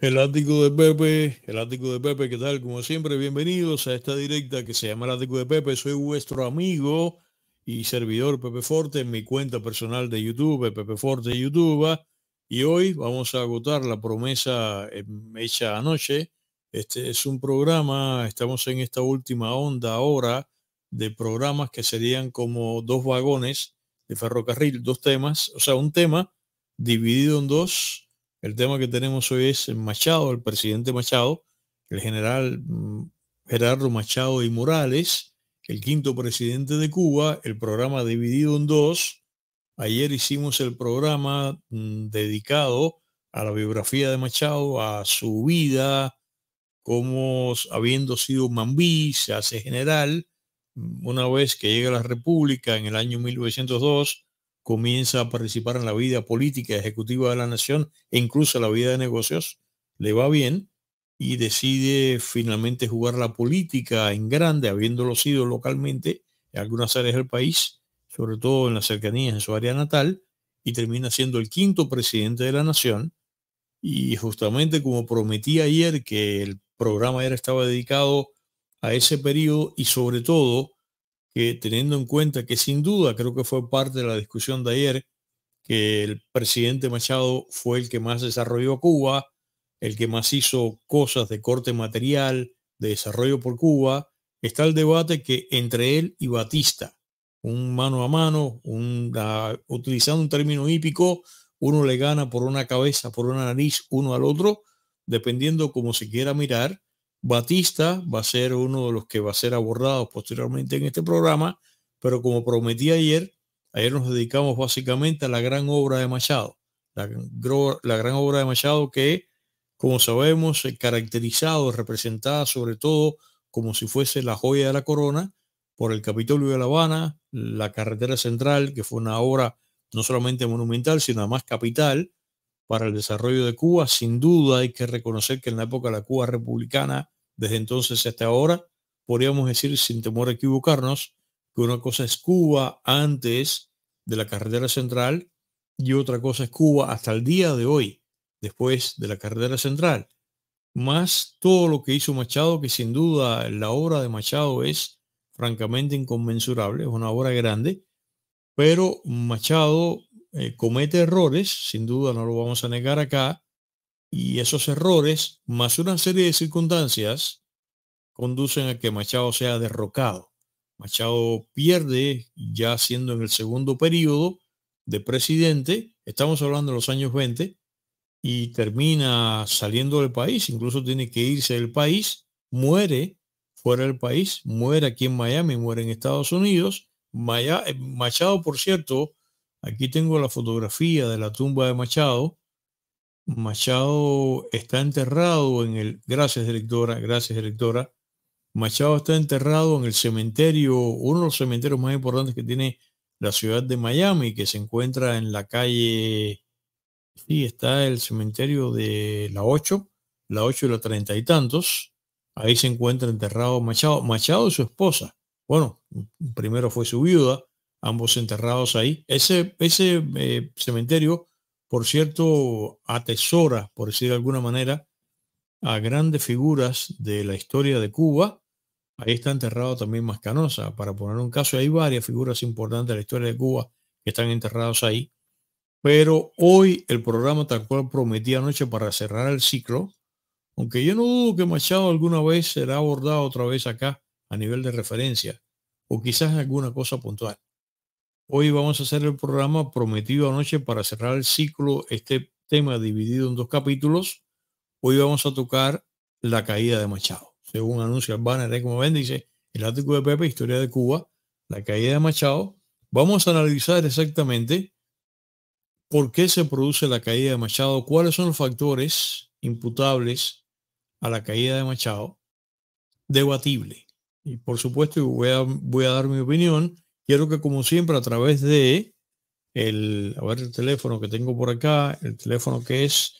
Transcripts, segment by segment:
El ático de Pepe, el ático de Pepe, ¿qué tal? Como siempre, bienvenidos a esta directa que se llama el ático de Pepe. Soy vuestro amigo y servidor Pepe Forte en mi cuenta personal de YouTube, Pepe Forte YouTube. Y hoy vamos a agotar la promesa eh, hecha anoche. Este es un programa, estamos en esta última onda ahora de programas que serían como dos vagones de ferrocarril, dos temas, o sea, un tema dividido en dos el tema que tenemos hoy es Machado, el presidente Machado, el general mm, Gerardo Machado y Morales, el quinto presidente de Cuba, el programa dividido en dos. Ayer hicimos el programa mm, dedicado a la biografía de Machado, a su vida, como habiendo sido mambí, se hace general, mm, una vez que llega a la República en el año 1902, comienza a participar en la vida política ejecutiva de la nación e incluso la vida de negocios, le va bien y decide finalmente jugar la política en grande, habiéndolo sido localmente en algunas áreas del país, sobre todo en las cercanías en su área natal, y termina siendo el quinto presidente de la nación. Y justamente como prometí ayer que el programa era estaba dedicado a ese periodo y sobre todo que teniendo en cuenta que sin duda, creo que fue parte de la discusión de ayer, que el presidente Machado fue el que más desarrolló Cuba, el que más hizo cosas de corte material, de desarrollo por Cuba, está el debate que entre él y Batista, un mano a mano, ah, utilizando un término hípico, uno le gana por una cabeza, por una nariz, uno al otro, dependiendo como se quiera mirar, Batista va a ser uno de los que va a ser abordado posteriormente en este programa, pero como prometí ayer, ayer nos dedicamos básicamente a la gran obra de Machado, la, gran obra de Machado que, como sabemos, caracterizado, representada sobre todo como si fuese la joya de la corona, por el Capitolio de La Habana, la carretera central, que fue una obra no solamente monumental, sino además capital para el desarrollo de Cuba. Sin duda hay que reconocer que en la época de la Cuba republicana desde entonces hasta ahora, podríamos decir sin temor a equivocarnos que una cosa es Cuba antes de la carretera central y otra cosa es Cuba hasta el día de hoy, después de la carretera central. Más todo lo que hizo Machado, que sin duda la obra de Machado es francamente inconmensurable, es una obra grande, pero Machado eh, comete errores, sin duda no lo vamos a negar acá, y esos errores, más una serie de circunstancias, conducen a que Machado sea derrocado. Machado pierde ya siendo en el segundo periodo de presidente, estamos hablando de los años 20, y termina saliendo del país, incluso tiene que irse del país, muere fuera del país, muere aquí en Miami, muere en Estados Unidos. Eh, Machado, por cierto, aquí tengo la fotografía de la tumba de Machado, Machado está enterrado en el, gracias directora, gracias directora, Machado está enterrado en el cementerio, uno de los cementerios más importantes que tiene la ciudad de Miami, que se encuentra en la calle, sí, está el cementerio de la 8, la 8 y la treinta y tantos, ahí se encuentra enterrado Machado, Machado y su esposa, bueno, primero fue su viuda, ambos enterrados ahí, ese, ese eh, cementerio por cierto, atesora, por decir de alguna manera, a grandes figuras de la historia de Cuba. Ahí está enterrado también Mascanosa, para poner un caso. Hay varias figuras importantes de la historia de Cuba que están enterrados ahí. Pero hoy el programa tal cual prometí anoche para cerrar el ciclo, aunque yo no dudo que Machado alguna vez será abordado otra vez acá a nivel de referencia, o quizás alguna cosa puntual. Hoy vamos a hacer el programa prometido anoche para cerrar el ciclo, este tema dividido en dos capítulos. Hoy vamos a tocar la caída de Machado. Según anuncia el banner, eh, como ven, dice El ático de Pepe, historia de Cuba, la caída de Machado. Vamos a analizar exactamente por qué se produce la caída de Machado, cuáles son los factores imputables a la caída de Machado, debatible. Y por supuesto, voy a dar mi opinión Quiero que como siempre a través de el, a ver el teléfono que tengo por acá, el teléfono que es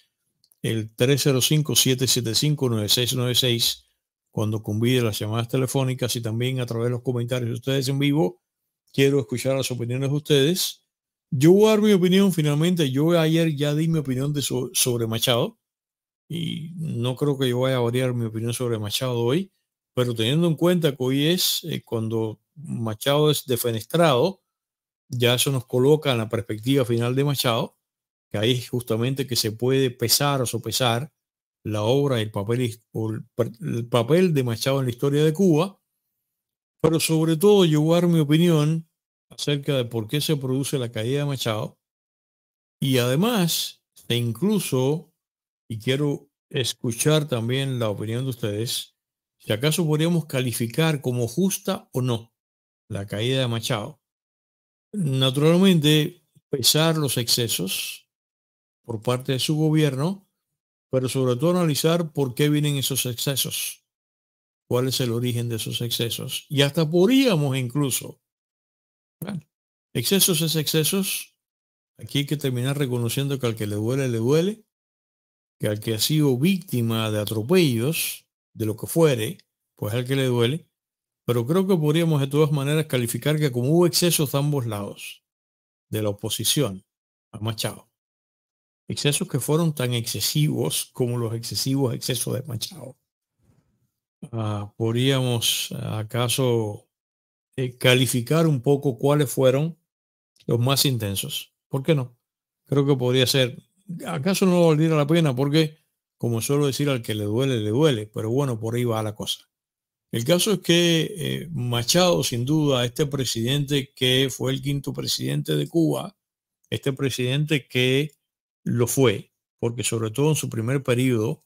el 305-775-9696, cuando convide las llamadas telefónicas y también a través de los comentarios de ustedes en vivo, quiero escuchar las opiniones de ustedes. Yo voy a dar mi opinión finalmente. Yo ayer ya di mi opinión de sobre Machado y no creo que yo vaya a variar mi opinión sobre Machado hoy, pero teniendo en cuenta que hoy es eh, cuando Machado es defenestrado, ya eso nos coloca en la perspectiva final de Machado, que ahí es justamente que se puede pesar o sopesar la obra, el papel, el papel de Machado en la historia de Cuba, pero sobre todo llevar mi opinión acerca de por qué se produce la caída de Machado y además e incluso, y quiero escuchar también la opinión de ustedes, si acaso podríamos calificar como justa o no la caída de Machado, naturalmente pesar los excesos por parte de su gobierno, pero sobre todo analizar por qué vienen esos excesos, cuál es el origen de esos excesos. Y hasta podríamos incluso, excesos es excesos, aquí hay que terminar reconociendo que al que le duele, le duele, que al que ha sido víctima de atropellos, de lo que fuere, pues al que le duele, pero creo que podríamos de todas maneras calificar que como hubo excesos de ambos lados, de la oposición a Machado, excesos que fueron tan excesivos como los excesivos excesos de Machado. Ah, podríamos ah, acaso eh, calificar un poco cuáles fueron los más intensos. ¿Por qué no? Creo que podría ser. ¿Acaso no valdría la pena? Porque, como suelo decir, al que le duele, le duele. Pero bueno, por ahí va la cosa. El caso es que eh, Machado, sin duda, este presidente que fue el quinto presidente de Cuba, este presidente que lo fue, porque sobre todo en su primer periodo,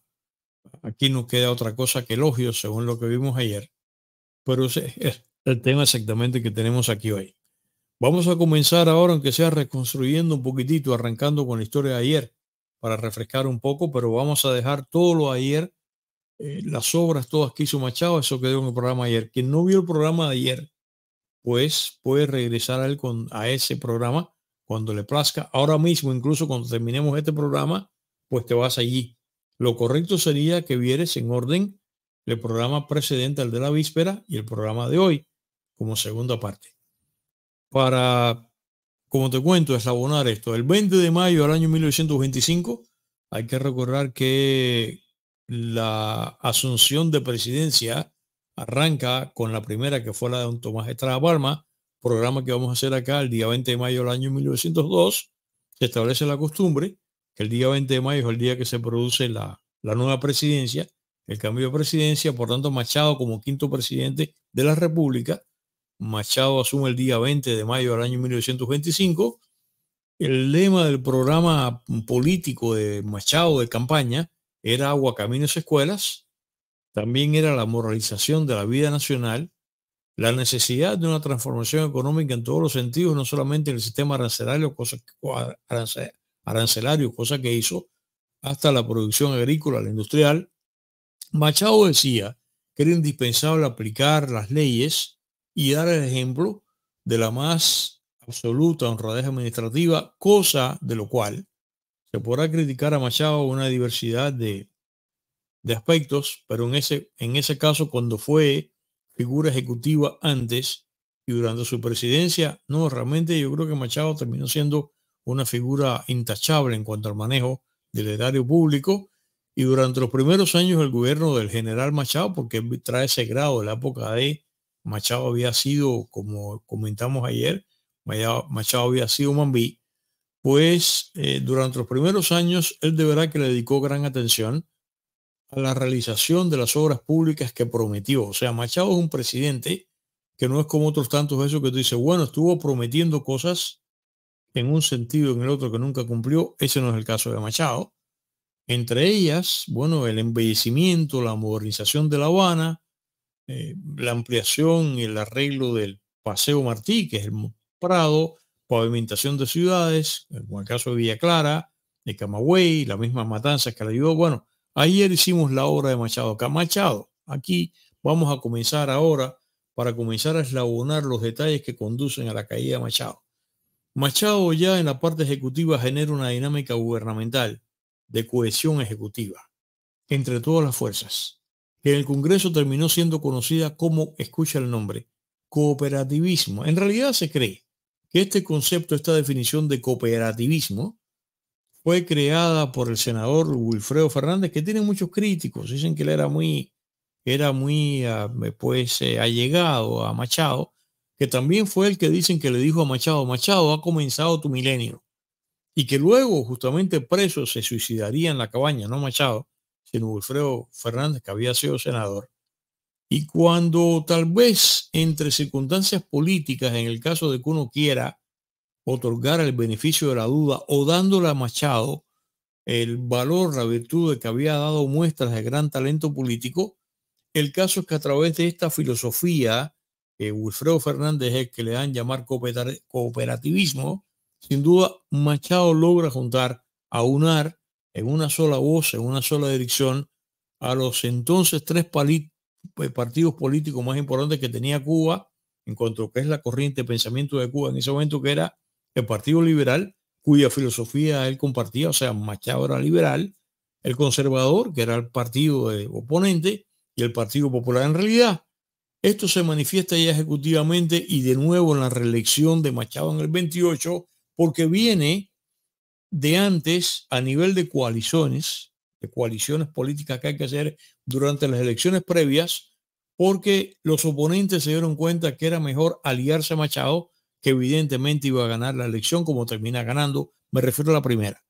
aquí no queda otra cosa que elogios, según lo que vimos ayer, pero ese es el tema exactamente que tenemos aquí hoy. Vamos a comenzar ahora, aunque sea reconstruyendo un poquitito, arrancando con la historia de ayer, para refrescar un poco, pero vamos a dejar todo lo de ayer eh, las obras todas que hizo Machado, eso quedó en el programa ayer. Quien no vio el programa de ayer, pues puede regresar a, él con, a ese programa cuando le plazca. Ahora mismo, incluso cuando terminemos este programa, pues te vas allí. Lo correcto sería que vieres en orden el programa precedente al de la víspera y el programa de hoy como segunda parte. Para, como te cuento, abonar esto, el 20 de mayo del año 1925, hay que recordar que la asunción de presidencia arranca con la primera que fue la de don Tomás Estrada Palma, programa que vamos a hacer acá el día 20 de mayo del año 1902. Se establece la costumbre que el día 20 de mayo es el día que se produce la, la nueva presidencia, el cambio de presidencia, por tanto Machado como quinto presidente de la República. Machado asume el día 20 de mayo del año 1925. El lema del programa político de Machado de campaña era agua, caminos, escuelas, también era la moralización de la vida nacional, la necesidad de una transformación económica en todos los sentidos, no solamente en el sistema arancelario, cosa que, arancelario, cosa que hizo, hasta la producción agrícola, la industrial. Machado decía que era indispensable aplicar las leyes y dar el ejemplo de la más absoluta honradez administrativa, cosa de lo cual se podrá criticar a Machado una diversidad de, de aspectos, pero en ese, en ese caso, cuando fue figura ejecutiva antes y durante su presidencia, no, realmente yo creo que Machado terminó siendo una figura intachable en cuanto al manejo del erario público y durante los primeros años del gobierno del general Machado, porque trae ese grado de la época de Machado había sido, como comentamos ayer, Machado había sido Mambí, pues eh, durante los primeros años él de verdad que le dedicó gran atención a la realización de las obras públicas que prometió. O sea, Machado es un presidente que no es como otros tantos esos que tú dices, bueno, estuvo prometiendo cosas en un sentido y en el otro que nunca cumplió. Ese no es el caso de Machado. Entre ellas, bueno, el embellecimiento, la modernización de La Habana, eh, la ampliación y el arreglo del Paseo Martí, que es el Prado, pavimentación de ciudades, en el caso de Villa Clara, de Camagüey, la misma matanzas que la ayudó. Bueno, ayer hicimos la obra de Machado. Machado, aquí vamos a comenzar ahora para comenzar a eslabonar los detalles que conducen a la caída de Machado. Machado ya en la parte ejecutiva genera una dinámica gubernamental de cohesión ejecutiva entre todas las fuerzas, que en el Congreso terminó siendo conocida como, escucha el nombre, cooperativismo. En realidad se cree este concepto, esta definición de cooperativismo, fue creada por el senador Wilfredo Fernández, que tiene muchos críticos. Dicen que él era muy, era muy, ah, pues, eh, allegado a Machado, que también fue el que dicen que le dijo a Machado, Machado, ha comenzado tu milenio. Y que luego, justamente preso, se suicidaría en la cabaña, no Machado, sino Wilfredo Fernández, que había sido senador. Y cuando tal vez entre circunstancias políticas, en el caso de que uno quiera otorgar el beneficio de la duda o dándole a Machado el valor, la virtud de que había dado muestras de gran talento político, el caso es que a través de esta filosofía que Wilfredo Fernández es que le dan llamar cooperativismo, sin duda Machado logra juntar, aunar en una sola voz, en una sola dirección, a los entonces tres palitos pues, partidos políticos más importantes que tenía Cuba, en cuanto a que es la corriente de pensamiento de Cuba en ese momento, que era el Partido Liberal, cuya filosofía él compartía, o sea, Machado era liberal, el conservador, que era el partido de oponente, y el Partido Popular en realidad. Esto se manifiesta ya ejecutivamente y de nuevo en la reelección de Machado en el 28, porque viene de antes a nivel de coaliciones coaliciones políticas que hay que hacer durante las elecciones previas, porque los oponentes se dieron cuenta que era mejor aliarse a Machado, que evidentemente iba a ganar la elección como termina ganando. Me refiero a la primera,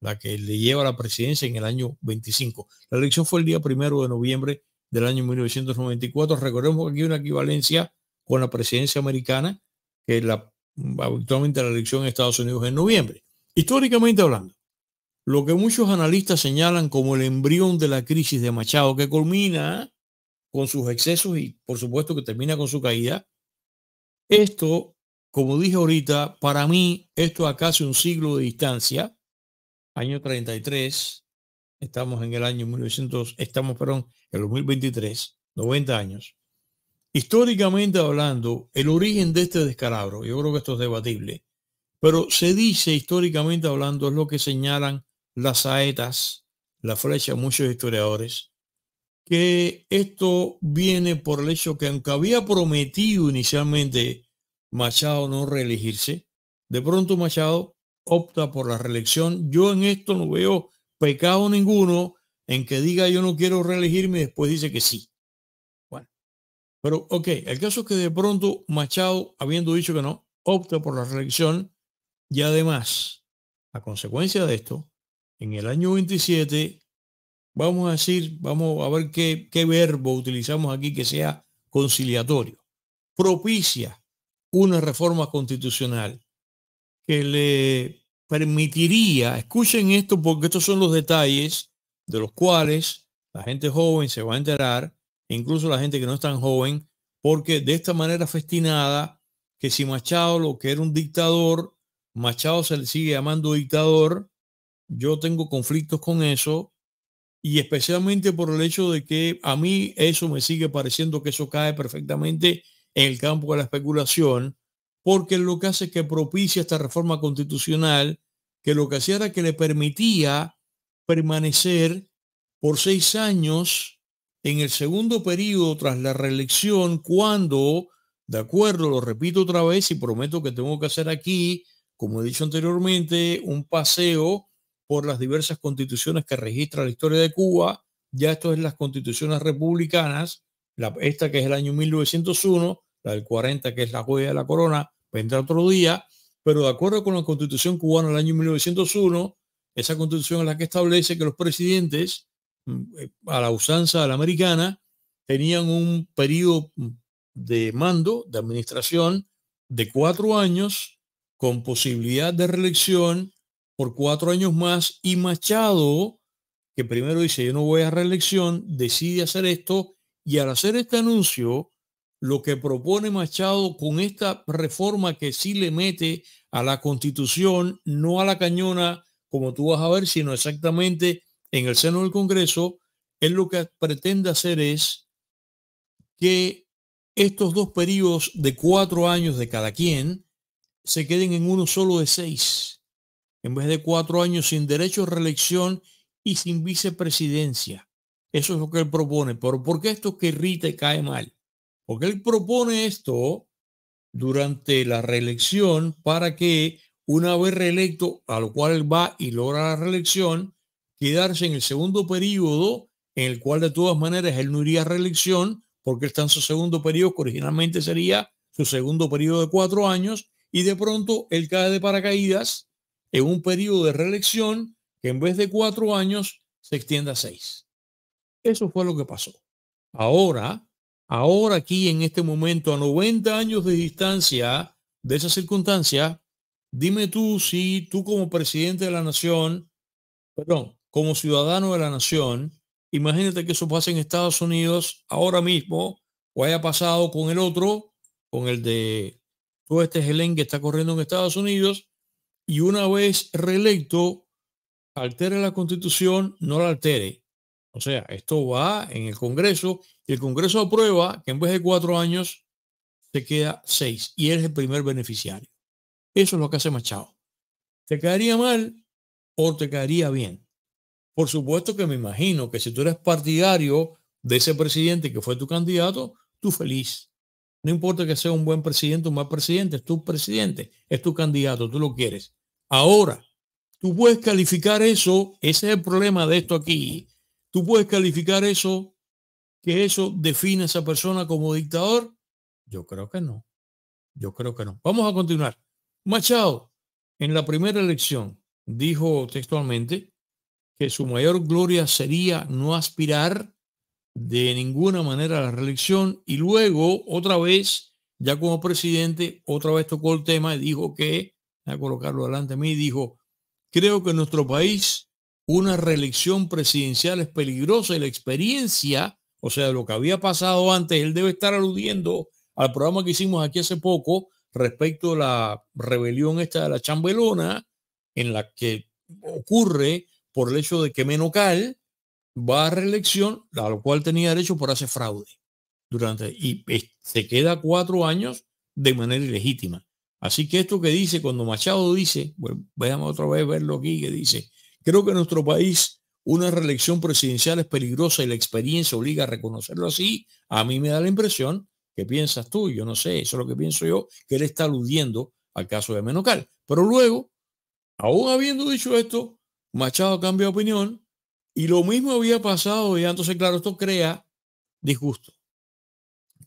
la que le lleva a la presidencia en el año 25. La elección fue el día primero de noviembre del año 1994. Recordemos que aquí hay una equivalencia con la presidencia americana, que la, actualmente la elección en Estados Unidos en noviembre. Históricamente hablando, lo que muchos analistas señalan como el embrión de la crisis de Machado, que culmina con sus excesos y por supuesto que termina con su caída. Esto, como dije ahorita, para mí, esto a casi un siglo de distancia, año 33, estamos en el año 1900, estamos, perdón, en el 2023, 90 años. Históricamente hablando, el origen de este descalabro, yo creo que esto es debatible, pero se dice históricamente hablando, es lo que señalan las saetas, la flecha, muchos historiadores, que esto viene por el hecho que aunque había prometido inicialmente Machado no reelegirse, de pronto Machado opta por la reelección. Yo en esto no veo pecado ninguno en que diga yo no quiero reelegirme y después dice que sí. Bueno, pero ok, el caso es que de pronto Machado, habiendo dicho que no, opta por la reelección y además, a consecuencia de esto, en el año 27, vamos a decir, vamos a ver qué, qué verbo utilizamos aquí que sea conciliatorio. Propicia una reforma constitucional que le permitiría, escuchen esto porque estos son los detalles de los cuales la gente joven se va a enterar, e incluso la gente que no es tan joven, porque de esta manera festinada, que si Machado lo que era un dictador, Machado se le sigue llamando dictador, yo tengo conflictos con eso y especialmente por el hecho de que a mí eso me sigue pareciendo que eso cae perfectamente en el campo de la especulación, porque lo que hace es que propicia esta reforma constitucional, que lo que hacía era que le permitía permanecer por seis años en el segundo periodo tras la reelección, cuando, de acuerdo, lo repito otra vez y prometo que tengo que hacer aquí, como he dicho anteriormente, un paseo por las diversas constituciones que registra la historia de Cuba, ya esto es las constituciones republicanas, esta que es el año 1901, la del 40 que es la joya de la corona, vendrá otro día, pero de acuerdo con la constitución cubana del año 1901, esa constitución es la que establece que los presidentes, mm, eh, a la usanza de la americana, tenían un periodo mm, de mando, de administración, de cuatro años, con posibilidad de reelección por cuatro años más y Machado, que primero dice yo no voy a reelección, decide hacer esto y al hacer este anuncio, lo que propone Machado con esta reforma que sí le mete a la constitución, no a la cañona, como tú vas a ver, sino exactamente en el seno del Congreso, es lo que pretende hacer es que estos dos periodos de cuatro años de cada quien se queden en uno solo de seis en vez de cuatro años sin derecho a reelección y sin vicepresidencia. Eso es lo que él propone. Pero ¿por qué esto que irrita y cae mal? Porque él propone esto durante la reelección para que una vez reelecto, a lo cual él va y logra la reelección, quedarse en el segundo periodo, en el cual de todas maneras él no iría a reelección, porque está en su segundo periodo, que originalmente sería su segundo periodo de cuatro años, y de pronto él cae de paracaídas en un periodo de reelección que en vez de cuatro años se extienda a seis. Eso fue lo que pasó. Ahora, ahora aquí en este momento, a 90 años de distancia de esa circunstancia, dime tú si tú como presidente de la nación, perdón, como ciudadano de la nación, imagínate que eso pase en Estados Unidos ahora mismo o haya pasado con el otro, con el de todo este gelén que está corriendo en Estados Unidos, y una vez reelecto, altere la constitución, no la altere. O sea, esto va en el Congreso y el Congreso aprueba que en vez de cuatro años se queda seis y eres es el primer beneficiario. Eso es lo que hace Machado. ¿Te caería mal o te caería bien? Por supuesto que me imagino que si tú eres partidario de ese presidente que fue tu candidato, tú feliz. No importa que sea un buen presidente o un mal presidente, es tu presidente, es tu candidato, tú lo quieres. Ahora, tú puedes calificar eso, ese es el problema de esto aquí, tú puedes calificar eso, que eso define a esa persona como dictador. Yo creo que no, yo creo que no. Vamos a continuar. Machado, en la primera elección, dijo textualmente que su mayor gloria sería no aspirar de ninguna manera a la reelección y luego otra vez, ya como presidente, otra vez tocó el tema y dijo que a colocarlo delante de mí, dijo, creo que en nuestro país una reelección presidencial es peligrosa y la experiencia, o sea, lo que había pasado antes, él debe estar aludiendo al programa que hicimos aquí hace poco respecto a la rebelión esta de la chambelona, en la que ocurre por el hecho de que Menocal va a reelección, la cual tenía derecho por hacer fraude durante y se este, queda cuatro años de manera ilegítima. Así que esto que dice, cuando Machado dice, bueno, veamos otra vez verlo aquí, que dice, creo que en nuestro país una reelección presidencial es peligrosa y la experiencia obliga a reconocerlo así, a mí me da la impresión que piensas tú, yo no sé, eso es lo que pienso yo, que él está aludiendo al caso de Menocal. Pero luego, aún habiendo dicho esto, Machado cambia de opinión y lo mismo había pasado y entonces claro, esto crea disgusto.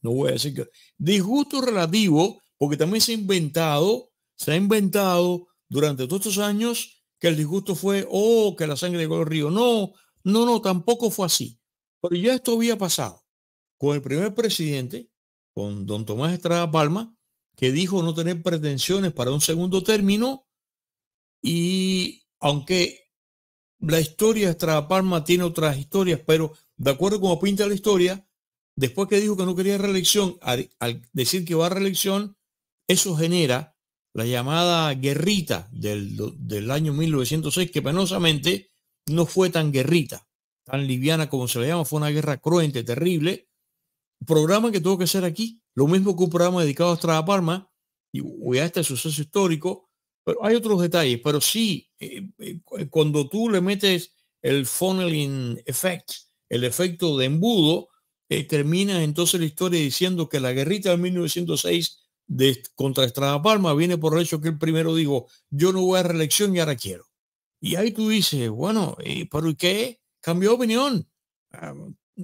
No voy a decir que disgusto relativo porque también se ha inventado, se ha inventado durante todos estos años que el disgusto fue, oh, que la sangre llegó al río. No, no, no, tampoco fue así. Pero ya esto había pasado con el primer presidente, con don Tomás Estrada Palma, que dijo no tener pretensiones para un segundo término. Y aunque la historia de Estrada Palma tiene otras historias, pero de acuerdo como pinta la historia, después que dijo que no quería reelección, al decir que va a reelección, eso genera la llamada guerrita del, año 1906, que penosamente no fue tan guerrita, tan liviana como se le llama, fue una guerra cruente, terrible. Programa que tuvo que ser aquí, lo mismo que un programa dedicado a Estrada Palma y a este suceso histórico, pero hay otros detalles, pero sí, eh, eh, cuando tú le metes el funneling effect, el efecto de embudo, eh, termina entonces la historia diciendo que la guerrita de 1906 contra Estrada Palma viene por el hecho que el primero dijo, yo no voy a reelección y ahora quiero. Y ahí tú dices, bueno, ¿y ¿pero qué? Cambió opinión. Ah,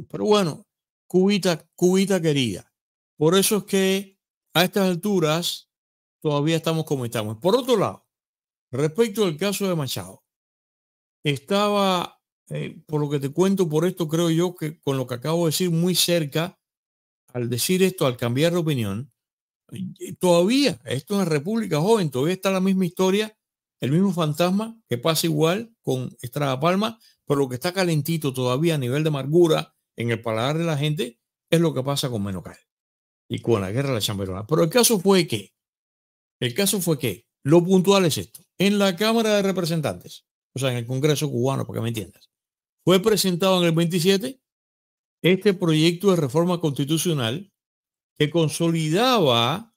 pero bueno, cubita, cubita querida. Por eso es que a estas alturas todavía estamos como estamos. Por otro lado, respecto al caso de Machado, estaba, eh, por lo que te cuento, por esto creo yo que con lo que acabo de decir, muy cerca, al decir esto, al cambiar de opinión, Todavía, esto es una República Joven, todavía está la misma historia, el mismo fantasma que pasa igual con Estrada Palma, pero lo que está calentito todavía a nivel de amargura en el paladar de la gente es lo que pasa con Menocal y con la guerra de la Chamberona. Pero el caso fue que, el caso fue que, lo puntual es esto, en la Cámara de Representantes, o sea, en el Congreso cubano, para que me entiendas, fue presentado en el 27 este proyecto de reforma constitucional que consolidaba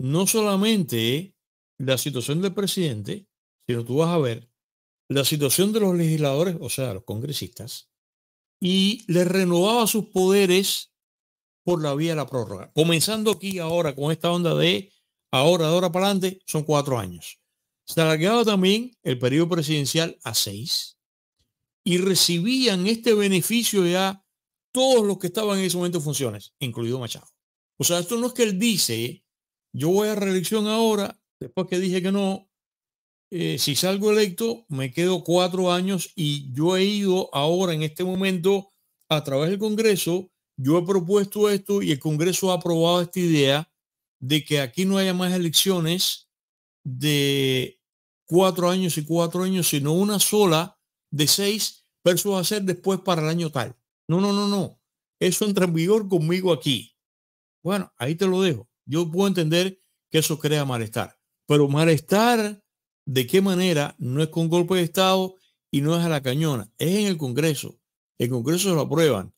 no solamente la situación del presidente, sino tú vas a ver la situación de los legisladores, o sea, los congresistas, y les renovaba sus poderes por la vía de la prórroga. Comenzando aquí ahora con esta onda de ahora, de ahora para adelante, son cuatro años. Se alargaba también el periodo presidencial a seis y recibían este beneficio ya todos los que estaban en ese momento en funciones, incluido Machado. O sea, esto no es que él dice, yo voy a reelección ahora, después que dije que no, eh, si salgo electo, me quedo cuatro años y yo he ido ahora en este momento a través del Congreso, yo he propuesto esto y el Congreso ha aprobado esta idea de que aquí no haya más elecciones de cuatro años y cuatro años, sino una sola de seis, a hacer después para el año tal. No, no, no, no. Eso entra en vigor conmigo aquí. Bueno, ahí te lo dejo. Yo puedo entender que eso crea malestar, pero malestar de qué manera no es con golpe de Estado y no es a la cañona, es en el Congreso. El Congreso lo aprueban.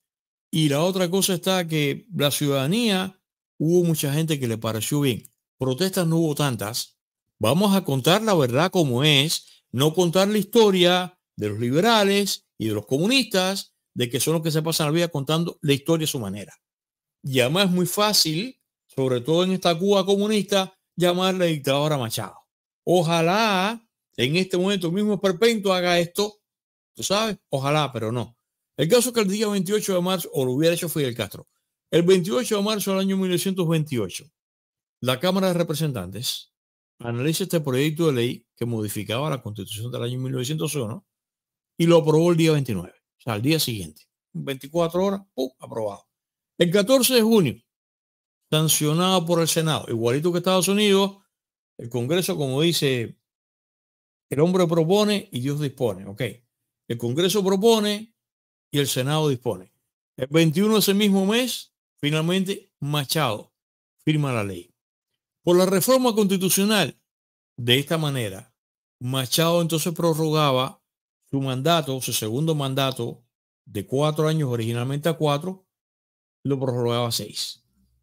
Y la otra cosa está que la ciudadanía, hubo mucha gente que le pareció bien. Protestas no hubo tantas. Vamos a contar la verdad como es, no contar la historia de los liberales y de los comunistas, de que son los que se pasan la vida contando la historia a su manera. Y además es muy fácil, sobre todo en esta Cuba comunista, llamarle dictadora Machado. Ojalá en este momento mismo Perpento haga esto, tú sabes, ojalá, pero no. El caso es que el día 28 de marzo, o lo hubiera hecho Fidel Castro, el 28 de marzo del año 1928, la Cámara de Representantes analiza este proyecto de ley que modificaba la constitución del año 1901 y lo aprobó el día 29, o sea, al día siguiente. 24 horas, ¡pum!, aprobado. El 14 de junio, sancionado por el Senado, igualito que Estados Unidos, el Congreso, como dice, el hombre propone y Dios dispone, ¿ok? El Congreso propone y el Senado dispone. El 21 de ese mismo mes, finalmente Machado firma la ley. Por la reforma constitucional, de esta manera, Machado entonces prorrogaba su mandato, su segundo mandato, de cuatro años originalmente a cuatro, lo prorrogaba a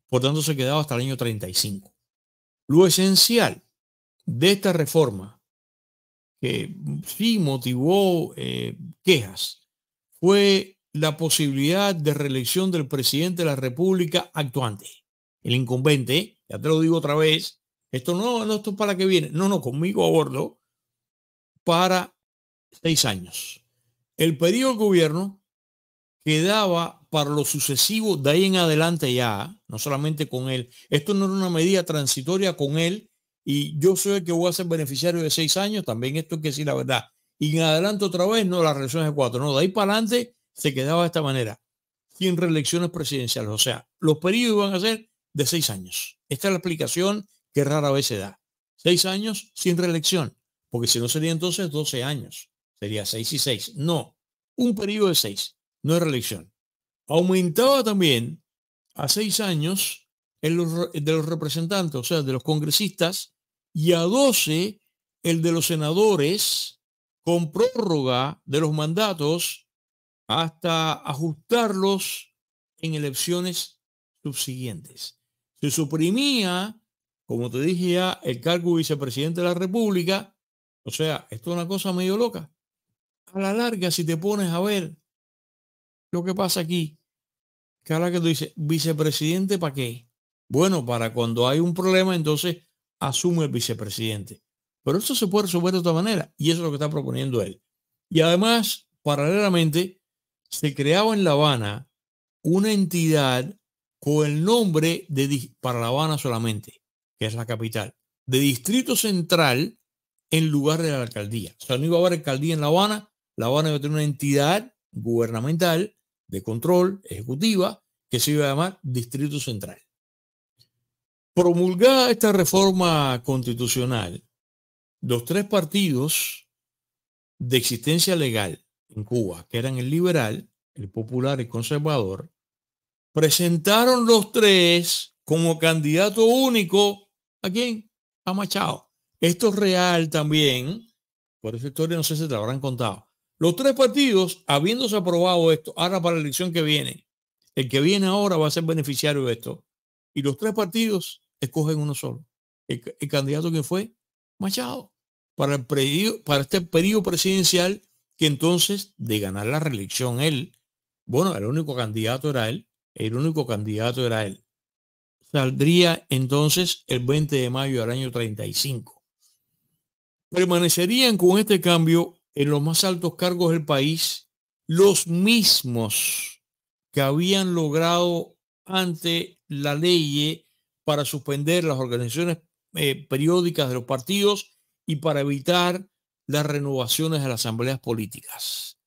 Por tanto, se quedaba hasta el año 35. Lo esencial de esta reforma, que sí motivó eh, quejas, fue la posibilidad de reelección del presidente de la República actuante, el incumbente, ya te lo digo otra vez, esto no, no, esto para que viene, no, no, conmigo a bordo, para seis años. El periodo de gobierno quedaba para lo sucesivo de ahí en adelante ya, no solamente con él. Esto no era una medida transitoria con él y yo soy el que voy a ser beneficiario de seis años, también esto hay que decir la verdad. Y en adelante otra vez, no, las reelecciones de cuatro, no, de ahí para adelante se quedaba de esta manera, sin reelecciones presidenciales. O sea, los periodos iban a ser de seis años. Esta es la explicación que rara vez se da. Seis años sin reelección, porque si no sería entonces 12 años, sería seis y seis. No, un periodo de seis no reelección. Aumentaba también a seis años el de los representantes, o sea, de los congresistas, y a doce el de los senadores, con prórroga de los mandatos hasta ajustarlos en elecciones subsiguientes. Se suprimía, como te dije ya, el cargo vicepresidente de la República. O sea, esto es una cosa medio loca. A la larga, si te pones a ver, lo que pasa aquí, que ahora que tú vicepresidente, ¿para qué? Bueno, para cuando hay un problema, entonces asume el vicepresidente. Pero eso se puede resolver de otra manera y eso es lo que está proponiendo él. Y además, paralelamente, se creaba en La Habana una entidad con el nombre de, para La Habana solamente, que es la capital, de Distrito Central en lugar de la alcaldía. O sea, no iba a haber alcaldía en La Habana, La Habana iba a tener una entidad gubernamental de control ejecutiva que se iba a llamar Distrito Central. Promulgada esta reforma constitucional, los tres partidos de existencia legal en Cuba, que eran el liberal, el popular y el conservador, presentaron los tres como candidato único a quién? A Machado. Esto es real también, por esa historia no sé si te habrán contado. Los tres partidos, habiéndose aprobado esto, ahora para la elección que viene, el que viene ahora va a ser beneficiario de esto. Y los tres partidos escogen uno solo. El, candidato que fue Machado para, el para este periodo presidencial que entonces de ganar la reelección él, bueno, el único candidato era él, el único candidato era él. Saldría entonces el 20 de mayo del año 35. Permanecerían con este cambio en los más altos cargos del país los mismos que habían logrado ante la ley para suspender las organizaciones eh, periódicas de los partidos y para evitar las renovaciones de las asambleas políticas.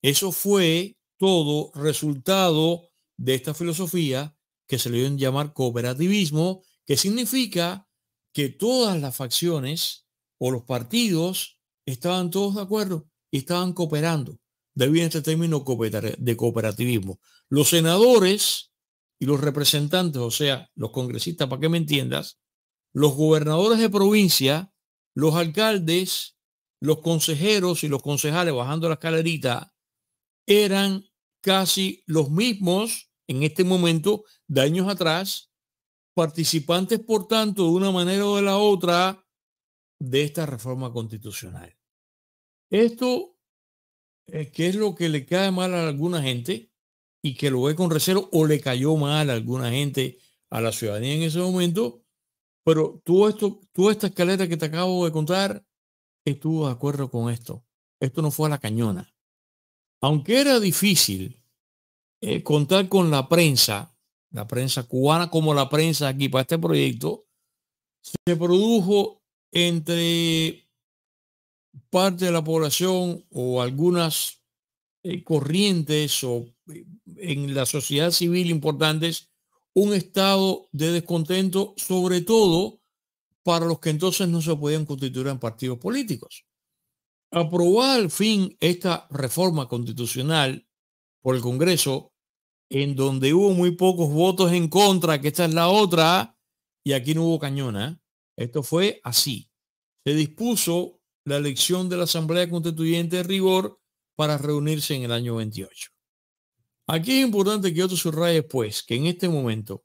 Eso fue todo resultado de esta filosofía que se le dio en llamar cooperativismo, que significa que todas las facciones o los partidos estaban todos de acuerdo y estaban cooperando. debido este término de cooperativismo. Los senadores y los representantes, o sea, los congresistas, para que me entiendas, los gobernadores de provincia, los alcaldes, los consejeros y los concejales bajando la escalerita, eran casi los mismos en este momento de años atrás, participantes, por tanto, de una manera o de la otra, de esta reforma constitucional. Esto, eh, que es lo que le cae mal a alguna gente y que lo ve con recelo o le cayó mal a alguna gente a la ciudadanía en ese momento, pero tú esto, tú esta escalera que te acabo de contar, estuvo de acuerdo con esto. Esto no fue a la cañona. Aunque era difícil eh, contar con la prensa, la prensa cubana como la prensa aquí para este proyecto, se produjo entre parte de la población o algunas eh, corrientes o eh, en la sociedad civil importantes un estado de descontento, sobre todo para los que entonces no se podían constituir en partidos políticos. Aprobar al fin esta reforma constitucional por el Congreso, en donde hubo muy pocos votos en contra, que esta es la otra, y aquí no hubo cañona, esto fue así. Se dispuso la elección de la Asamblea Constituyente de rigor para reunirse en el año 28. Aquí es importante que otro subraye, pues, que en este momento,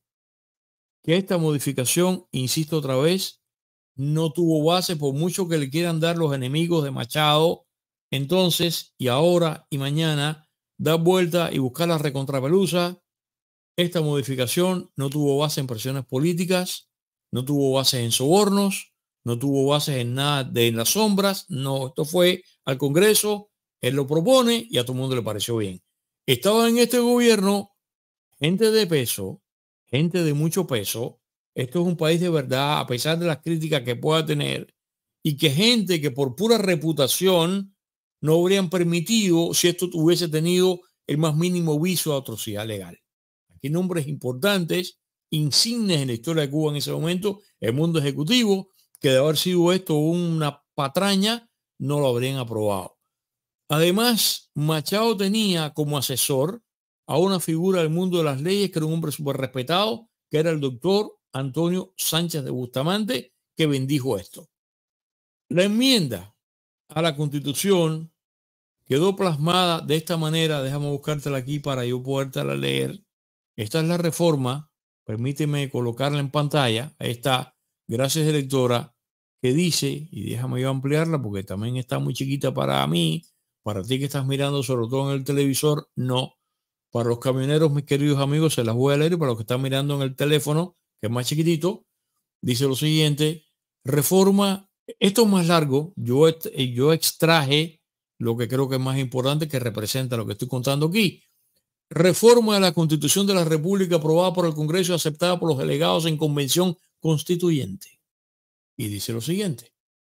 que esta modificación, insisto otra vez, no tuvo base por mucho que le quieran dar los enemigos de Machado, entonces y ahora y mañana, dar vuelta y buscar la recontrapelusa. Esta modificación no tuvo base en presiones políticas, no tuvo bases en sobornos, no tuvo bases en nada de las sombras, no, esto fue al Congreso, él lo propone y a todo el mundo le pareció bien. Estaba en este gobierno gente de peso, gente de mucho peso, esto es un país de verdad, a pesar de las críticas que pueda tener, y que gente que por pura reputación no habrían permitido si esto hubiese tenido el más mínimo viso de atrocidad legal. Aquí nombres importantes insignes en la historia de Cuba en ese momento, el mundo ejecutivo, que de haber sido esto una patraña, no lo habrían aprobado. Además, Machado tenía como asesor a una figura del mundo de las leyes, que era un hombre súper respetado, que era el doctor Antonio Sánchez de Bustamante, que bendijo esto. La enmienda a la constitución quedó plasmada de esta manera, déjame buscártela aquí para yo podértela leer. Esta es la reforma Permíteme colocarla en pantalla. Ahí está. Gracias, directora. Que dice, y déjame yo ampliarla porque también está muy chiquita para mí, para ti que estás mirando, sobre todo en el televisor, no. Para los camioneros, mis queridos amigos, se las voy a leer y para los que están mirando en el teléfono, que es más chiquitito, dice lo siguiente, reforma, esto es más largo, yo, eh, yo extraje lo que creo que es más importante que representa lo que estoy contando aquí. Reforma de la Constitución de la República aprobada por el Congreso y aceptada por los delegados en convención constituyente. Y dice lo siguiente.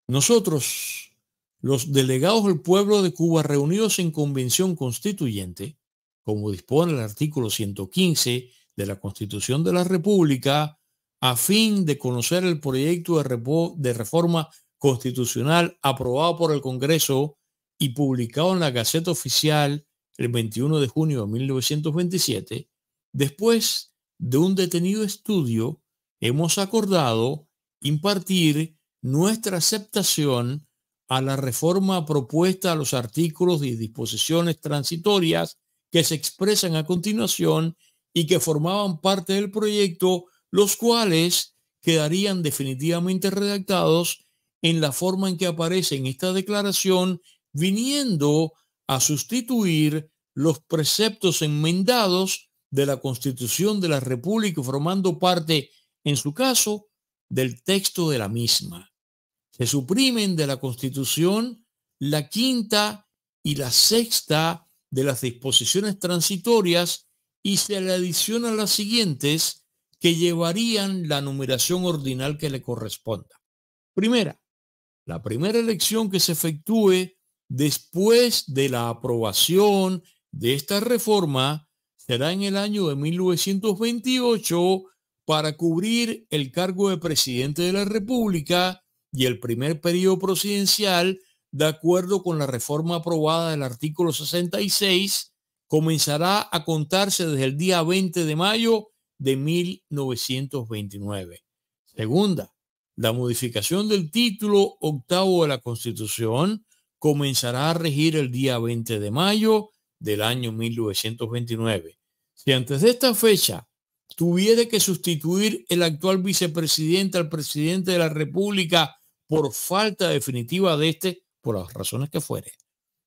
Nosotros, los delegados del pueblo de Cuba reunidos en convención constituyente, como dispone el artículo 115 de la Constitución de la República, a fin de conocer el proyecto de, reforma constitucional aprobado por el Congreso y publicado en la Gaceta Oficial el 21 de junio de 1927, después de un detenido estudio, hemos acordado impartir nuestra aceptación a la reforma propuesta a los artículos y disposiciones transitorias que se expresan a continuación y que formaban parte del proyecto, los cuales quedarían definitivamente redactados en la forma en que aparece en esta declaración, viniendo a sustituir los preceptos enmendados de la Constitución de la República, formando parte, en su caso, del texto de la misma. Se suprimen de la Constitución la quinta y la sexta de las disposiciones transitorias y se le adicionan las siguientes que llevarían la numeración ordinal que le corresponda. Primera, la primera elección que se efectúe Después de la aprobación de esta reforma, será en el año de 1928 para cubrir el cargo de presidente de la República y el primer periodo presidencial, de acuerdo con la reforma aprobada del artículo 66, comenzará a contarse desde el día 20 de mayo de 1929. Segunda, la modificación del título octavo de la Constitución comenzará a regir el día 20 de mayo del año 1929. Si antes de esta fecha tuviera que sustituir el actual vicepresidente al presidente de la República por falta definitiva de este, por las razones que fuere,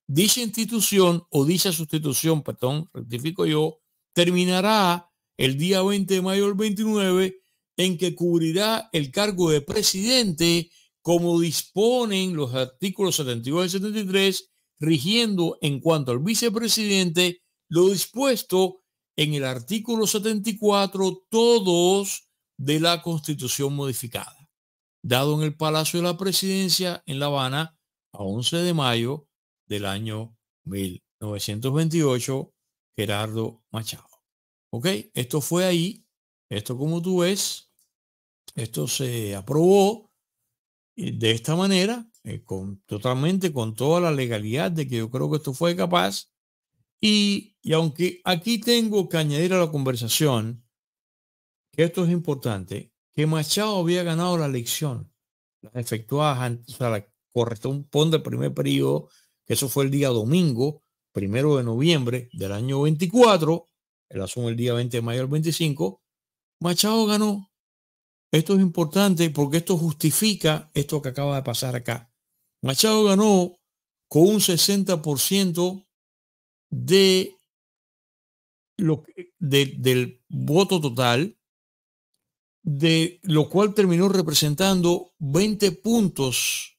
dicha institución o dicha sustitución, perdón, rectifico yo, terminará el día 20 de mayo del 29 en que cubrirá el cargo de presidente como disponen los artículos 72 y 73, rigiendo en cuanto al vicepresidente lo dispuesto en el artículo 74, todos de la Constitución modificada, dado en el Palacio de la Presidencia en La Habana a 11 de mayo del año 1928, Gerardo Machado. ¿Ok? Esto fue ahí, esto como tú ves, esto se aprobó de esta manera, eh, con, totalmente con toda la legalidad de que yo creo que esto fue capaz. Y, aunque aquí tengo que añadir a la conversación, que esto es importante, que Machado había ganado la elección, La efectuada, antes, o sea, la corresponde primer periodo, que eso fue el día domingo, primero de noviembre del año 24, el asunto el día 20 de mayo del 25, Machado ganó esto es importante porque esto justifica esto que acaba de pasar acá. Machado ganó con un 60% de lo, del voto total, de lo cual terminó representando 20 puntos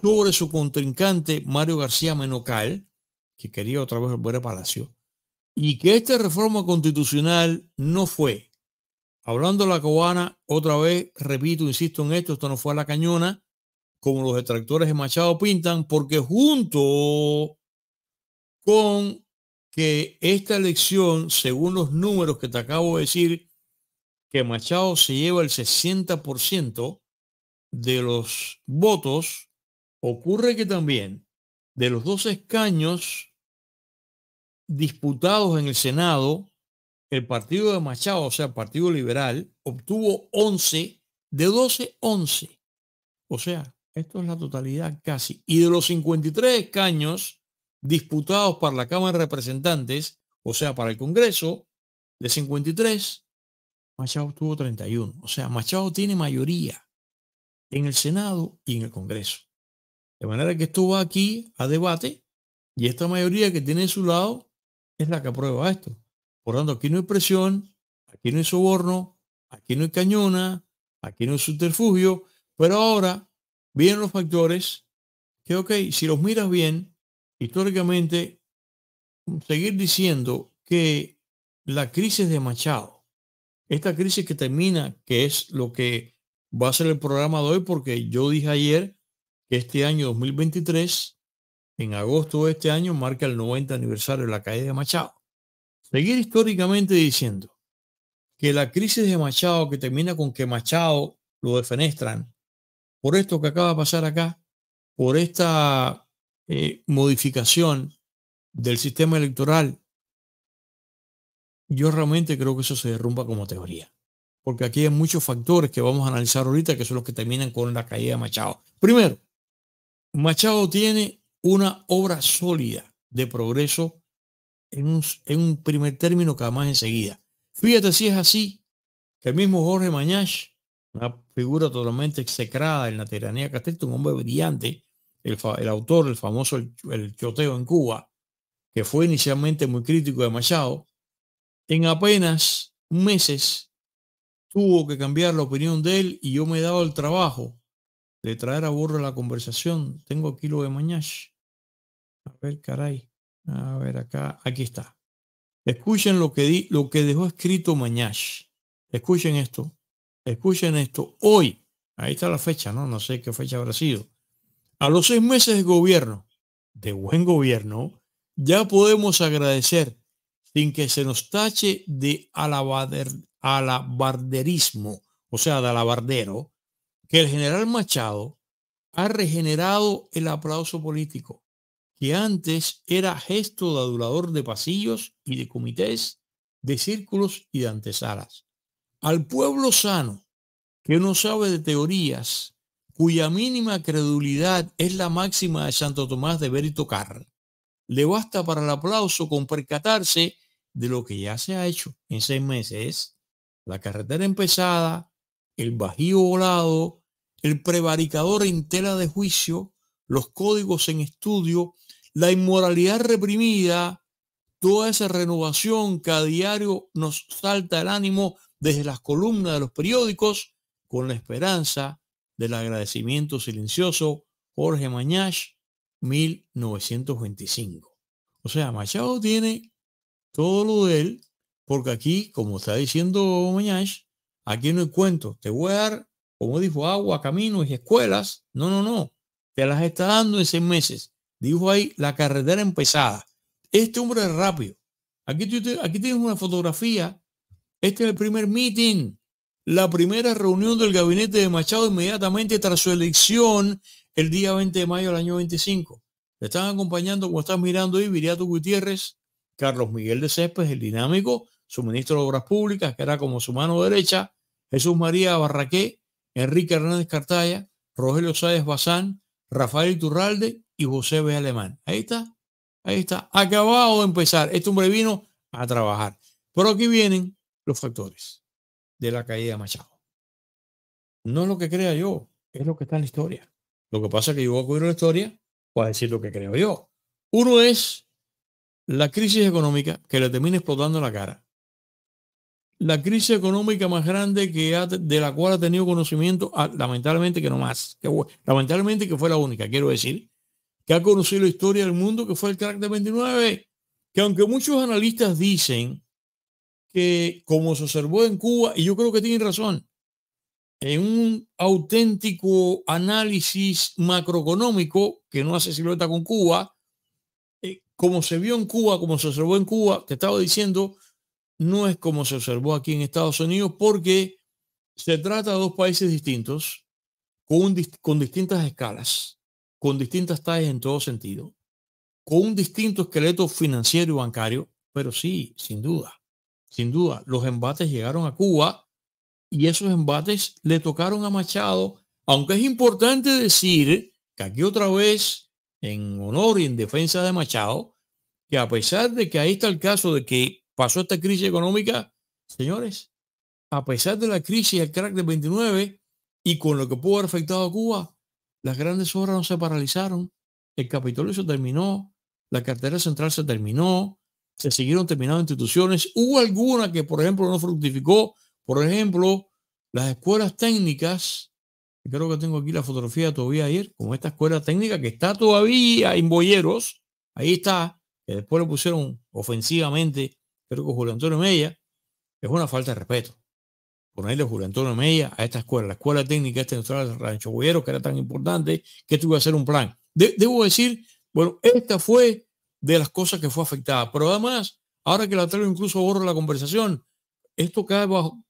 sobre su contrincante Mario García Menocal, que quería otra vez volver a Palacio, y que esta reforma constitucional no fue Hablando de la cobana, otra vez, repito, insisto en esto, esto no fue a la cañona, como los detractores de Machado pintan, porque junto con que esta elección, según los números que te acabo de decir, que Machado se lleva el 60% de los votos, ocurre que también de los dos escaños disputados en el Senado, el partido de Machado, o sea, el Partido Liberal, obtuvo 11, de 12, 11. O sea, esto es la totalidad casi. Y de los 53 escaños disputados para la Cámara de Representantes, o sea, para el Congreso, de 53, Machado obtuvo 31. O sea, Machado tiene mayoría en el Senado y en el Congreso. De manera que esto va aquí a debate y esta mayoría que tiene en su lado es la que aprueba esto. Por lo tanto, aquí no hay presión, aquí no hay soborno, aquí no hay cañona, aquí no hay subterfugio, pero ahora vienen los factores que, ok, si los miras bien, históricamente, seguir diciendo que la crisis de Machado, esta crisis que termina, que es lo que va a ser el programa de hoy, porque yo dije ayer que este año 2023, en agosto de este año, marca el 90 aniversario de la caída de Machado seguir históricamente diciendo que la crisis de Machado, que termina con que Machado lo defenestran, por esto que acaba de pasar acá, por esta eh, modificación del sistema electoral, yo realmente creo que eso se derrumba como teoría. Porque aquí hay muchos factores que vamos a analizar ahorita que son los que terminan con la caída de Machado. Primero, Machado tiene una obra sólida de progreso en un, primer término cada más enseguida. Fíjate si es así, que el mismo Jorge Mañash, una figura totalmente execrada en la tiranía castrista, un hombre brillante, el, autor, el famoso el, Choteo en Cuba, que fue inicialmente muy crítico de Machado, en apenas meses tuvo que cambiar la opinión de él y yo me he dado el trabajo de traer a burro la conversación. Tengo aquí lo de Mañash. A ver, caray. A ver acá, aquí está. Escuchen lo que, di, lo que dejó escrito Mañash. Escuchen esto. Escuchen esto. Hoy, ahí está la fecha, ¿no? No sé qué fecha habrá sido. A los seis meses de gobierno, de buen gobierno, ya podemos agradecer sin que se nos tache de alabader, alabarderismo, o sea, de alabardero, que el general Machado ha regenerado el aplauso político que antes era gesto de adulador de pasillos y de comités, de círculos y de antesalas. Al pueblo sano, que no sabe de teorías, cuya mínima credulidad es la máxima de Santo Tomás de ver y tocar, le basta para el aplauso con percatarse de lo que ya se ha hecho en seis meses. La carretera empezada, el bajío volado, el prevaricador en tela de juicio, los códigos en estudio, la inmoralidad reprimida, toda esa renovación que a diario nos salta el ánimo desde las columnas de los periódicos, con la esperanza del agradecimiento silencioso, Jorge Mañash, 1925. O sea, Machado tiene todo lo de él, porque aquí, como está diciendo Mañash, aquí no hay cuento. Te voy a dar, como dijo, agua, caminos y escuelas. No, no, no. Te las está dando en seis meses. Dijo ahí la carretera empezada. Este hombre es rápido. Aquí, aquí tienes una fotografía. Este es el primer meeting, la primera reunión del gabinete de Machado inmediatamente tras su elección el día 20 de mayo del año 25. Le están acompañando, como estás mirando ahí, Viriato Gutiérrez, Carlos Miguel de Céspedes, el dinámico, su ministro de Obras Públicas, que era como su mano derecha, Jesús María Barraqué, Enrique Hernández Cartaya, Rogelio Sáez Bazán, Rafael Turralde y José B. Alemán. Ahí está, ahí está. Acabado de empezar. Este hombre vino a trabajar. Pero aquí vienen los factores de la caída de Machado. No es lo que crea yo, es lo que está en la historia. Lo que pasa es que yo voy a cubrir la historia para decir lo que creo yo. Uno es la crisis económica que le termina explotando la cara la crisis económica más grande que ha, de la cual ha tenido conocimiento, ah, lamentablemente que no más, lamentablemente que fue la única, quiero decir, que ha conocido la historia del mundo, que fue el crack de 29, que aunque muchos analistas dicen que como se observó en Cuba, y yo creo que tienen razón, en un auténtico análisis macroeconómico que no hace silueta con Cuba, eh, como se vio en Cuba, como se observó en Cuba, te estaba diciendo, no es como se observó aquí en Estados Unidos porque se trata de dos países distintos, con, con distintas escalas, con distintas tallas en todo sentido, con un distinto esqueleto financiero y bancario, pero sí, sin duda, sin duda, los embates llegaron a Cuba y esos embates le tocaron a Machado, aunque es importante decir que aquí otra vez, en honor y en defensa de Machado, que a pesar de que ahí está el caso de que pasó esta crisis económica, señores, a pesar de la crisis, el crack del 29 y con lo que pudo haber afectado a Cuba, las grandes obras no se paralizaron. El Capitolio se terminó, la cartera central se terminó, se siguieron terminando instituciones. Hubo alguna que, por ejemplo, no fructificó. Por ejemplo, las escuelas técnicas. Creo que tengo aquí la fotografía todavía ayer con esta escuela técnica que está todavía en Boyeros. Ahí está, que después le pusieron ofensivamente creo que Julio Antonio Mella es una falta de respeto. Ponerle le Julio Antonio Mella a esta escuela, la escuela técnica este Central de Rancho Boyero, que era tan importante, que tuvo que hacer un plan. debo decir, bueno, esta fue de las cosas que fue afectada. Pero además, ahora que la traigo incluso borro la conversación, esto cae, bajo,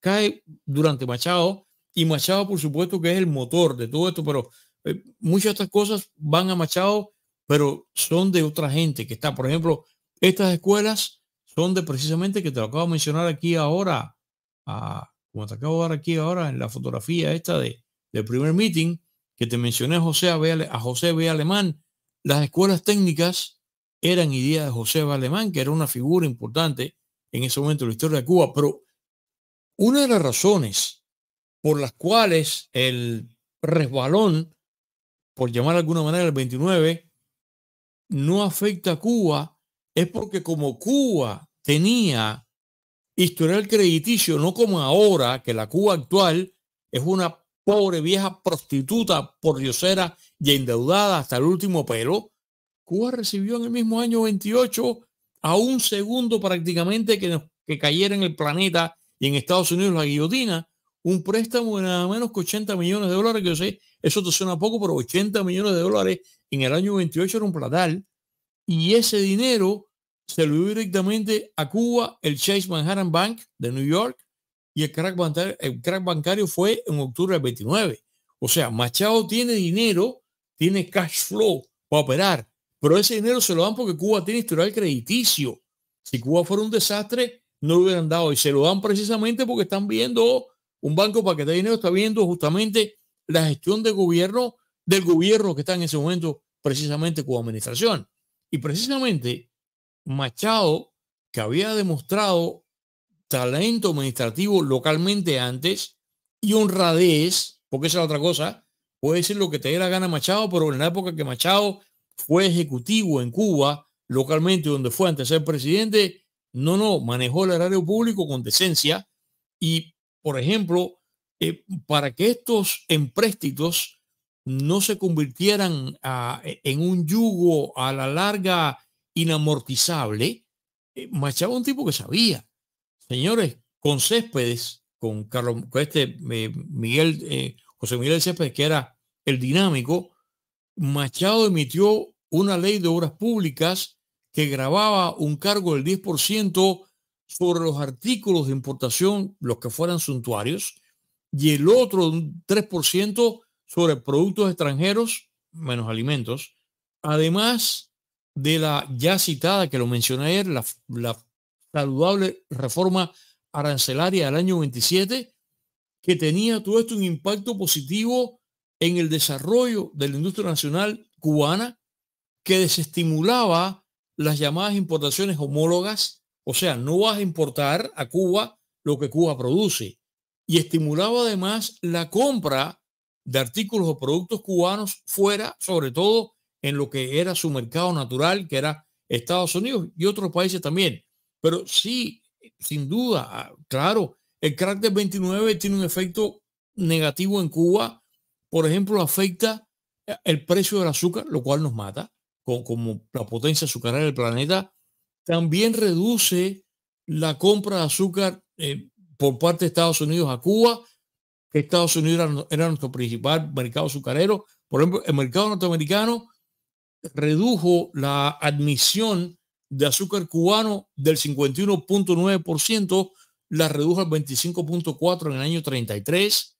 cae durante Machado y Machado, por supuesto, que es el motor de todo esto, pero eh, muchas de estas cosas van a Machado, pero son de otra gente que está, por ejemplo, estas escuelas son de precisamente que te lo acabo de mencionar aquí ahora, ah, como te acabo de dar aquí ahora en la fotografía esta de, del primer meeting que te mencioné José a, José B. Alemán, las escuelas técnicas eran idea de José B. Alemán, que era una figura importante en ese momento de la historia de Cuba, pero una de las razones por las cuales el resbalón, por llamar de alguna manera, el 29, no afecta a Cuba es porque como Cuba tenía historial crediticio, no como ahora, que la Cuba actual es una pobre vieja prostituta por diosera y endeudada hasta el último pelo, Cuba recibió en el mismo año 28 a un segundo prácticamente que, que cayera en el planeta y en Estados Unidos la guillotina, un préstamo de nada menos que 80 millones de dólares, que yo sé, eso te suena poco, pero 80 millones de dólares en el año 28 era un platal y ese dinero se lo dio directamente a Cuba el Chase Manhattan Bank de New York y el crack, bancario, fue en octubre del 29. O sea, Machado tiene dinero, tiene cash flow para operar, pero ese dinero se lo dan porque Cuba tiene historial crediticio. Si Cuba fuera un desastre, no lo hubieran dado y se lo dan precisamente porque están viendo un banco para que te dinero, está viendo justamente la gestión de gobierno del gobierno que está en ese momento precisamente con administración. Y precisamente Machado, que había demostrado talento administrativo localmente antes y honradez, porque esa es la otra cosa, puede decir lo que te dé la gana Machado, pero en la época que Machado fue ejecutivo en Cuba, localmente donde fue antes ser presidente, no, no, manejó el erario público con decencia y, por ejemplo, eh, para que estos empréstitos no se convirtieran ah, en un yugo a la larga inamortizable, eh, Machado un tipo que sabía. Señores, con Céspedes, con Carlos, este eh, Miguel, eh, José Miguel Céspedes, que era el dinámico, Machado emitió una ley de obras públicas que grababa un cargo del 10% sobre los artículos de importación, los que fueran suntuarios, y el otro 3% sobre productos extranjeros menos alimentos, además de la ya citada que lo mencioné ayer, la, saludable reforma arancelaria del año 27, que tenía todo esto un impacto positivo en el desarrollo de la industria nacional cubana, que desestimulaba las llamadas importaciones homólogas, o sea, no vas a importar a Cuba lo que Cuba produce, y estimulaba además la compra de artículos o productos cubanos fuera, sobre todo en lo que era su mercado natural, que era Estados Unidos y otros países también. Pero sí, sin duda, ah, claro, el crack 29 tiene un efecto negativo en Cuba. Por ejemplo, afecta eh, el precio del azúcar, lo cual nos mata, como, la potencia azucarera del planeta. También reduce la compra de azúcar eh, por parte de Estados Unidos a Cuba Estados Unidos era, nuestro principal mercado azucarero. Por ejemplo, el mercado norteamericano redujo la admisión de azúcar cubano del 51.9%, la redujo al 25.4% en el año 33.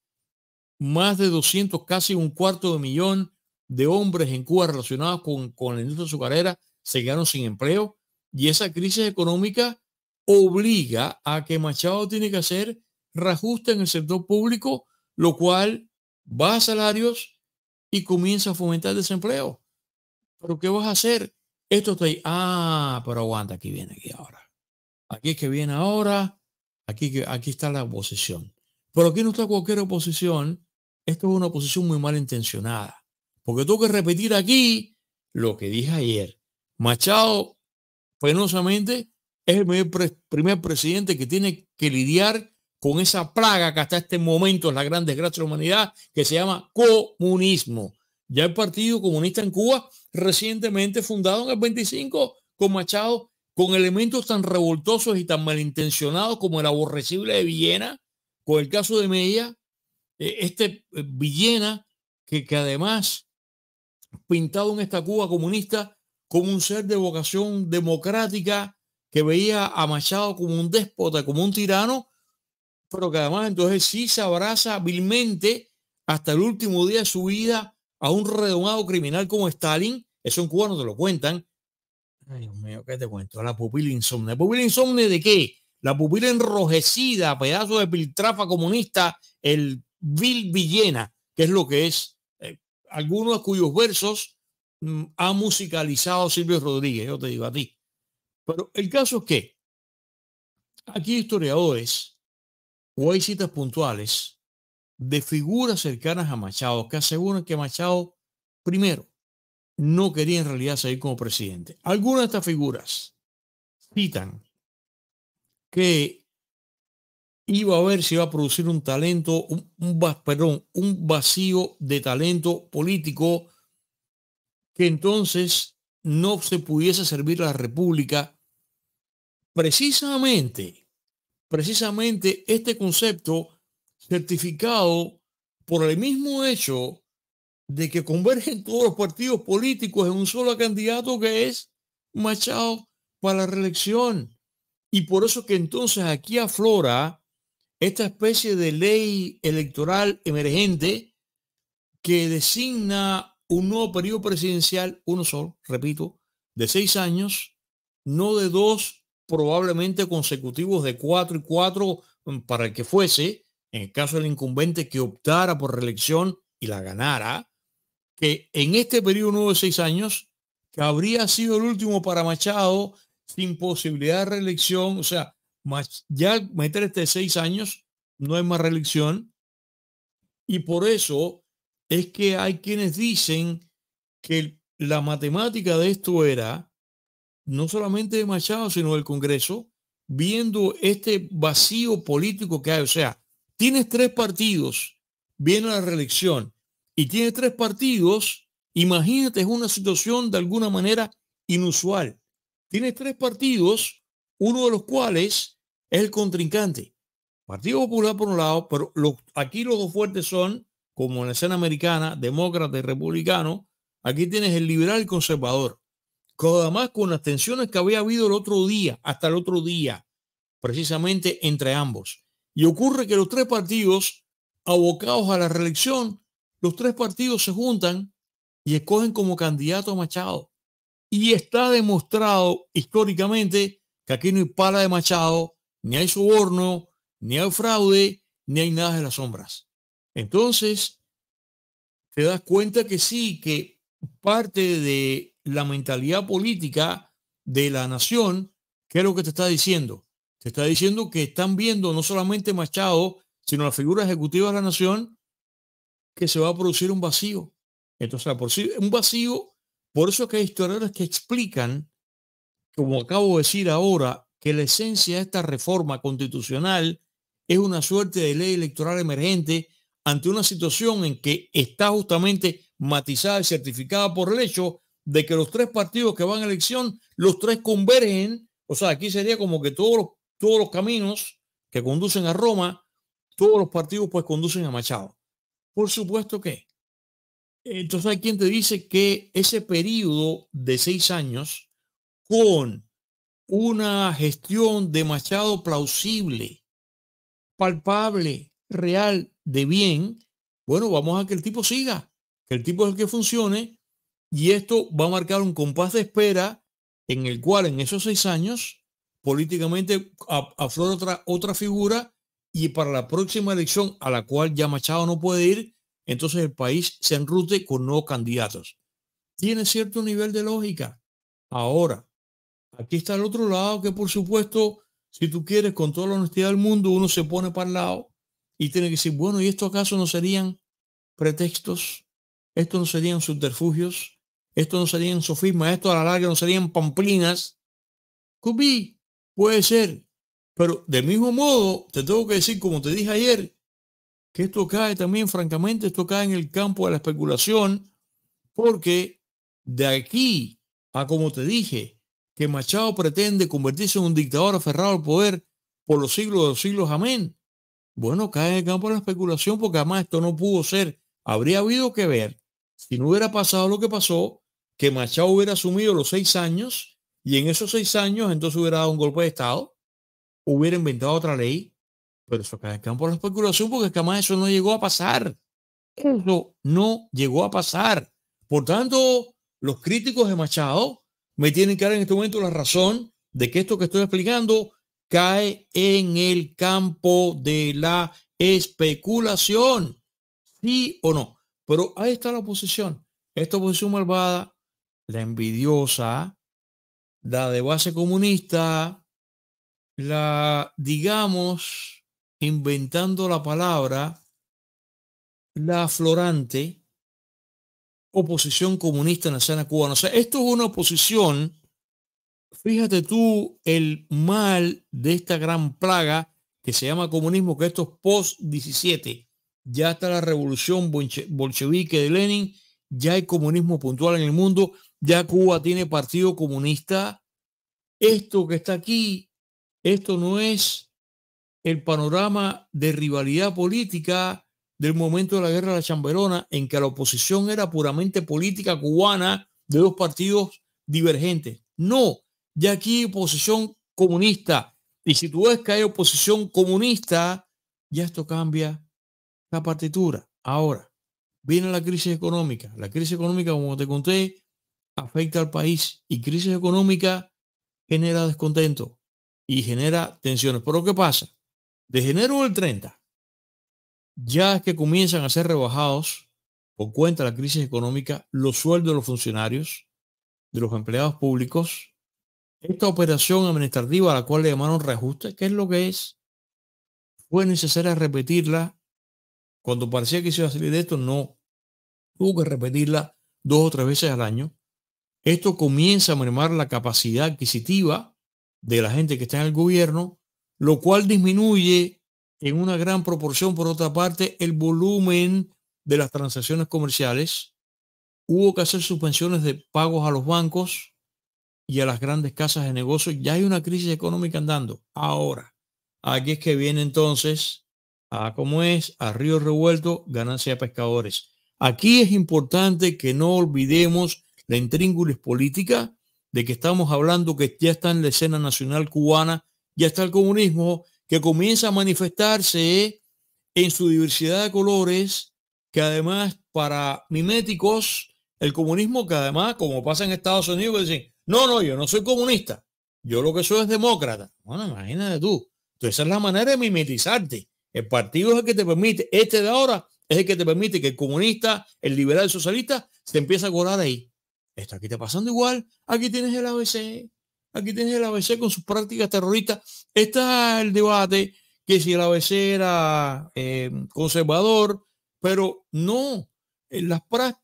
Más de 200, casi un cuarto de millón de hombres en Cuba relacionados con, con la industria azucarera se quedaron sin empleo. Y esa crisis económica obliga a que Machado tiene que hacer reajuste en el sector público, lo cual va a salarios y comienza a fomentar desempleo. ¿Pero qué vas a hacer? Esto está ahí. Ah, pero aguanta, aquí viene aquí ahora. Aquí es que viene ahora, aquí, aquí está la oposición. Pero aquí no está cualquier oposición. Esto es una oposición muy mal intencionada. Porque tengo que repetir aquí lo que dije ayer. Machado, penosamente, es el primer presidente que tiene que lidiar con esa plaga que hasta este momento es la gran desgracia de la humanidad, que se llama comunismo. Ya el Partido Comunista en Cuba, recientemente fundado en el 25 con Machado, con elementos tan revoltosos y tan malintencionados como el aborrecible de Villena, con el caso de Mella, eh, este eh, Villena, que, que además pintado en esta Cuba comunista como un ser de vocación democrática, que veía a Machado como un déspota, como un tirano, pero que además entonces sí se abraza vilmente hasta el último día de su vida a un redonado criminal como Stalin. Eso en Cuba no te lo cuentan. Ay, Dios mío, ¿qué te cuento? La pupila insomne. pupila insomne de qué? La pupila enrojecida, pedazo de piltrafa comunista, el vil villena, que es lo que es. Eh, algunos de cuyos versos mm, ha musicalizado Silvio Rodríguez, yo te digo a ti. Pero el caso es que aquí historiadores o hay citas puntuales de figuras cercanas a Machado que aseguran que Machado, primero, no quería en realidad seguir como presidente. Algunas de estas figuras citan que iba a ver si iba a producir un talento, un, perdón, un vacío de talento político que entonces no se pudiese servir a la República precisamente precisamente este concepto certificado por el mismo hecho de que convergen todos los partidos políticos en un solo candidato que es Machado para la reelección. Y por eso que entonces aquí aflora esta especie de ley electoral emergente que designa un nuevo periodo presidencial, uno solo, repito, de seis años, no de dos probablemente consecutivos de cuatro y cuatro mm, para el que fuese, en el caso del incumbente que optara por reelección y la ganara, que en este periodo nuevo de seis años, que habría sido el último para Machado sin posibilidad de reelección, o sea, ya meter este seis años, no hay más reelección. Y por eso es que hay quienes dicen que la matemática de esto era no solamente de Machado, sino del Congreso, viendo este vacío político que hay. O sea, tienes tres partidos, viene la reelección, y tienes tres partidos, imagínate, es una situación de alguna manera inusual. Tienes tres partidos, uno de los cuales es el contrincante. Partido Popular por un lado, pero aquí los dos fuertes son, como en la escena americana, demócrata y republicano, aquí tienes el liberal y conservador además con las tensiones que había habido el otro día, hasta el otro día, precisamente entre ambos. Y ocurre que los tres partidos abocados a la reelección, los tres partidos se juntan y escogen como candidato a Machado. Y está demostrado históricamente que aquí no hay pala de Machado, ni hay soborno, ni hay fraude, ni hay nada de las sombras. Entonces, te das cuenta que sí, que parte de la mentalidad política de la nación, ¿qué es lo que te está diciendo? Te está diciendo que están viendo no solamente Machado, sino la figura ejecutiva de la nación, que se va a producir un vacío. Entonces, por sí, un vacío, por eso es que hay historiadores que explican, como acabo de decir ahora, que la esencia de esta reforma constitucional es una suerte de ley electoral emergente ante una situación en que está justamente matizada y certificada por el hecho de que los tres partidos que van a elección, los tres convergen. O sea, aquí sería como que todos los, todos los caminos que conducen a Roma, todos los partidos pues conducen a Machado. Por supuesto que. Entonces hay quien te dice que ese periodo de seis años con una gestión de Machado plausible, palpable, real, de bien, bueno, vamos a que el tipo siga, que el tipo es el que funcione y esto va a marcar un compás de espera en el cual en esos seis años políticamente aflora otra, otra figura y para la próxima elección a la cual ya Machado no puede ir, entonces el país se enrute con nuevos candidatos. Tiene cierto nivel de lógica. Ahora, aquí está el otro lado que por supuesto, si tú quieres, con toda la honestidad del mundo, uno se pone para el lado y tiene que decir, bueno, ¿y esto acaso no serían pretextos? ¿Esto no serían subterfugios? esto no serían sofismas, esto a la larga no serían pamplinas. Could puede ser. Pero del mismo modo, te tengo que decir, como te dije ayer, que esto cae también, francamente, esto cae en el campo de la especulación, porque de aquí a como te dije, que Machado pretende convertirse en un dictador aferrado al poder por los siglos de los siglos, amén. Bueno, cae en el campo de la especulación porque además esto no pudo ser. Habría habido que ver si no hubiera pasado lo que pasó, que Machado hubiera asumido los seis años y en esos seis años entonces hubiera dado un golpe de Estado, hubiera inventado otra ley, pero eso cae en campo de la especulación porque jamás eso no llegó a pasar. Eso no llegó a pasar. Por tanto, los críticos de Machado me tienen que dar en este momento la razón de que esto que estoy explicando cae en el campo de la especulación. Sí o no. Pero ahí está la oposición. Esta oposición malvada la envidiosa, la de base comunista, la, digamos, inventando la palabra, la aflorante oposición comunista en la escena cubana. O sea, esto es una oposición, fíjate tú, el mal de esta gran plaga que se llama comunismo, que esto es post-17. Ya está la revolución bolchevique de Lenin, ya hay comunismo puntual en el mundo, ya Cuba tiene partido comunista. Esto que está aquí, esto no es el panorama de rivalidad política del momento de la guerra de la Chamberona, en que la oposición era puramente política cubana de dos partidos divergentes. No, ya aquí hay oposición comunista. Y si tú ves que hay oposición comunista, ya esto cambia la partitura. Ahora, viene la crisis económica. La crisis económica, como te conté, afecta al país y crisis económica genera descontento y genera tensiones. Pero ¿qué pasa? De enero del 30, ya que comienzan a ser rebajados por cuenta la crisis económica los sueldos de los funcionarios, de los empleados públicos, esta operación administrativa a la cual le llamaron reajuste, ¿qué es lo que es? Fue necesaria repetirla cuando parecía que se iba a salir de esto, no. Tuvo que repetirla dos o tres veces al año esto comienza a mermar la capacidad adquisitiva de la gente que está en el gobierno, lo cual disminuye en una gran proporción, por otra parte, el volumen de las transacciones comerciales. Hubo que hacer suspensiones de pagos a los bancos y a las grandes casas de negocios. Ya hay una crisis económica andando. Ahora, aquí es que viene entonces a, como es, a Río Revuelto, ganancia de pescadores. Aquí es importante que no olvidemos la intríngulis política de que estamos hablando que ya está en la escena nacional cubana, ya está el comunismo, que comienza a manifestarse en su diversidad de colores, que además para miméticos, el comunismo que además, como pasa en Estados Unidos, que dicen, no, no, yo no soy comunista, yo lo que soy es demócrata. Bueno, imagínate tú. Entonces esa es la manera de mimetizarte. El partido es el que te permite, este de ahora es el que te permite que el comunista, el liberal el socialista, se empiece a colar ahí. Esto aquí está pasando igual. Aquí tienes el ABC. Aquí tienes el ABC con sus prácticas terroristas. Está el debate que si el ABC era em, conservador, pero no. Eh, las,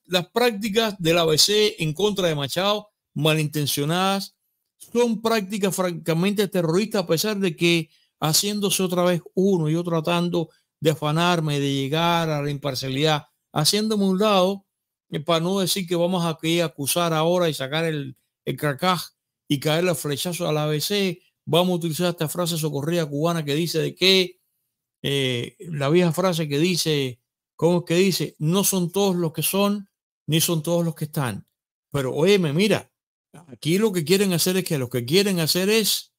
las prácticas del ABC en contra de Machado, malintencionadas, son prácticas francamente terroristas, a pesar de que haciéndose otra vez uno, y yo tratando de afanarme, de llegar a la imparcialidad, haciéndome un lado, eh, para no decir que vamos a acusar ahora y sacar el, el cracaj y caerle flechazo la ABC, vamos a utilizar esta frase socorrida cubana que dice de que eh, la vieja frase que dice, ¿cómo es que dice? No son todos los que son, ni son todos los que están. Pero oye, mira, aquí lo que quieren hacer es que lo que quieren hacer es,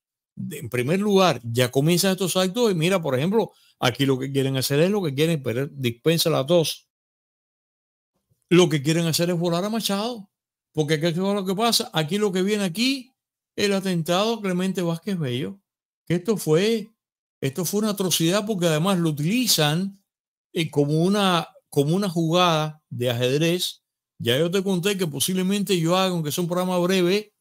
en primer lugar, ya comienzan estos actos y mira, por ejemplo, aquí lo que quieren hacer es lo que quieren, pero dispensa la dos lo que quieren hacer es volar a Machado, porque ¿qué es lo que pasa? Aquí lo que viene aquí, el atentado Clemente Vázquez Bello, que esto fue, esto fue una atrocidad porque además lo utilizan eh, como, una, como una jugada de ajedrez. Ya yo te conté que posiblemente yo hago, aunque es un programa breve,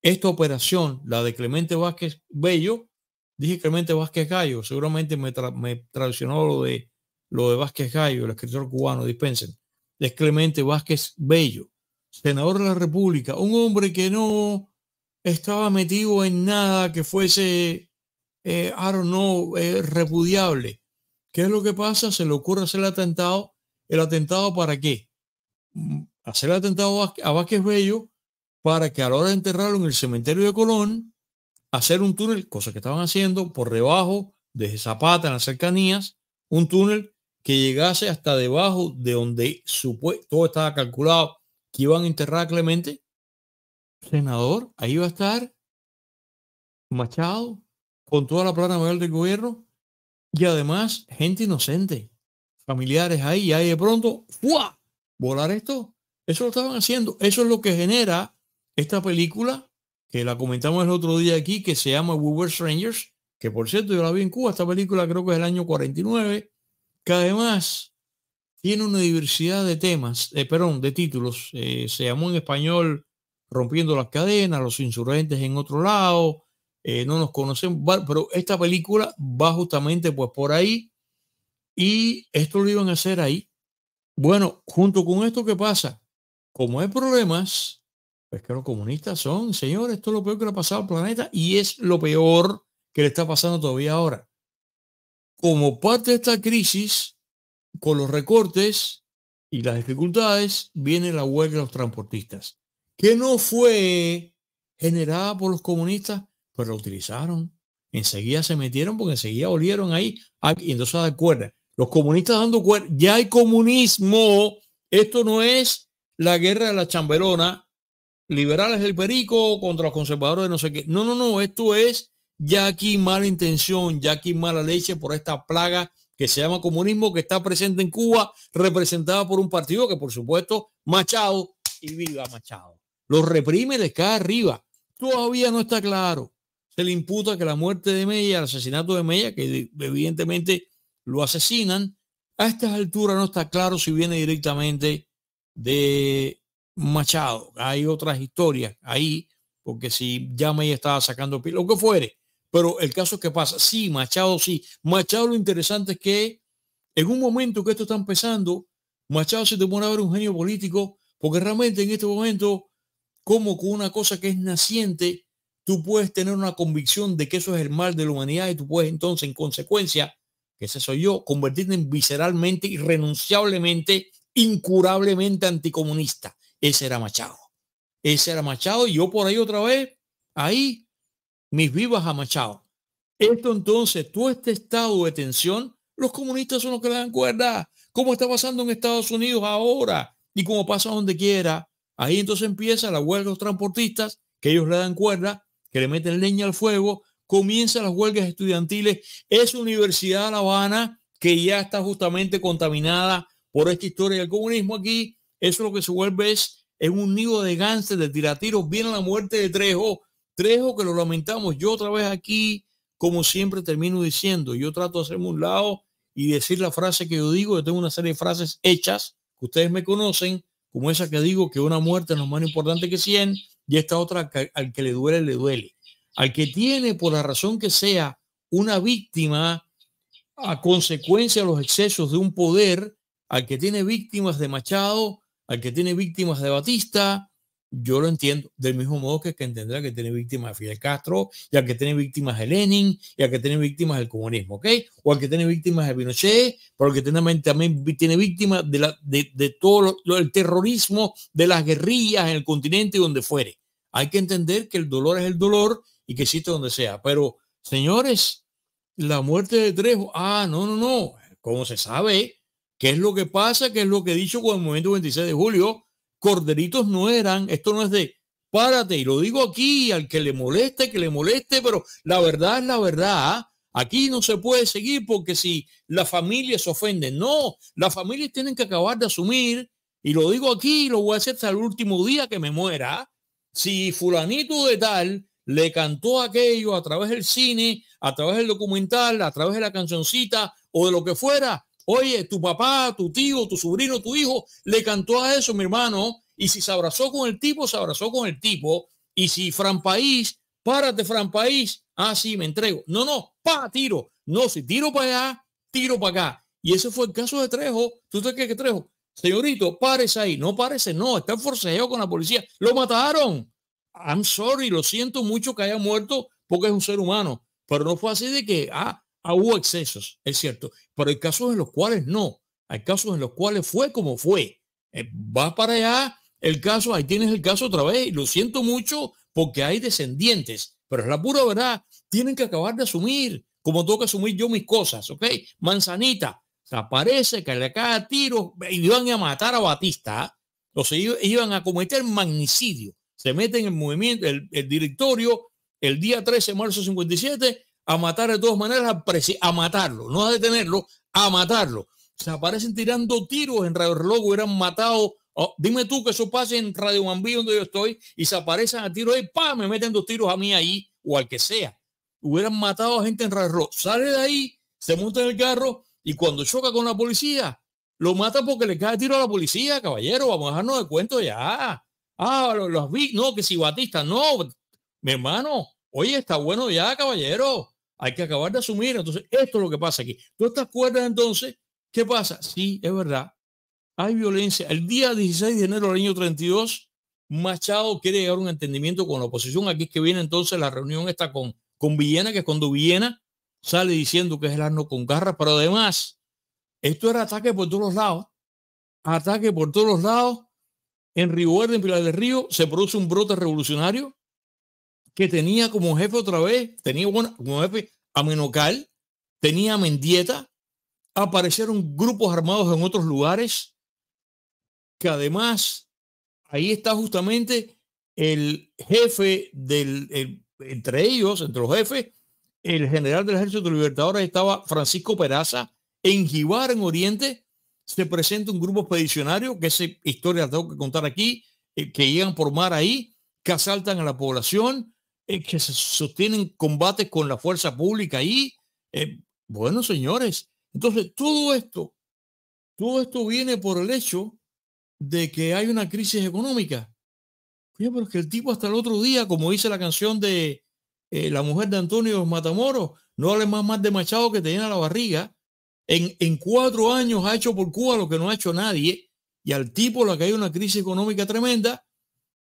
esta operación, la de Clemente Vázquez Bello, dije Clemente Vázquez Gallo, seguramente me, me traicionó lo de, lo de Vázquez Gallo, el escritor cubano, dispensen de Clemente Vázquez Bello, senador de la República, un hombre que no estaba metido en nada que fuese, eh, I eh, repudiable. ¿Qué es lo que pasa? Se le ocurre hacer el atentado. ¿El atentado para qué? Mm, hacer el atentado a Vázquez Bello para que a la hora de enterrarlo en el cementerio de Colón, hacer un túnel, cosa que estaban haciendo, por debajo, desde Zapata, en las cercanías, un túnel que llegase hasta debajo de donde supuesto, todo estaba calculado que iban a enterrar a Clemente. Senador, ahí va a estar Machado con toda la plana mayor del gobierno y además gente inocente, familiares ahí, y ahí de pronto, ¡fua! Volar esto. Eso lo estaban haciendo. Eso es lo que genera esta película que la comentamos el otro día aquí, que se llama We Were Strangers, que por cierto yo la vi en Cuba, esta película creo que es del año 49, que además tiene una diversidad de temas, eh, perdón, de títulos. Eh, se llamó en español Rompiendo las cadenas, Los insurgentes en otro lado, eh, no nos conocen, pero esta película va justamente pues por ahí y esto lo iban a hacer ahí. Bueno, junto con esto, ¿qué pasa? Como hay problemas, pues que los comunistas son, señores, esto es lo peor que le ha pasado al planeta y es lo peor que le está pasando todavía ahora como parte de esta crisis, con los recortes y las dificultades, viene la huelga de los transportistas, que no fue generada por los comunistas, pero la utilizaron. Enseguida se metieron porque enseguida volvieron ahí. Ah, y entonces de cuerda. Los comunistas dando cuerda. Ya hay comunismo. Esto no es la guerra de la chamberona. Liberales del perico contra los conservadores de no sé qué. No, no, no. Esto es ya aquí mala intención, ya aquí mala leche por esta plaga que se llama comunismo, que está presente en Cuba, representada por un partido que, por supuesto, Machado y viva Machado. Lo reprime, de acá arriba. Todavía no está claro. Se le imputa que la muerte de Mella, el asesinato de Mella, que evidentemente lo asesinan, a estas alturas no está claro si viene directamente de Machado. Hay otras historias ahí, porque si ya Mella estaba sacando pila, lo que fuere, pero el caso es que pasa, sí, Machado sí. Machado lo interesante es que en un momento que esto está empezando, Machado se te pone a ver un genio político, porque realmente en este momento, como con una cosa que es naciente, tú puedes tener una convicción de que eso es el mal de la humanidad y tú puedes entonces, en consecuencia, que ese soy yo, convertirte en visceralmente, irrenunciablemente, incurablemente anticomunista. Ese era Machado. Ese era Machado y yo por ahí otra vez, ahí mis vivas a Machado. Esto entonces, todo este estado de tensión, los comunistas son los que le dan cuerda, ¿Cómo está pasando en Estados Unidos ahora y como pasa donde quiera. Ahí entonces empieza la huelga de transportistas, que ellos le dan cuerda, que le meten leña al fuego, comienzan las huelgas estudiantiles, es Universidad de La Habana, que ya está justamente contaminada por esta historia del comunismo aquí, eso lo que se vuelve es, un nido de gansos de tiratiros, viene la muerte de Trejo, o que lo lamentamos. Yo otra vez aquí, como siempre, termino diciendo, yo trato de hacerme un lado y decir la frase que yo digo. Yo tengo una serie de frases hechas que ustedes me conocen, como esa que digo que una muerte no es más importante que 100 y esta otra al que le duele, le duele. Al que tiene, por la razón que sea, una víctima a consecuencia de los excesos de un poder, al que tiene víctimas de Machado, al que tiene víctimas de Batista, yo lo entiendo, del mismo modo que, que entenderá que tiene víctimas a Fidel Castro, ya que tiene víctimas de Lenin, ya que tiene víctimas del comunismo, ¿ok? O al que tiene víctimas de Pinochet, porque también, también tiene víctimas de, la, de, todo el terrorismo de las guerrillas en el continente y donde fuere. Hay que entender que el dolor es el dolor y que existe donde sea. Pero, señores, la muerte de Trejo, ah, no, no, no, como se sabe, ¿qué es lo que pasa? ¿Qué es lo que he dicho con el momento 26 de julio? corderitos no eran, esto no es de párate, y lo digo aquí, al que le moleste, que le moleste, pero la verdad es la verdad. ¿ah? Aquí no se puede seguir porque si la familia se ofenden, no, las familias tienen que acabar de asumir, y lo digo aquí, lo voy a hacer hasta el último día que me muera. ¿ah? Si fulanito de tal le cantó aquello a través del cine, a través del documental, a través de la cancioncita o de lo que fuera, Oye, tu papá, tu tío, tu sobrino, tu hijo le cantó a eso, mi hermano. Y si se abrazó con el tipo, se abrazó con el tipo. Y si Fran País, párate, Fran País. Ah, sí, me entrego. No, no, pa, tiro. No, si tiro para allá, tiro para acá. Y ese fue el caso de Trejo. ¿Tú te crees que Trejo? Señorito, párese ahí. No párese, no. Está forcejeado con la policía. Lo mataron. I'm sorry, lo siento mucho que haya muerto porque es un ser humano. Pero no fue así de que, ah, Ah, hubo excesos, es cierto, pero hay casos en los cuales no. Hay casos en los cuales fue como fue. Eh, va para allá, el caso, ahí tienes el caso otra vez. Lo siento mucho porque hay descendientes, pero es la pura verdad. Tienen que acabar de asumir, como tengo que asumir yo mis cosas, ¿ok? Manzanita, se aparece que le cae a tiro iban a matar a Batista. ¿ah? o sea, iban a cometer magnicidio. Se meten en el movimiento, el, directorio, el día 13 de marzo 57 a matar de todas maneras, a, matarlo, no a detenerlo, a matarlo. Se aparecen tirando tiros en Radio Reloj, hubieran matado. Oh, dime tú que eso pase en Radio Mambí, donde yo estoy, y se aparecen a tiros, y pa, me meten dos tiros a mí ahí, o al que sea. Hubieran matado a gente en Radio Reloj. Sale de ahí, se monta en el carro, y cuando choca con la policía, lo mata porque le cae tiro a la policía, caballero. Vamos a dejarnos de cuento ya. Ah, los, los vi. No, que si Batista, no, mi hermano, Oye, está bueno ya, caballero. Hay que acabar de asumir. Entonces, esto es lo que pasa aquí. ¿Tú te acuerdas entonces qué pasa? Sí, es verdad. Hay violencia. El día 16 de enero del año 32, Machado quiere llegar a un entendimiento con la oposición. Aquí es que viene entonces la reunión esta con, con Villena, que es cuando Villena sale diciendo que es el arno con garras. pero además, esto era ataque por todos los lados. Ataque por todos los lados. En Río Verde, en Pilar del Río, se produce un brote revolucionario que tenía como jefe otra vez, tenía como jefe a Menocal, tenía a Mendieta, aparecieron grupos armados en otros lugares, que además ahí está justamente el jefe del, entre ellos, entre los jefes, el general del ejército de libertadores estaba Francisco Peraza, en Gibar, en Oriente, se presenta un grupo expedicionario, que esa historia la tengo que contar aquí, eh, que llegan por mar ahí, que asaltan a la población, eh, que se sostienen combates con la fuerza pública y, eh, bueno, señores, entonces todo esto, todo esto viene por el hecho de que hay una crisis económica. Oye, pero que el tipo hasta el otro día, como dice la canción de eh, la mujer de Antonio Matamoros, no hable más, más de Machado que te llena la barriga. En, en cuatro años ha hecho por Cuba lo que no ha hecho nadie. Y al tipo la que hay una crisis económica tremenda.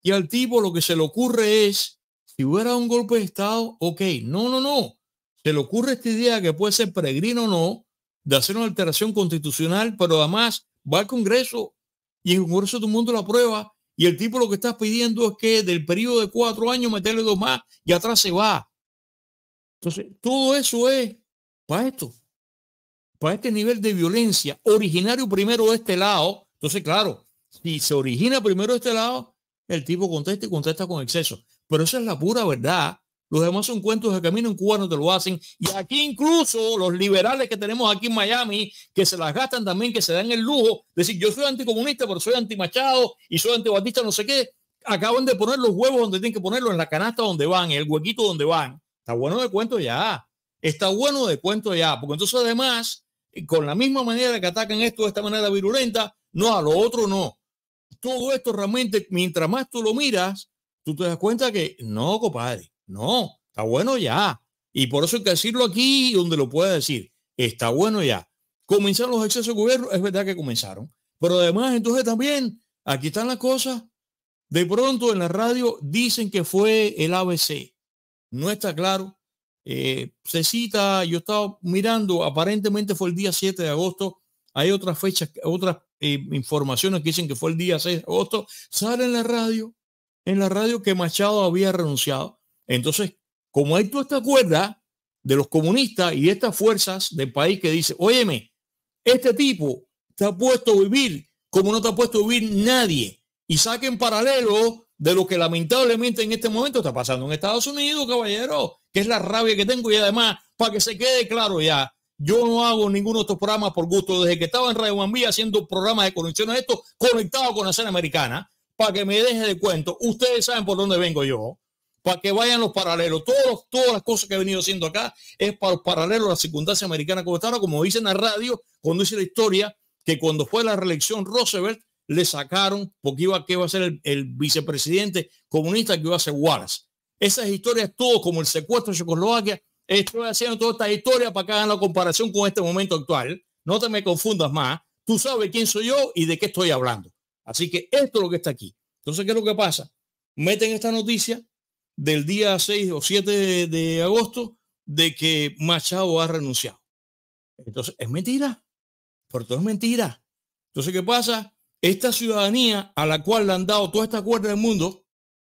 Y al tipo lo que se le ocurre es si hubiera un golpe de Estado, ok, no, no, no. Se le ocurre esta idea que puede ser peregrino o no, de hacer una alteración constitucional, pero además va al Congreso y el Congreso todo el mundo la aprueba y el tipo lo que está pidiendo es que del periodo de cuatro años meterle dos más y atrás se va. Entonces, todo eso es para esto, para este nivel de violencia originario primero de este lado. Entonces, claro, si se origina primero de este lado, el tipo contesta y contesta con exceso. Pero esa es la pura verdad. Los demás son cuentos de camino en Cuba, no te lo hacen. Y aquí incluso los liberales que tenemos aquí en Miami, que se las gastan también, que se dan el lujo decir, yo soy anticomunista, pero soy antimachado y soy antibatista, no sé qué. Acaban de poner los huevos donde tienen que ponerlos, en la canasta donde van, en el huequito donde van. Está bueno de cuento ya. Está bueno de cuento ya. Porque entonces además, eh, con la misma manera que atacan esto de esta manera virulenta, no, a lo otro no. Todo esto realmente, mientras más tú lo miras, tú te das cuenta que no, compadre, no, está bueno ya. Y por eso hay que decirlo aquí donde lo pueda decir. Está bueno ya. Comenzaron los excesos de gobierno, es verdad que comenzaron. Pero además, entonces también, aquí están las cosas. De pronto en la radio dicen que fue el ABC. No está claro. Eh, se cita, yo estaba mirando, aparentemente fue el día 7 de agosto. Hay otras fechas, otras eh, informaciones que dicen que fue el día 6 de agosto. Sale en la radio en la radio que Machado había renunciado. Entonces, como hay toda esta cuerda de los comunistas y estas fuerzas del país que dice, óyeme, este tipo te ha puesto a vivir como no te ha puesto a vivir nadie. Y saquen paralelo de lo que lamentablemente en este momento está pasando en Estados Unidos, caballero, que es la rabia que tengo y además, para que se quede claro ya, yo no hago ninguno de estos programas por gusto. Desde que estaba en Radio Mambía haciendo programas de conexión a esto conectado con la escena americana, para que me deje de cuento. Ustedes saben por dónde vengo yo, para que vayan los paralelos. todas las cosas que he venido haciendo acá es para los paralelos a la circunstancia americana como estaba, como dicen en la radio, cuando dice la historia, que cuando fue la reelección Roosevelt le sacaron porque iba, que a ser el, vicepresidente comunista que iba a ser Wallace. Esas historias, todo como el secuestro de Checoslovaquia, estoy haciendo toda esta historia para que hagan la comparación con este momento actual. No te me confundas más. Tú sabes quién soy yo y de qué estoy hablando. Así que esto es lo que está aquí. Entonces, ¿qué es lo que pasa? Meten esta noticia del día 6 o 7 de, agosto de que Machado ha renunciado. Entonces, es mentira. Por todo es mentira. Entonces, ¿qué pasa? Esta ciudadanía a la cual le han dado toda esta cuerda del mundo,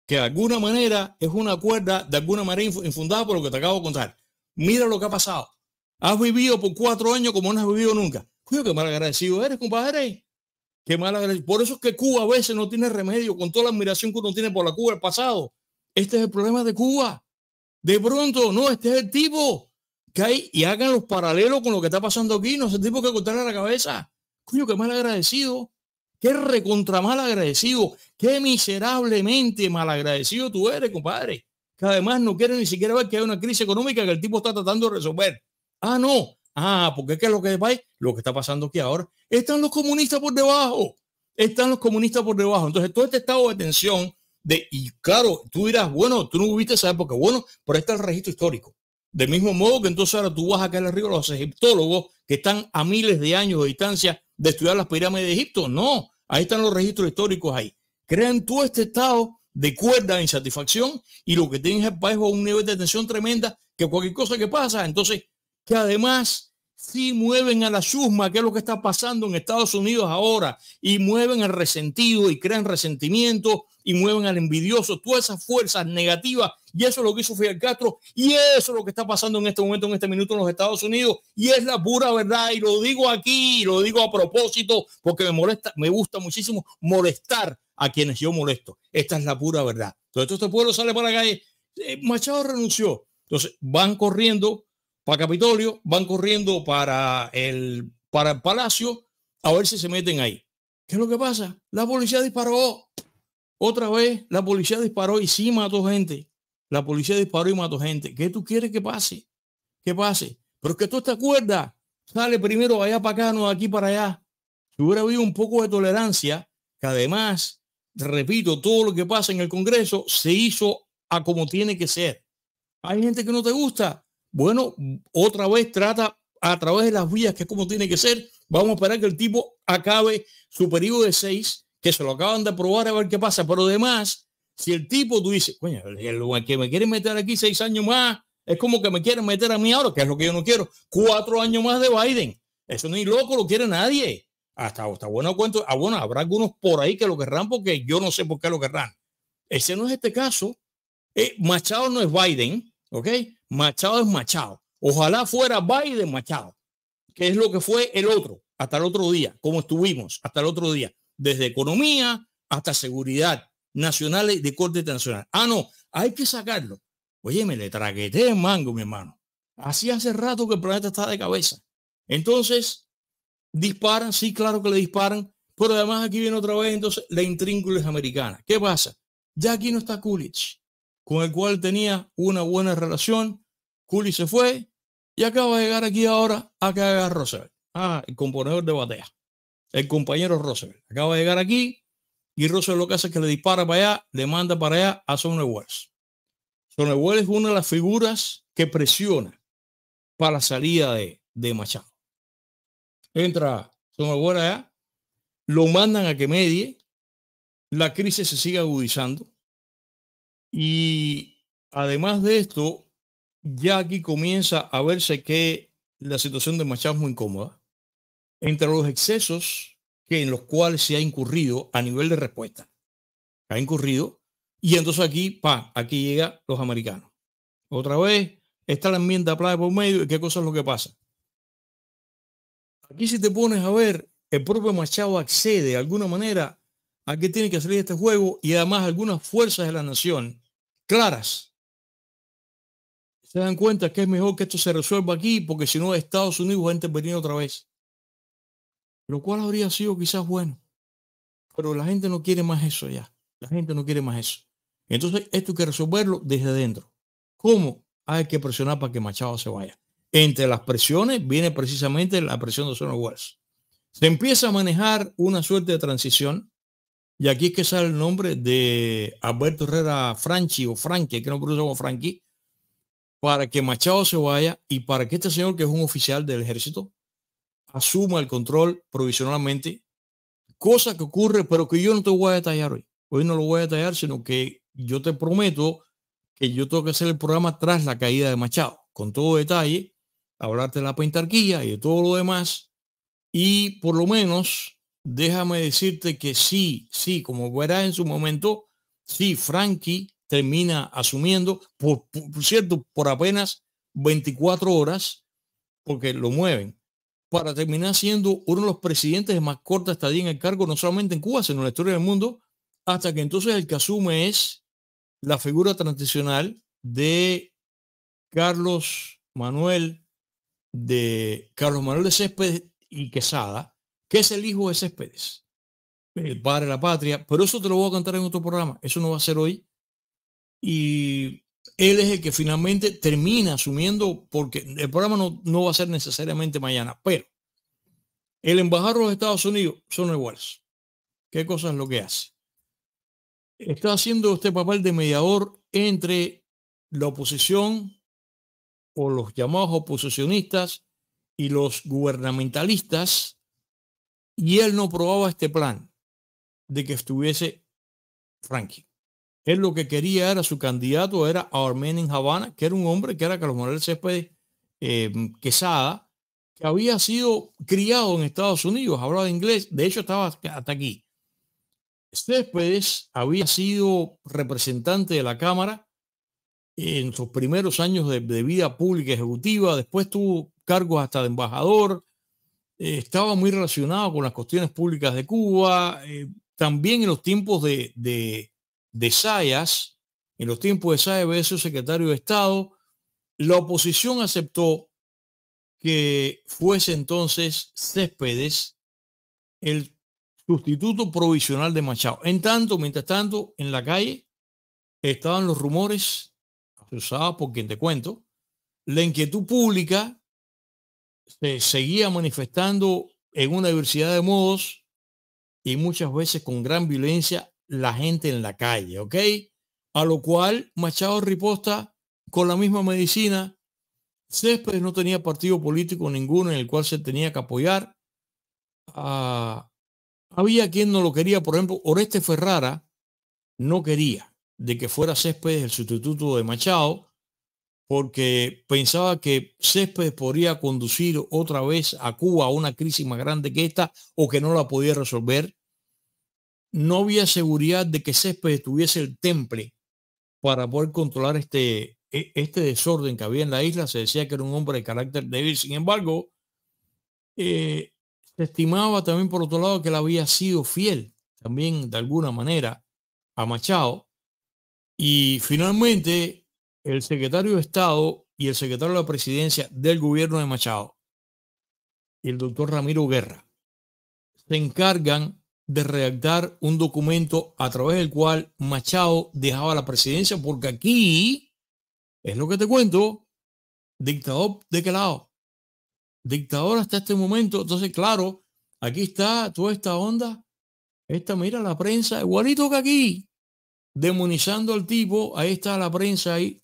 que de alguna manera es una cuerda de alguna manera infundada por lo que te acabo de contar. Mira lo que ha pasado. Has vivido por cuatro años como no has vivido nunca. Cuidado que mal agradecido eres, compadre. Qué mala Por eso es que Cuba a veces no tiene remedio, con toda la admiración que uno tiene por la Cuba del pasado. Este es el problema de Cuba. De pronto, no, este es el tipo que hay y hagan los paralelos con lo que está pasando aquí. No es el tipo que cortarle la cabeza. Coño, qué mal agradecido. Qué recontra mal agradecido. Qué miserablemente mal agradecido tú eres, compadre. Que además no quiere ni siquiera ver que hay una crisis económica que el tipo está tratando de resolver. Ah, no. Ah, porque es que lo que hay, lo que está pasando aquí ahora, están los comunistas por debajo, están los comunistas por debajo. Entonces, todo este estado de tensión de, y claro, tú dirás, bueno, tú no viste esa época, bueno, pero está el registro histórico. Del mismo modo que entonces ahora tú vas acá arriba a los egiptólogos que están a miles de años de distancia de estudiar las pirámides de Egipto. No, ahí están los registros históricos ahí. Crean todo este estado de cuerda de insatisfacción y lo que tiene el país a un nivel de tensión tremenda que cualquier cosa que pasa, entonces que además sí mueven a la chusma, que es lo que está pasando en Estados Unidos ahora, y mueven al resentido y crean resentimiento y mueven al envidioso, todas esas fuerzas negativas, y eso es lo que hizo Fidel Castro, y eso es lo que está pasando en este momento, en este minuto en los Estados Unidos, y es la pura verdad, y lo digo aquí, lo digo a propósito, porque me molesta, me gusta muchísimo molestar a quienes yo molesto. Esta es la pura verdad. Entonces, todo este pueblo sale para la calle, eh, Machado renunció. Entonces, van corriendo para Capitolio, van corriendo para el, para el Palacio a ver si se meten ahí. ¿Qué es lo que pasa? La policía disparó. Otra vez, la policía disparó y sí mató gente. La policía disparó y mató gente. ¿Qué tú quieres que pase? ¿Qué pase. Pero es que tú te acuerdas. Sale primero allá para acá, no de aquí para allá. Si hubiera habido un poco de tolerancia, que además, repito, todo lo que pasa en el Congreso se hizo a como tiene que ser. Hay gente que no te gusta, bueno, otra vez trata a través de las vías, que es como tiene que ser. Vamos a esperar que el tipo acabe su periodo de seis, que se lo acaban de probar a ver qué pasa. Pero además, si el tipo tú dices, coño, el que me quieren meter aquí seis años más, es como que me quieren meter a mí ahora, que es lo que yo no quiero, cuatro años más de Biden. Eso ni loco lo quiere nadie. Hasta, está bueno cuento. Ah, bueno, habrá algunos por ahí que lo querrán porque yo no sé por qué lo querrán. Ese no es este caso. Eh, Machado no es Biden, ¿ok? Machado es Machado. Ojalá fuera Biden Machado, que es lo que fue el otro, hasta el otro día, como estuvimos hasta el otro día, desde economía hasta seguridad nacional de corte internacional. Ah, no, hay que sacarlo. Oye, me le traqueté mango, mi hermano. Así hace rato que el planeta está de cabeza. Entonces, disparan, sí, claro que le disparan, pero además aquí viene otra vez entonces la es americana. ¿Qué pasa? Ya aquí no está Coolidge, con el cual tenía una buena relación, Juli se fue y acaba de llegar aquí ahora a que haga Roosevelt. Ah, el componedor de batea. El compañero Roosevelt. Acaba de llegar aquí y Roosevelt lo que hace es que le dispara para allá, le manda para allá a Sonny Wells. Sonny es una de las figuras que presiona para la salida de, de Machado. Entra Sonny allá, lo mandan a que medie, la crisis se sigue agudizando y además de esto, ya aquí comienza a verse que la situación de Machado es muy incómoda entre los excesos que en los cuales se ha incurrido a nivel de respuesta. Ha incurrido. Y entonces aquí, pa, aquí llega los americanos. Otra vez, está la enmienda playa por medio y qué cosa es lo que pasa. Aquí si te pones a ver, el propio Machado accede de alguna manera a que tiene que salir este juego y además algunas fuerzas de la nación claras se dan cuenta que es mejor que esto se resuelva aquí, porque si no, Estados Unidos va a intervenir otra vez. Lo cual habría sido quizás bueno. Pero la gente no quiere más eso ya. La gente no quiere más eso. Entonces, esto hay que resolverlo desde dentro. ¿Cómo? Hay que presionar para que Machado se vaya. Entre las presiones viene precisamente la presión de zona Welles. Se empieza a manejar una suerte de transición. Y aquí es que sale el nombre de Alberto Herrera Franchi o Frankie, que no produce como Franqui, para que Machado se vaya y para que este señor, que es un oficial del ejército, asuma el control provisionalmente, cosa que ocurre, pero que yo no te voy a detallar hoy. Hoy no lo voy a detallar, sino que yo te prometo que yo tengo que hacer el programa tras la caída de Machado, con todo detalle, hablarte de la pentarquía y de todo lo demás. Y por lo menos, déjame decirte que sí, sí, como verás en su momento, sí, Frankie termina asumiendo, por, cierto, por apenas 24 horas, porque lo mueven, para terminar siendo uno de los presidentes de más corta estadía en el cargo, no solamente en Cuba, sino en la historia del mundo, hasta que entonces el que asume es la figura transicional de Carlos Manuel de Carlos Manuel de Céspedes y Quesada, que es el hijo de Céspedes, el padre de la patria, pero eso te lo voy a cantar en otro programa, eso no va a ser hoy, y él es el que finalmente termina asumiendo, porque el programa no, no va a ser necesariamente mañana, pero el embajador de los Estados Unidos, son iguales. ¿qué cosa es lo que hace? Está haciendo este papel de mediador entre la oposición o los llamados oposicionistas y los gubernamentalistas, y él no probaba este plan de que estuviese Frankie. Él lo que quería era su candidato, era Armen en Havana, que era un hombre que era Carlos Manuel Céspedes em, Quesada, que había sido criado en Estados Unidos, hablaba inglés, de hecho estaba hasta aquí. Céspedes había sido representante de la Cámara en sus primeros años de, vida pública ejecutiva, después tuvo cargos hasta de embajador, eh, estaba muy relacionado con las cuestiones públicas de Cuba, eh, también en los tiempos de de Sayas, en los tiempos de Sayas secretario de Estado, la oposición aceptó que fuese entonces Céspedes el sustituto provisional de Machado. En tanto, mientras tanto, en la calle estaban los rumores, usaba por quien te cuento, la inquietud pública se seguía manifestando en una diversidad de modos y muchas veces con gran violencia la gente en la calle, ¿ok? A lo cual Machado riposta con la misma medicina. Céspedes no tenía partido político ninguno en el cual se tenía que apoyar. Ah, había quien no lo quería, por ejemplo, Oreste Ferrara no quería de que fuera Céspedes el sustituto de Machado, porque pensaba que Céspedes podría conducir otra vez a Cuba a una crisis más grande que esta o que no la podía resolver no había seguridad de que Césped estuviese el temple para poder controlar este, e, este desorden que había en la isla. Se decía que era un hombre de carácter débil. Sin embargo, eh, se estimaba también por otro lado que él había sido fiel también de alguna manera a Machado. Y finalmente, el secretario de Estado y el secretario de la presidencia del gobierno de Machado, el doctor Ramiro Guerra, se encargan de redactar un documento a través del cual Machado dejaba la presidencia, porque aquí es lo que te cuento, dictador de qué lado, dictador hasta este momento. Entonces, claro, aquí está toda esta onda, esta, mira, la prensa, igualito que aquí, demonizando al tipo, ahí está la prensa ahí.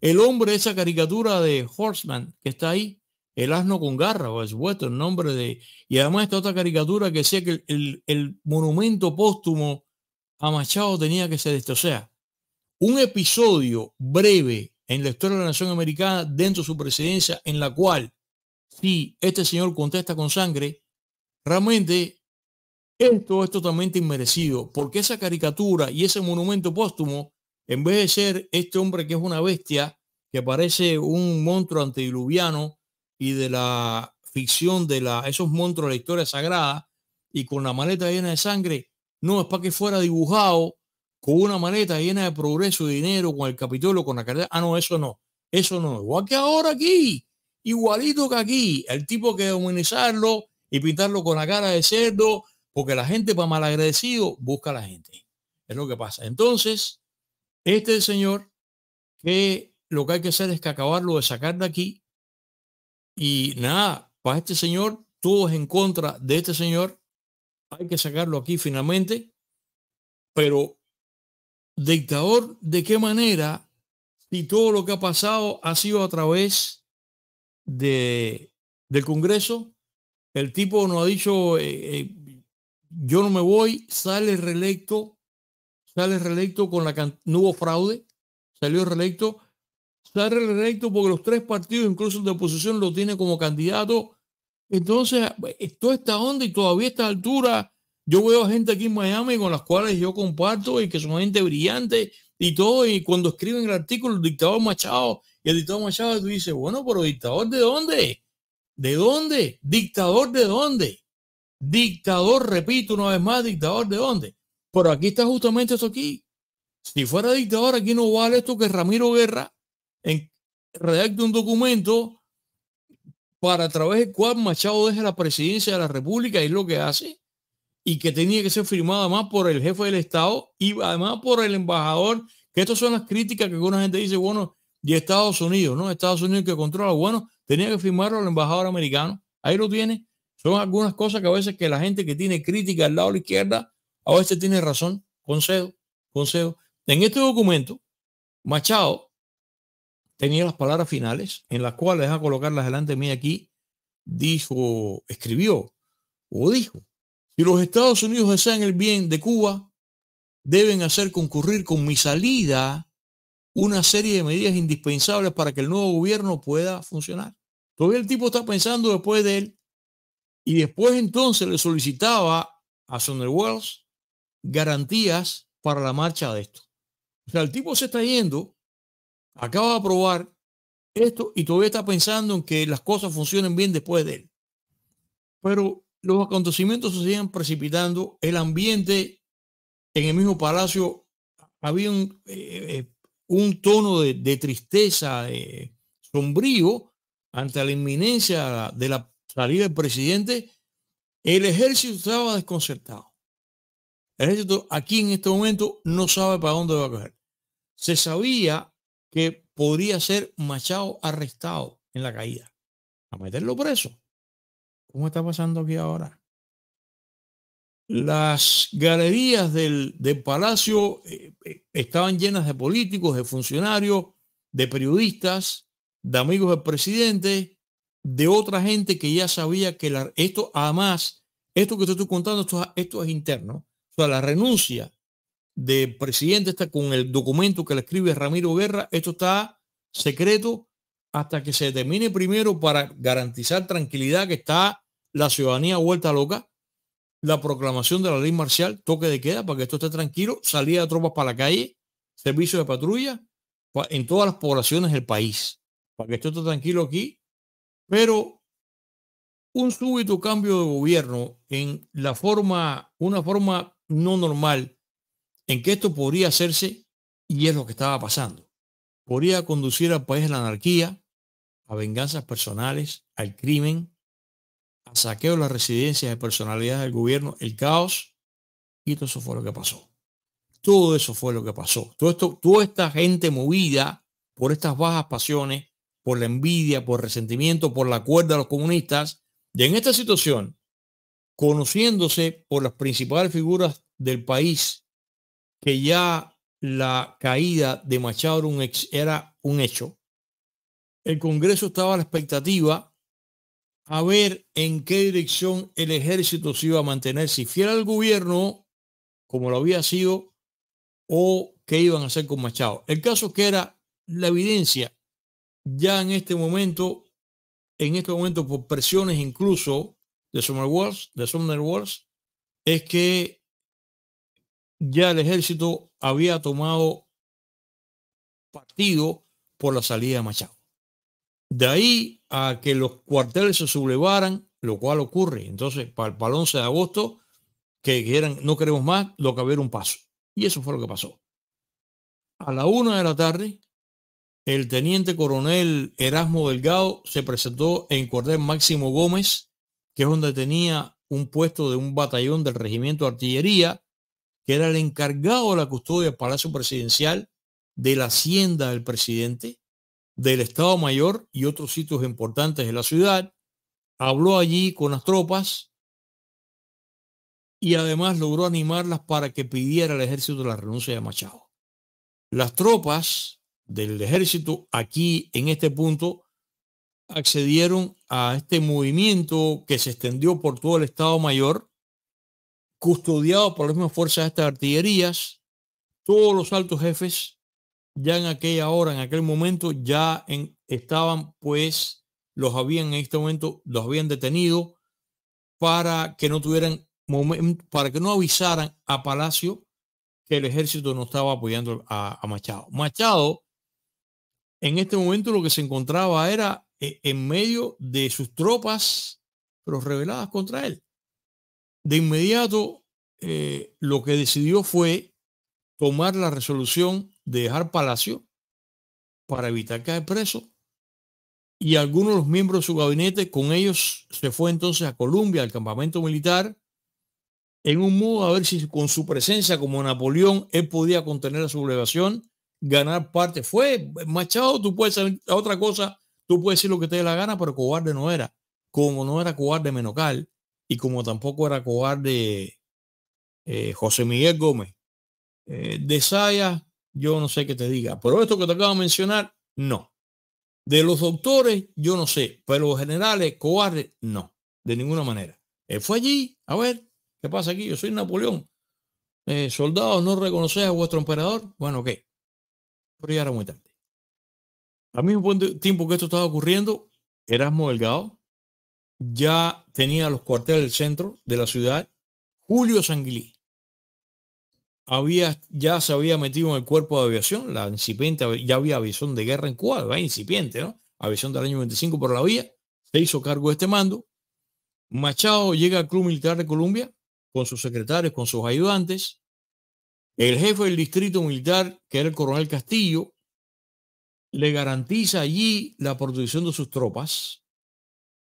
El hombre, esa caricatura de Horseman que está ahí, el asno con garra, por supuesto, el nombre de... Y además esta otra caricatura que decía que el, monumento póstumo a Machado tenía que ser esto. O sea, un episodio breve en la historia de la nación americana dentro de su presidencia en la cual si este señor contesta con sangre, realmente esto es totalmente inmerecido, porque esa caricatura y ese monumento póstumo, en vez de ser este hombre que es una bestia, que parece un monstruo antediluviano y de la ficción de la, esos monstruos de la historia sagrada y con la maleta llena de sangre, no es para que fuera dibujado con una maleta llena de progreso, y dinero, con el capítulo, con la carrera. Ah, no, eso no. Eso no. Igual que ahora aquí. Igualito que aquí. El tipo que humanizarlo y pintarlo con la cara de cerdo, porque la gente para malagradecido busca a la gente. Es lo que pasa. Entonces, este señor que lo que hay que hacer es que acabarlo de sacar de aquí y nada, para este señor, todos en contra de este señor, hay que sacarlo aquí finalmente, pero dictador, ¿de qué manera? Si todo lo que ha pasado ha sido a través de, del Congreso, el tipo nos ha dicho, eh, eh, yo no me voy, sale reelecto, sale reelecto con la no hubo fraude, salió reelecto sale reelecto porque los tres partidos, incluso el de oposición, lo tiene como candidato. Entonces, esto eh, está onda y todavía a esta altura, yo veo a gente aquí en Miami con las cuales yo comparto y que son gente brillante y todo. Y cuando escriben el artículo, dictador Machado, y el dictador Machado, tú bueno, pero dictador de dónde? ¿De dónde? ¿Dictador de dónde? Dictador, repito una vez más, dictador de dónde? Pero aquí está justamente eso aquí. Si fuera dictador, aquí no vale esto que Ramiro Guerra en, redacte un documento para a través del cual Machado deja la presidencia de la República, es lo que hace, y que tenía que ser firmado además por el jefe del Estado y además por el embajador, que estas son las críticas que alguna gente dice, bueno, de Estados Unidos, ¿no? Estados Unidos que controla, bueno, tenía que firmarlo el embajador americano, ahí lo tiene, son algunas cosas que a veces que la gente que tiene crítica al lado de la izquierda, a veces tiene razón, concedo concedo En este documento, Machado tenía las palabras finales, en las cuales, deja colocarlas delante de mí aquí, dijo, escribió o dijo, si los Estados Unidos desean el bien de Cuba, deben hacer concurrir con mi salida una serie de medidas indispensables para que el nuevo gobierno pueda funcionar. Todavía el tipo está pensando después de él. Y después entonces le solicitaba a Sonder garantías para la marcha de esto. O sea, el tipo se está yendo acaba de aprobar esto y todavía está pensando en que las cosas funcionen bien después de él. Pero los acontecimientos se siguen precipitando, el ambiente en el mismo palacio había un, eh, eh, tono de, tristeza eh, sombrío ante la inminencia de la salida del presidente. El ejército estaba desconcertado. El ejército aquí en este momento no sabe para dónde va a coger. Se sabía que podría ser Machado arrestado en la caída, a meterlo preso. ¿Cómo está pasando aquí ahora? Las galerías del, palacio eh, eh, estaban llenas de políticos, de funcionarios, de periodistas, de amigos del presidente, de otra gente que ya sabía que esto, además, esto que te estoy contando, esto, esto es interno. O sea, la renuncia de presidente está con el documento que le escribe Ramiro Guerra. Esto está secreto hasta que se termine primero para garantizar tranquilidad que está la ciudadanía vuelta loca, la proclamación de la ley marcial, toque de queda para que esto esté tranquilo, salida de tropas para la calle, servicio de patrulla en todas las poblaciones del país, para que esto esté tranquilo aquí. Pero un súbito cambio de gobierno en la forma, una forma no normal en que esto podría hacerse, y es lo que estaba pasando, podría conducir al país a la anarquía, a venganzas personales, al crimen, a saqueo de las residencias de personalidades del gobierno, el caos, y todo eso fue lo que pasó. Todo eso fue lo que pasó. Todo esto, toda esta gente movida por estas bajas pasiones, por la envidia, por resentimiento, por la cuerda de los comunistas, y en esta situación, conociéndose por las principales figuras del país que ya la caída de Machado era un hecho. El Congreso estaba a la expectativa a ver en qué dirección el ejército se iba a mantener, si fiel al gobierno, como lo había sido, o qué iban a hacer con Machado. El caso que era la evidencia ya en este momento, en este momento por presiones incluso de Summer Wars, de Sumner Wars, es que ya el ejército había tomado partido por la salida de Machado. De ahí a que los cuarteles se sublevaran, lo cual ocurre. Entonces, para el, 11 de agosto, que quieran, no queremos más, lo que haber un paso. Y eso fue lo que pasó. A la una de la tarde, el teniente coronel Erasmo Delgado se presentó en cuartel Máximo Gómez, que es donde tenía un puesto de un batallón del regimiento de artillería que era el encargado de la custodia del Palacio Presidencial, de la Hacienda del presidente, del Estado Mayor y otros sitios importantes de la ciudad. Habló allí con las tropas y además logró animarlas para que pidiera al ejército la renuncia de Machado. Las tropas del ejército aquí en este punto accedieron a este movimiento que se extendió por todo el Estado Mayor custodiado por las mismas fuerzas de estas artillerías, todos los altos jefes ya en aquella hora, en aquel momento, ya estaban, pues, los habían en este momento, los habían detenido para que no tuvieran, para que no avisaran a Palacio que el ejército no estaba apoyando a, a Machado. Machado, en este momento lo que se encontraba era eh, en medio de sus tropas, pero reveladas contra él. De inmediato, eh, lo que decidió fue tomar la resolución de dejar Palacio para evitar caer preso. Y algunos de los miembros de su gabinete con ellos se fue entonces a Colombia, al campamento militar, en un modo a ver si con su presencia como Napoleón él podía contener la sublevación, ganar parte. Fue Machado, tú puedes hacer otra cosa, tú puedes decir lo que te dé la gana, pero cobarde no era. Como no era cobarde Menocal, y como tampoco era cobarde eh, José Miguel Gómez. Eh, de Saya, yo no sé qué te diga, pero esto que te acabo de mencionar, no. De los doctores, yo no sé, pero los generales, cobardes, no, de ninguna manera. Él eh, fue allí, a ver, ¿qué pasa aquí? Yo soy Napoleón. soldados, ¿no reconoces a vuestro emperador? Bueno, qué Pero ya era muy tarde. Al mismo tiempo que esto estaba ocurriendo, Erasmo Delgado ya tenía los cuarteles del centro de la ciudad. Julio Sanguilí había, ya se había metido en el cuerpo de aviación, la incipiente, ya había aviación de guerra en Cuba, va incipiente, ¿no? Aviación del año 25 por la vía, se hizo cargo de este mando. Machado llega al Club Militar de Colombia con sus secretarios, con sus ayudantes. El jefe del distrito militar, que era el coronel Castillo, le garantiza allí la protección de sus tropas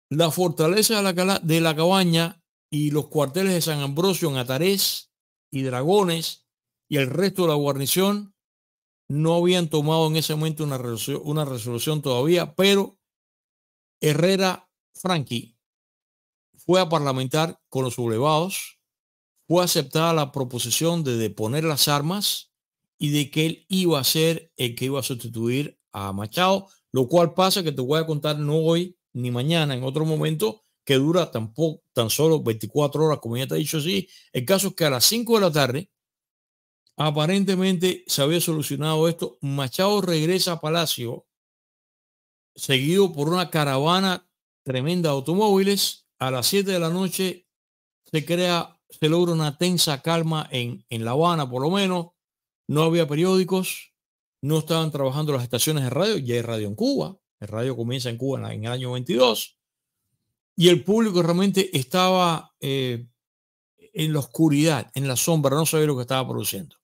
la fortaleza de la, cabaña y los cuarteles de San Ambrosio en Atarés y Dragones y el resto de la guarnición no habían tomado en ese momento una resolución, todavía, pero Herrera Franqui fue a parlamentar con los sublevados, fue aceptada la proposición de deponer las armas y de que él iba a ser el que iba a sustituir a Machado, lo cual pasa que te voy a contar no hoy, ni mañana, en otro momento que dura tampoco, tan solo 24 horas, como ya te he dicho sí. El caso es que a las 5 de la tarde, aparentemente se había solucionado esto. Machado regresa a Palacio, seguido por una caravana tremenda de automóviles. A las 7 de la noche se crea, se logra una tensa calma en, en La Habana, por lo menos. No había periódicos, no estaban trabajando las estaciones de radio, ya hay radio en Cuba, radio comienza en Cuba en el año 22 y el público realmente estaba eh, en la oscuridad, en la sombra, no sabía lo que estaba produciendo.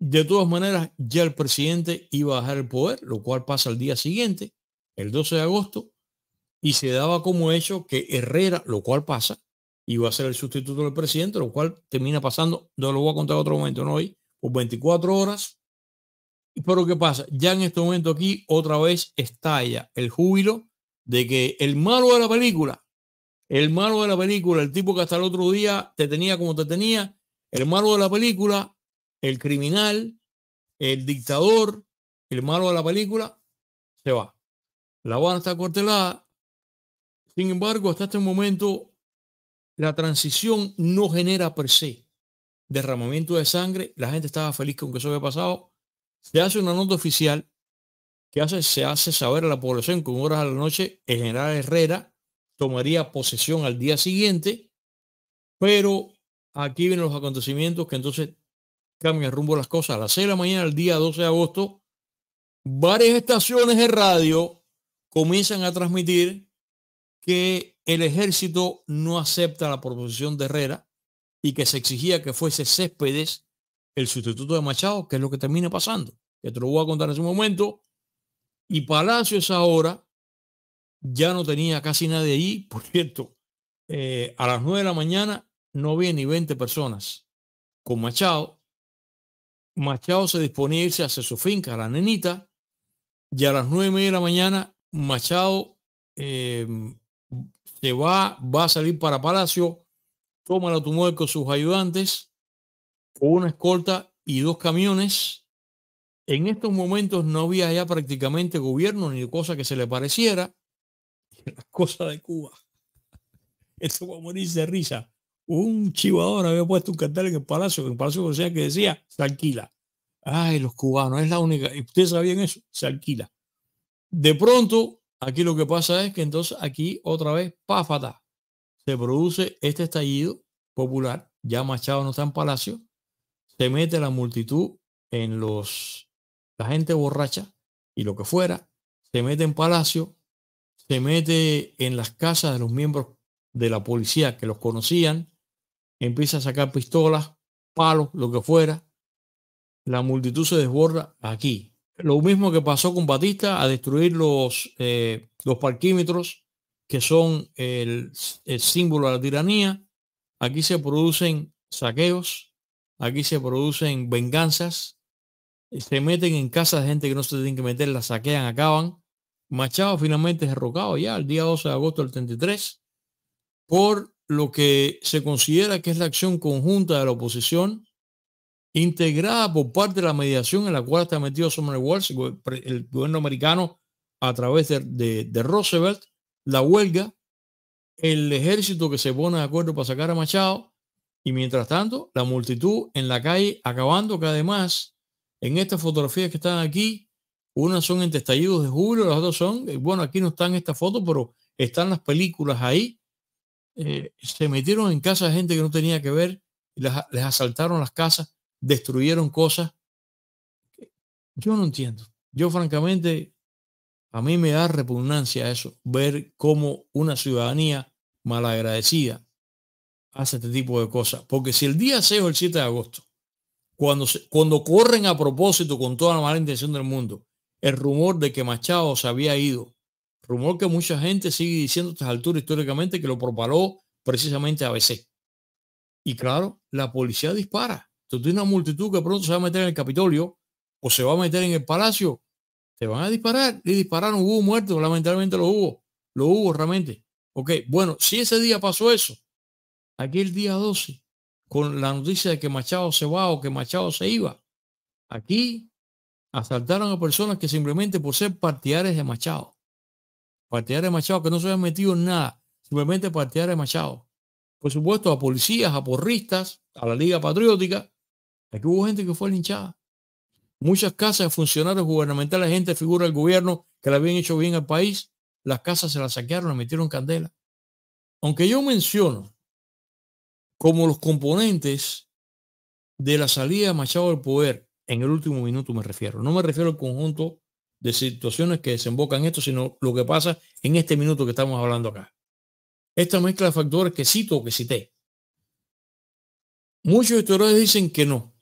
De todas maneras, ya el presidente iba a dejar el poder, lo cual pasa al día siguiente, el 12 de agosto, y se daba como hecho que Herrera, lo cual pasa, iba a ser el sustituto del presidente, lo cual termina pasando, no lo voy a contar otro momento, no hoy, por 24 horas, pero ¿qué pasa? Ya en este momento aquí otra vez estalla el júbilo de que el malo de la película, el malo de la película, el tipo que hasta el otro día te tenía como te tenía, el malo de la película, el criminal, el dictador, el malo de la película, se va. La banda está cortelada. Sin embargo, hasta este momento, la transición no genera per se derramamiento de sangre. La gente estaba feliz con que eso había pasado se hace una nota oficial que hace, se hace saber a la población con horas a la noche el general Herrera tomaría posesión al día siguiente, pero aquí vienen los acontecimientos que entonces cambian rumbo las cosas. A las 6 de la mañana del día 12 de agosto, varias estaciones de radio comienzan a transmitir que el ejército no acepta la proposición de Herrera y que se exigía que fuese Céspedes el sustituto de Machado, que es lo que termina pasando, que te lo voy a contar en su momento. Y Palacio es ahora ya no tenía casi nadie ahí. Por cierto, eh, a las 9 de la mañana no había ni 20 personas con Machado. Machado se disponía a irse hacia su finca, la nenita, y a las nueve de la mañana Machado eh, se va, va a salir para Palacio, toma la automóvil con sus ayudantes una escolta y dos camiones. En estos momentos no había ya prácticamente gobierno ni cosa que se le pareciera. Las cosas de Cuba. Eso va a de risa. Un chivador había puesto un cartel en el Palacio, en el Palacio sea que decía, se alquila. Ay, los cubanos, es la única. ¿Y ustedes sabían eso? Se alquila. De pronto, aquí lo que pasa es que entonces aquí otra vez, páfata, se produce este estallido popular. Ya Machado no está en Palacio, se mete la multitud en los, la gente borracha y lo que fuera, se mete en palacio, se mete en las casas de los miembros de la policía que los conocían, empieza a sacar pistolas, palos, lo que fuera. La multitud se desborda aquí. Lo mismo que pasó con Batista a destruir los, eh, los parquímetros, que son el símbolo de la tiranía. Aquí se producen saqueos, Aquí se producen venganzas, eh, se meten en casa de gente que no se tiene que meter, la saquean, acaban. Machado finalmente es derrocado ya el día 12 de agosto del 33 por lo que se considera que es la acción conjunta de la oposición integrada por parte de la mediación en la cual está metido Summer el gobierno americano a través de Roosevelt, la huelga, el ejército que se pone de acuerdo para sacar a Machado, y mientras tanto, la multitud en la calle acabando que además, en estas fotografías que están aquí, unas son en estallidos de julio, las otras son, eh, bueno, aquí no están estas fotos, pero están las películas ahí. Eh, se metieron en casa gente que no tenía que ver, les asaltaron las casas, destruyeron cosas. Yo no entiendo. Yo francamente, a mí me da repugnancia eso, ver cómo una ciudadanía malagradecida hace este tipo de cosas. Porque si el día 6 o el 7 de agosto, cuando, cuando corren a propósito con toda la mala intención del mundo, el rumor de que Machado se había ido, rumor que mucha gente sigue diciendo a estas alturas históricamente que lo propaló precisamente ABC. Y claro, la policía dispara. Entonces una multitud que pronto se va a meter en el Capitolio o se va a meter en el Palacio. se van a disparar. Y dispararon, hubo muertos, lamentablemente lo hubo. Lo hubo realmente. Ok, bueno, si ese día pasó eso, Aquí el día 12 con la noticia de que Machado se va o que Machado se iba. Aquí asaltaron a personas que simplemente por ser partidarios de Machado, partidarios de Machado que no se habían metido en nada, simplemente partidarios de Machado. Por supuesto, a policías, a porristas, a la Liga Patriótica. Aquí hubo gente que fue linchada. Muchas casas de funcionarios gubernamentales, gente figura del gobierno que le habían hecho bien al país, las casas se las saquearon, le metieron candela. Aunque yo menciono como los componentes de la salida Machado del poder, en el último minuto me refiero, no me refiero al conjunto de situaciones que desembocan esto, sino lo que pasa en este minuto que estamos hablando acá. Esta mezcla de factores que cito o que cité. Muchos historiadores dicen que no,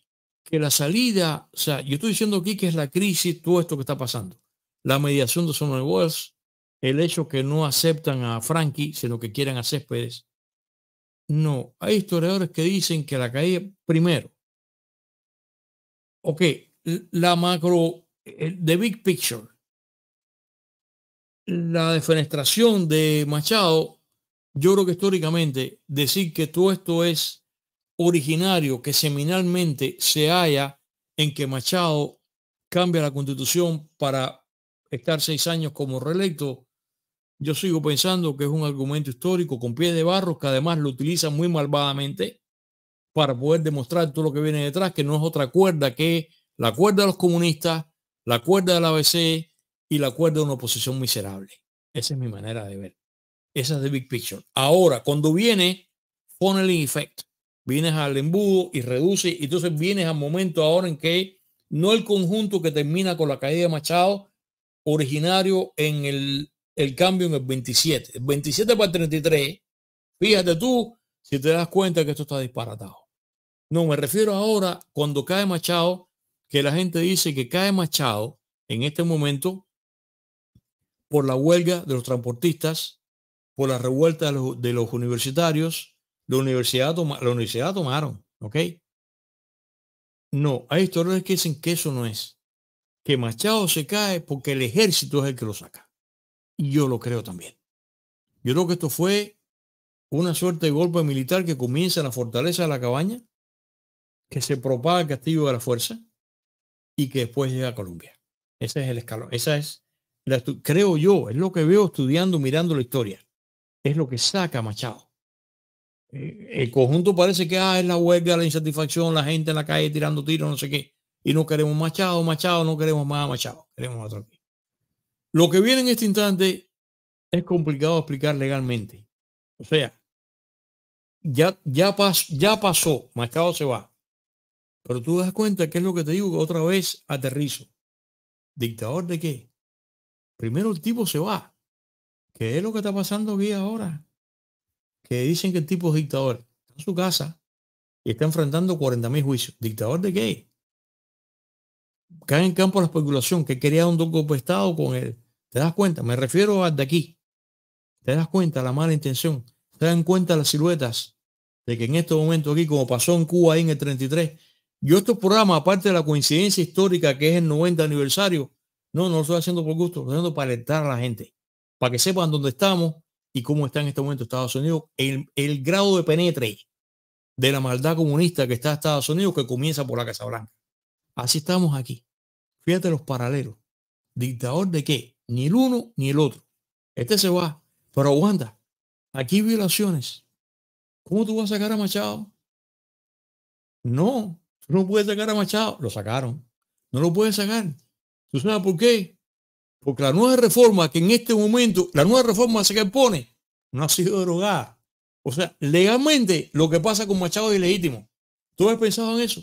que la salida, o sea, yo estoy diciendo aquí que es la crisis, todo esto que está pasando. La mediación de Sonny Wells, el hecho que no aceptan a Frankie, sino que quieren a Céspedes, no, hay historiadores que dicen que la caída, primero, ok, la macro, eh, the big picture, la defenestración de Machado, yo creo que históricamente decir que todo esto es originario, que seminalmente se haya en que Machado cambia la constitución para estar seis años como reelecto, yo sigo pensando que es un argumento histórico con pies de barro que además lo utilizan muy malvadamente para poder demostrar todo lo que viene detrás, que no es otra cuerda que la cuerda de los comunistas, la cuerda de la ABC y la cuerda de una oposición miserable. Esa es mi manera de ver. Esa es de Big Picture. Ahora, cuando viene funneling effect, vienes al embudo y reduce y entonces vienes al momento ahora en que no el conjunto que termina con la caída de Machado, originario en el el cambio en el 27. El 27 para el 33, fíjate tú si te das cuenta que esto está disparatado. No, me refiero ahora cuando cae Machado, que la gente dice que cae Machado en este momento por la huelga de los transportistas, por la revuelta de los, universitarios, la universidad, la universidad tomaron, ¿ok? No, hay historias que dicen que eso no es, que Machado se cae porque el ejército es el que lo saca. Yo lo creo también. Yo creo que esto fue una suerte de golpe militar que comienza en la fortaleza de la cabaña, que se propaga el castillo de la fuerza y que después llega a Colombia. Ese es el escalón. Esa es, creo yo, es lo que veo estudiando, mirando la historia. Es lo que saca Machado. Eh, el conjunto parece que ah, es la huelga, la insatisfacción, la gente en la calle tirando tiros, no sé qué. Y no queremos Machado, Machado, no queremos más Machado. Queremos otro. Lo que viene en este instante es complicado explicar legalmente. O sea, ya, ya, pasó, Machado se va. Pero tú das cuenta que es lo que te digo, que otra vez aterrizo. ¿Dictador de qué? Primero el tipo se va. ¿Qué es lo que está pasando aquí ahora? Que dicen que el tipo es dictador. Está en su casa y está enfrentando 40.000 mil juicios. ¿Dictador de qué? cae en campo la especulación que quería un golpe de con él. ¿Te das cuenta? Me refiero al de aquí. ¿Te das cuenta la mala intención? ¿Te dan cuenta las siluetas de que en este momento aquí, como pasó en Cuba ahí en el 33, yo estos programas, aparte de la coincidencia histórica que es el 90 aniversario, no, no lo estoy haciendo por gusto, lo estoy haciendo para alertar a la gente, para que sepan dónde estamos y cómo está en este momento Estados Unidos, el, el grado de penetre de la maldad comunista que está Estados Unidos que comienza por la Casa Blanca. Así estamos aquí. Fíjate los paralelos. ¿Dictador de qué? Ni el uno ni el otro. Este se va. Pero aguanta aquí violaciones. ¿Cómo tú vas a sacar a Machado? No, tú no puedes sacar a Machado. Lo sacaron. No lo puedes sacar. ¿Tú sabes por qué? Porque la nueva reforma que en este momento, la nueva reforma se que pone, no ha sido derogada. O sea, legalmente lo que pasa con Machado es ilegítimo. ¿Tú has pensado en eso?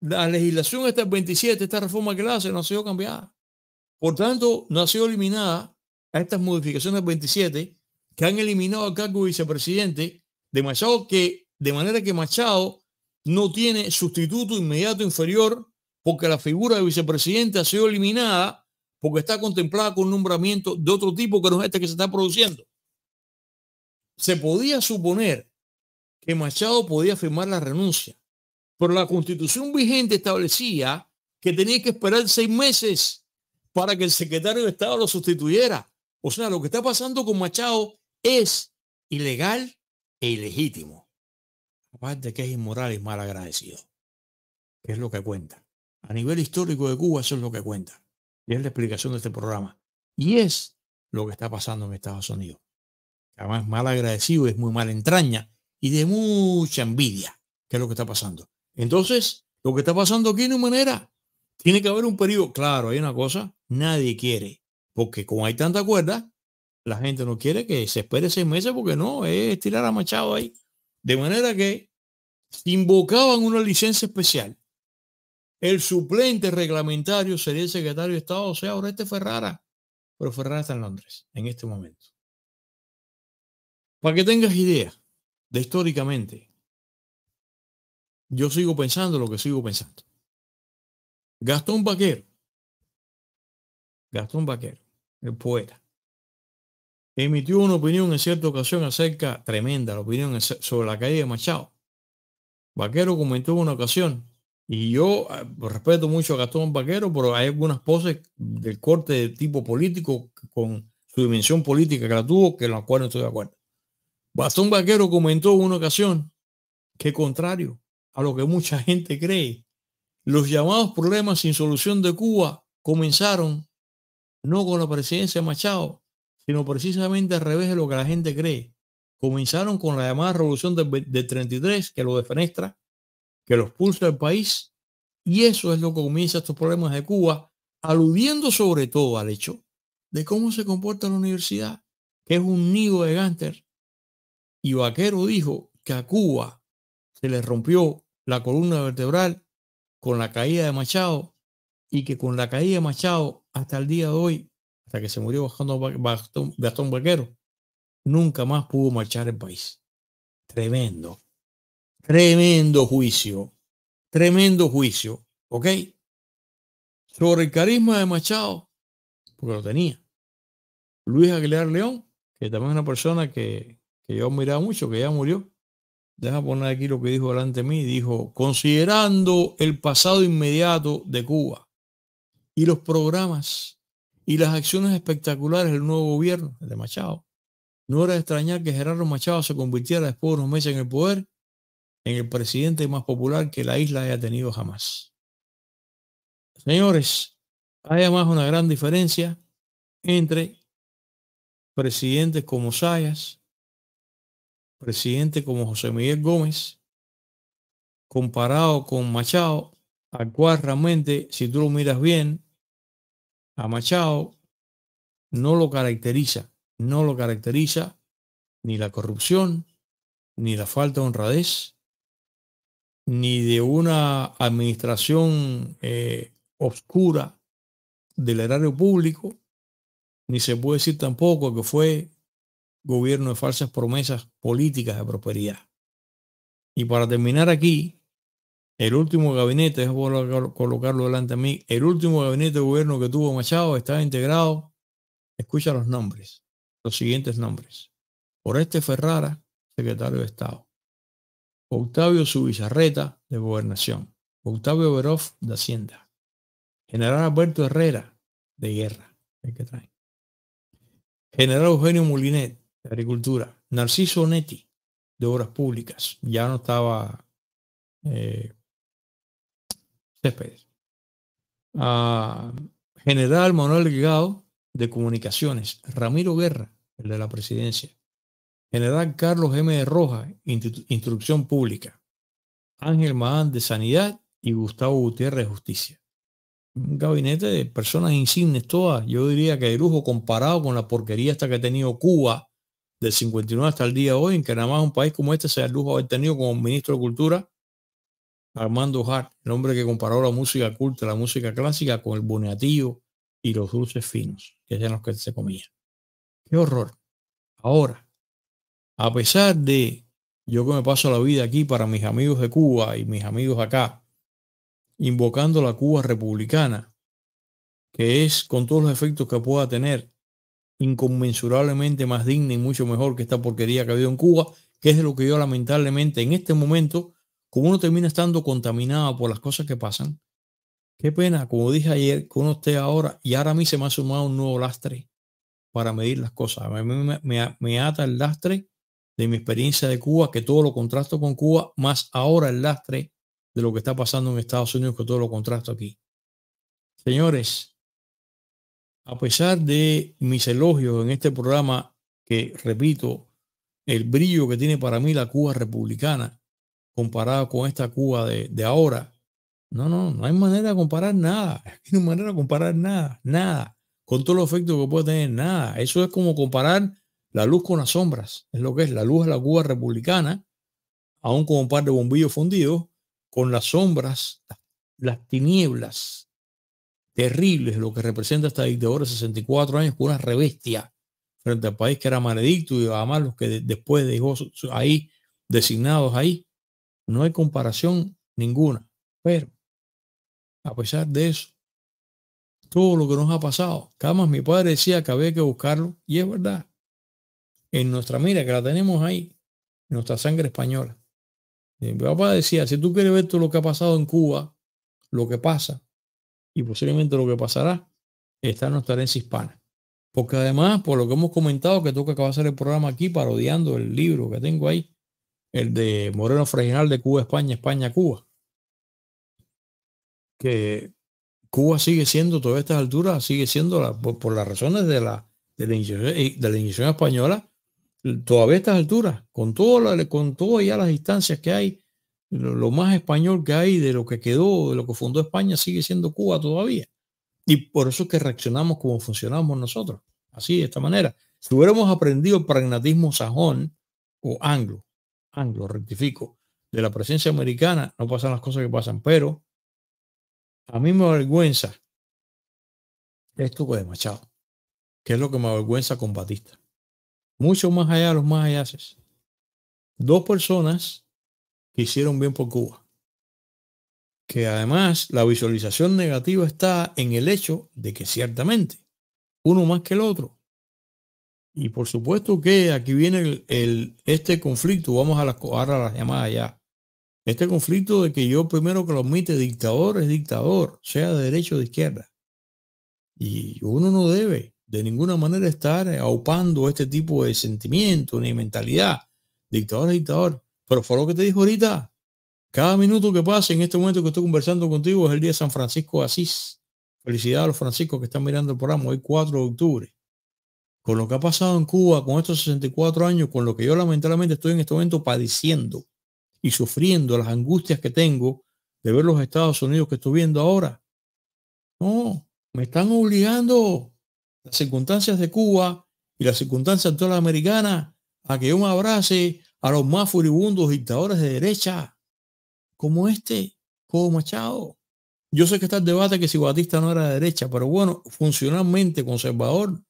la legislación esta 27, esta reforma que la hace, no ha sido cambiada. Por tanto, no ha sido eliminada a estas modificaciones 27 que han eliminado al cargo de vicepresidente de Machado, que, de manera que Machado no tiene sustituto inmediato inferior porque la figura de vicepresidente ha sido eliminada porque está contemplada con nombramiento de otro tipo que no es este que se está produciendo. Se podía suponer que Machado podía firmar la renuncia pero la constitución vigente establecía que tenía que esperar seis meses para que el secretario de Estado lo sustituyera. O sea, lo que está pasando con Machado es ilegal e ilegítimo. Aparte que es inmoral y mal agradecido. Que es lo que cuenta. A nivel histórico de Cuba, eso es lo que cuenta. Y es la explicación de este programa. Y es lo que está pasando en Estados Unidos. Además, mal agradecido es muy mal entraña y de mucha envidia, ¿Qué es lo que está pasando. Entonces, lo que está pasando aquí no una manera. Tiene que haber un periodo. Claro, hay una cosa, nadie quiere, porque como hay tanta cuerda, la gente no quiere que se espere seis meses porque no, es tirar a Machado ahí. De manera que invocaban una licencia especial. El suplente reglamentario sería el secretario de Estado, o sea, Oreste Ferrara. Pero Ferrara está en Londres en este momento. Para que tengas idea de históricamente yo sigo pensando lo que sigo pensando. Gastón Vaquero. Gastón Vaquero, el poeta. Emitió una opinión en cierta ocasión acerca, tremenda la opinión sobre la caída de Machado. Vaquero comentó una ocasión, y yo ah, respeto mucho a Gastón Vaquero, pero hay algunas poses del corte de tipo político con su dimensión política que la tuvo, que en la cual no estoy de acuerdo. Gastón Vaquero comentó una ocasión que contrario, a lo que mucha gente cree. Los llamados problemas sin solución de Cuba comenzaron no con la presidencia de Machado, sino precisamente al revés de lo que la gente cree. Comenzaron con la llamada revolución del de 33, que lo defenestra, que lo expulsa del país, y eso es lo que comienza estos problemas de Cuba, aludiendo sobre todo al hecho de cómo se comporta la universidad, que es un nido de gánster. Y Vaquero dijo que a Cuba se le rompió la columna vertebral con la caída de Machado y que con la caída de Machado hasta el día de hoy, hasta que se murió bajando bastón Vaquero, nunca más pudo marchar el país. Tremendo, tremendo juicio, tremendo juicio, ¿ok? Sobre el carisma de Machado, porque lo tenía. Luis Aguilar León, que también es una persona que, que yo admiraba mucho, que ya murió, Deja poner aquí lo que dijo delante de mí. Dijo, considerando el pasado inmediato de Cuba y los programas y las acciones espectaculares del nuevo gobierno, el de Machado, no era extrañar que Gerardo Machado se convirtiera después de unos meses en el poder en el presidente más popular que la isla haya tenido jamás. Señores, hay además una gran diferencia entre presidentes como Sayas, presidente como José Miguel Gómez, comparado con Machado, al cual realmente, si tú lo miras bien, a Machado no lo caracteriza, no lo caracteriza ni la corrupción, ni la falta de honradez, ni de una administración eh, oscura del erario público, ni se puede decir tampoco que fue gobierno de falsas promesas políticas de prosperidad. Y para terminar aquí, el último gabinete, a colocarlo delante de mí, el último gabinete de gobierno que tuvo Machado estaba integrado, escucha los nombres, los siguientes nombres. Oreste Ferrara, secretario de Estado. Octavio Subizarreta, de Gobernación. Octavio Veroff, de Hacienda. General Alberto Herrera, de Guerra, que General Eugenio Mulinet Agricultura, Narciso Onetti, de Obras Públicas, ya no estaba eh, ah, General Manuel Delgado, de Comunicaciones, Ramiro Guerra, el de la Presidencia, General Carlos M. de Rojas, Instrucción Pública, Ángel Mahán de Sanidad y Gustavo Gutiérrez de Justicia. Un gabinete de personas insignes todas, yo diría que de lujo comparado con la porquería esta que ha tenido Cuba del 59 hasta el día de hoy, en que nada más un país como este se lujo haber tenido como ministro de Cultura Armando Hart, el hombre que comparó la música culta, la música clásica con el boneatillo y los dulces finos, que eran los que se comían. ¡Qué horror! Ahora, a pesar de yo que me paso la vida aquí para mis amigos de Cuba y mis amigos acá, invocando la Cuba republicana, que es con todos los efectos que pueda tener inconmensurablemente más digna y mucho mejor que esta porquería que ha habido en Cuba, que es de lo que yo lamentablemente en este momento, como uno termina estando contaminado por las cosas que pasan, qué pena, como dije ayer, que uno ahora y ahora a mí se me ha sumado un nuevo lastre para medir las cosas. Me, me ata el lastre de mi experiencia de Cuba, que todo lo contrasto con Cuba, más ahora el lastre de lo que está pasando en Estados Unidos, que todo lo contrasto aquí. Señores, a pesar de mis elogios en este programa, que repito, el brillo que tiene para mí la Cuba republicana comparada con esta Cuba de, ahora, no, no, no hay manera de comparar nada. no hay manera de comparar nada, nada. Con todo los efecto que puede tener, nada. Eso es como comparar la luz con las sombras. Es lo que es. La luz de la Cuba republicana, aún con un par de bombillos fundidos, con las sombras, las tinieblas terrible es lo que representa esta dictadura de 64 años con una revestia frente al país que era maledicto y además los que después dejó ahí designados ahí. No hay comparación ninguna. Pero a pesar de eso, todo lo que nos ha pasado, cada más mi padre decía que había que buscarlo y es verdad. En nuestra mira, que la tenemos ahí, en nuestra sangre española. Mi papá decía, si tú quieres ver todo lo que ha pasado en Cuba, lo que pasa, y posiblemente lo que pasará está en nuestra herencia hispana. Porque además, por lo que hemos comentado, que toca que hacer el programa aquí parodiando el libro que tengo ahí, el de Moreno Freginal de Cuba, España, España, Cuba, que Cuba sigue siendo, todas estas alturas, sigue siendo, la, por, las razones de la, de la, eh, española, todavía a estas alturas, con, todo la, con todas ya las distancias que hay lo más español que hay de lo que quedó, de lo que fundó España, sigue siendo Cuba todavía. Y por eso es que reaccionamos como funcionamos nosotros, así, de esta manera. Si hubiéramos aprendido el pragmatismo sajón o anglo, anglo, rectifico, de la presencia americana, no pasan las cosas que pasan. Pero a mí me avergüenza esto de pues, Machado, que es lo que me avergüenza con Batista. Mucho más allá los más allá. Dos personas que hicieron bien por Cuba. Que además la visualización negativa está en el hecho de que ciertamente uno más que el otro. Y por supuesto que aquí viene el, este conflicto, vamos a las, a las llamadas ya. Este conflicto de que yo primero que lo admite dictador es dictador, sea de derecho o de izquierda. Y uno no debe de ninguna manera estar aupando este tipo de sentimiento ni mentalidad. Dictador es dictador. Pero fue lo que te dijo ahorita. Cada minuto que pase en este momento que estoy conversando contigo es el día de San Francisco de Asís. Felicidades a los franciscos que están mirando el programa hoy 4 de octubre. Con lo que ha pasado en Cuba, con estos 64 años, con lo que yo lamentablemente estoy en este momento padeciendo y sufriendo las angustias que tengo de ver los Estados Unidos que estoy viendo ahora. No, me están obligando las circunstancias de Cuba y las circunstancias toda la americanas a que yo me abrace a los más furibundos dictadores de derecha, como este, como Machado. Yo sé que está el debate que si Batista no era de derecha, pero bueno, funcionalmente conservador,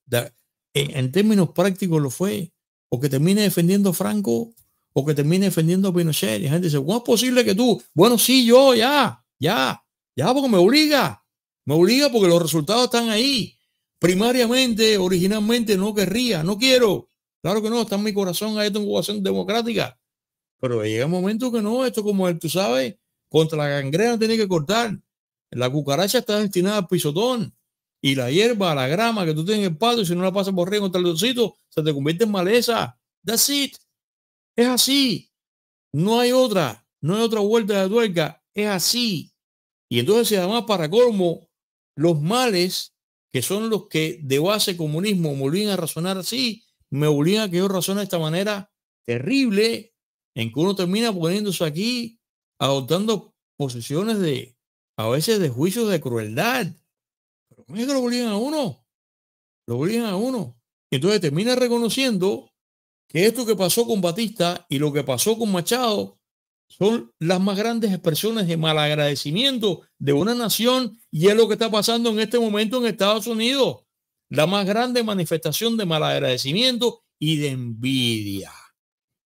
en términos prácticos lo fue, o que termine defendiendo Franco, o que termine defendiendo Pinochet. Y la gente dice, ¿cómo es posible que tú? Bueno, sí, yo, ya, ya, ya, porque me obliga, me obliga porque los resultados están ahí. Primariamente, originalmente no querría, no quiero, Claro que no, está en mi corazón a esta vocación democrática. Pero llega un momento que no, esto como el tú sabes, contra la gangrena tiene que cortar. La cucaracha está destinada al pisotón. Y la hierba, la grama que tú tienes en el patio, si no la pasas por arriba contra el doncito, se te convierte en maleza. That's it. Es así. No hay otra. No hay otra vuelta de tuerca. Es así. Y entonces, además, para colmo, los males, que son los que de base comunismo volvían a razonar así, me obligan a que yo razone de esta manera terrible, en que uno termina poniéndose aquí, adoptando posiciones de, a veces de juicios de crueldad. Pero es lo obligan a uno, lo obligan a uno. Entonces termina reconociendo que esto que pasó con Batista y lo que pasó con Machado son las más grandes expresiones de malagradecimiento de una nación y es lo que está pasando en este momento en Estados Unidos la más grande manifestación de agradecimiento y de envidia.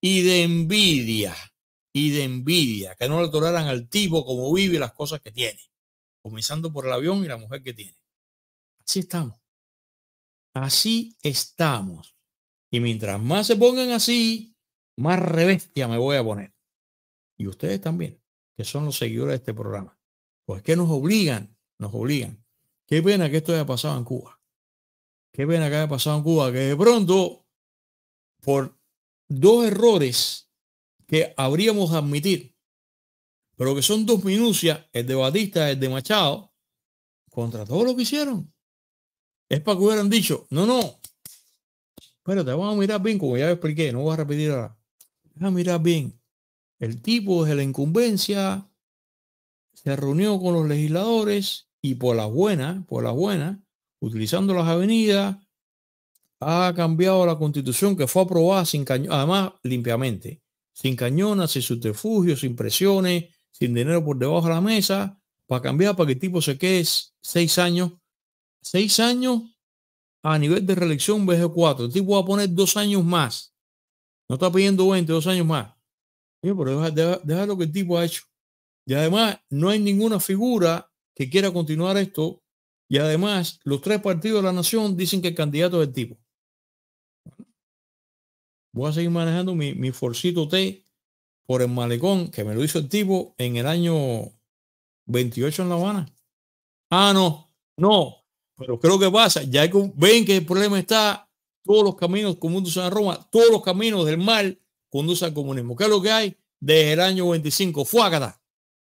Y de envidia. Y de envidia. Que no le toleran al tipo como vive las cosas que tiene. Comenzando por el avión y la mujer que tiene. Así estamos. Así estamos. Y mientras más se pongan así, más revestia me voy a poner. Y ustedes también, que son los seguidores de este programa. Pues que nos obligan, nos obligan. Qué pena que esto haya pasado en Cuba qué pena que haya pasado en Cuba, que de pronto, por dos errores que habríamos de admitir, pero que son dos minucias, el de Batista, el de Machado, contra todo lo que hicieron. Es para que hubieran dicho, no, no, pero te vamos a mirar bien, como ya expliqué, no voy a repetir ahora. Vamos a mirar bien. El tipo de la incumbencia se reunió con los legisladores y por la buena, por la buena utilizando las avenidas, ha cambiado la constitución que fue aprobada sin cañón, además limpiamente, sin cañonas, sin subterfugios, sin presiones, sin dinero por debajo de la mesa, para cambiar para que el tipo se quede seis años. Seis años a nivel de reelección BG4, El tipo va a poner dos años más. No está pidiendo 20, dos años más. pero deja lo que el tipo ha hecho. Y además, no hay ninguna figura que quiera continuar esto y además, los tres partidos de la nación dicen que el candidato es el tipo. Voy a seguir manejando mi, mi forcito T por el malecón que me lo hizo el tipo en el año 28 en La Habana. Ah, no, no. Pero creo que pasa, ya ven que el problema está, todos los caminos conducen a Roma, todos los caminos del mal conducen al comunismo. ¿Qué es lo que hay? Desde el año 25, fuácata,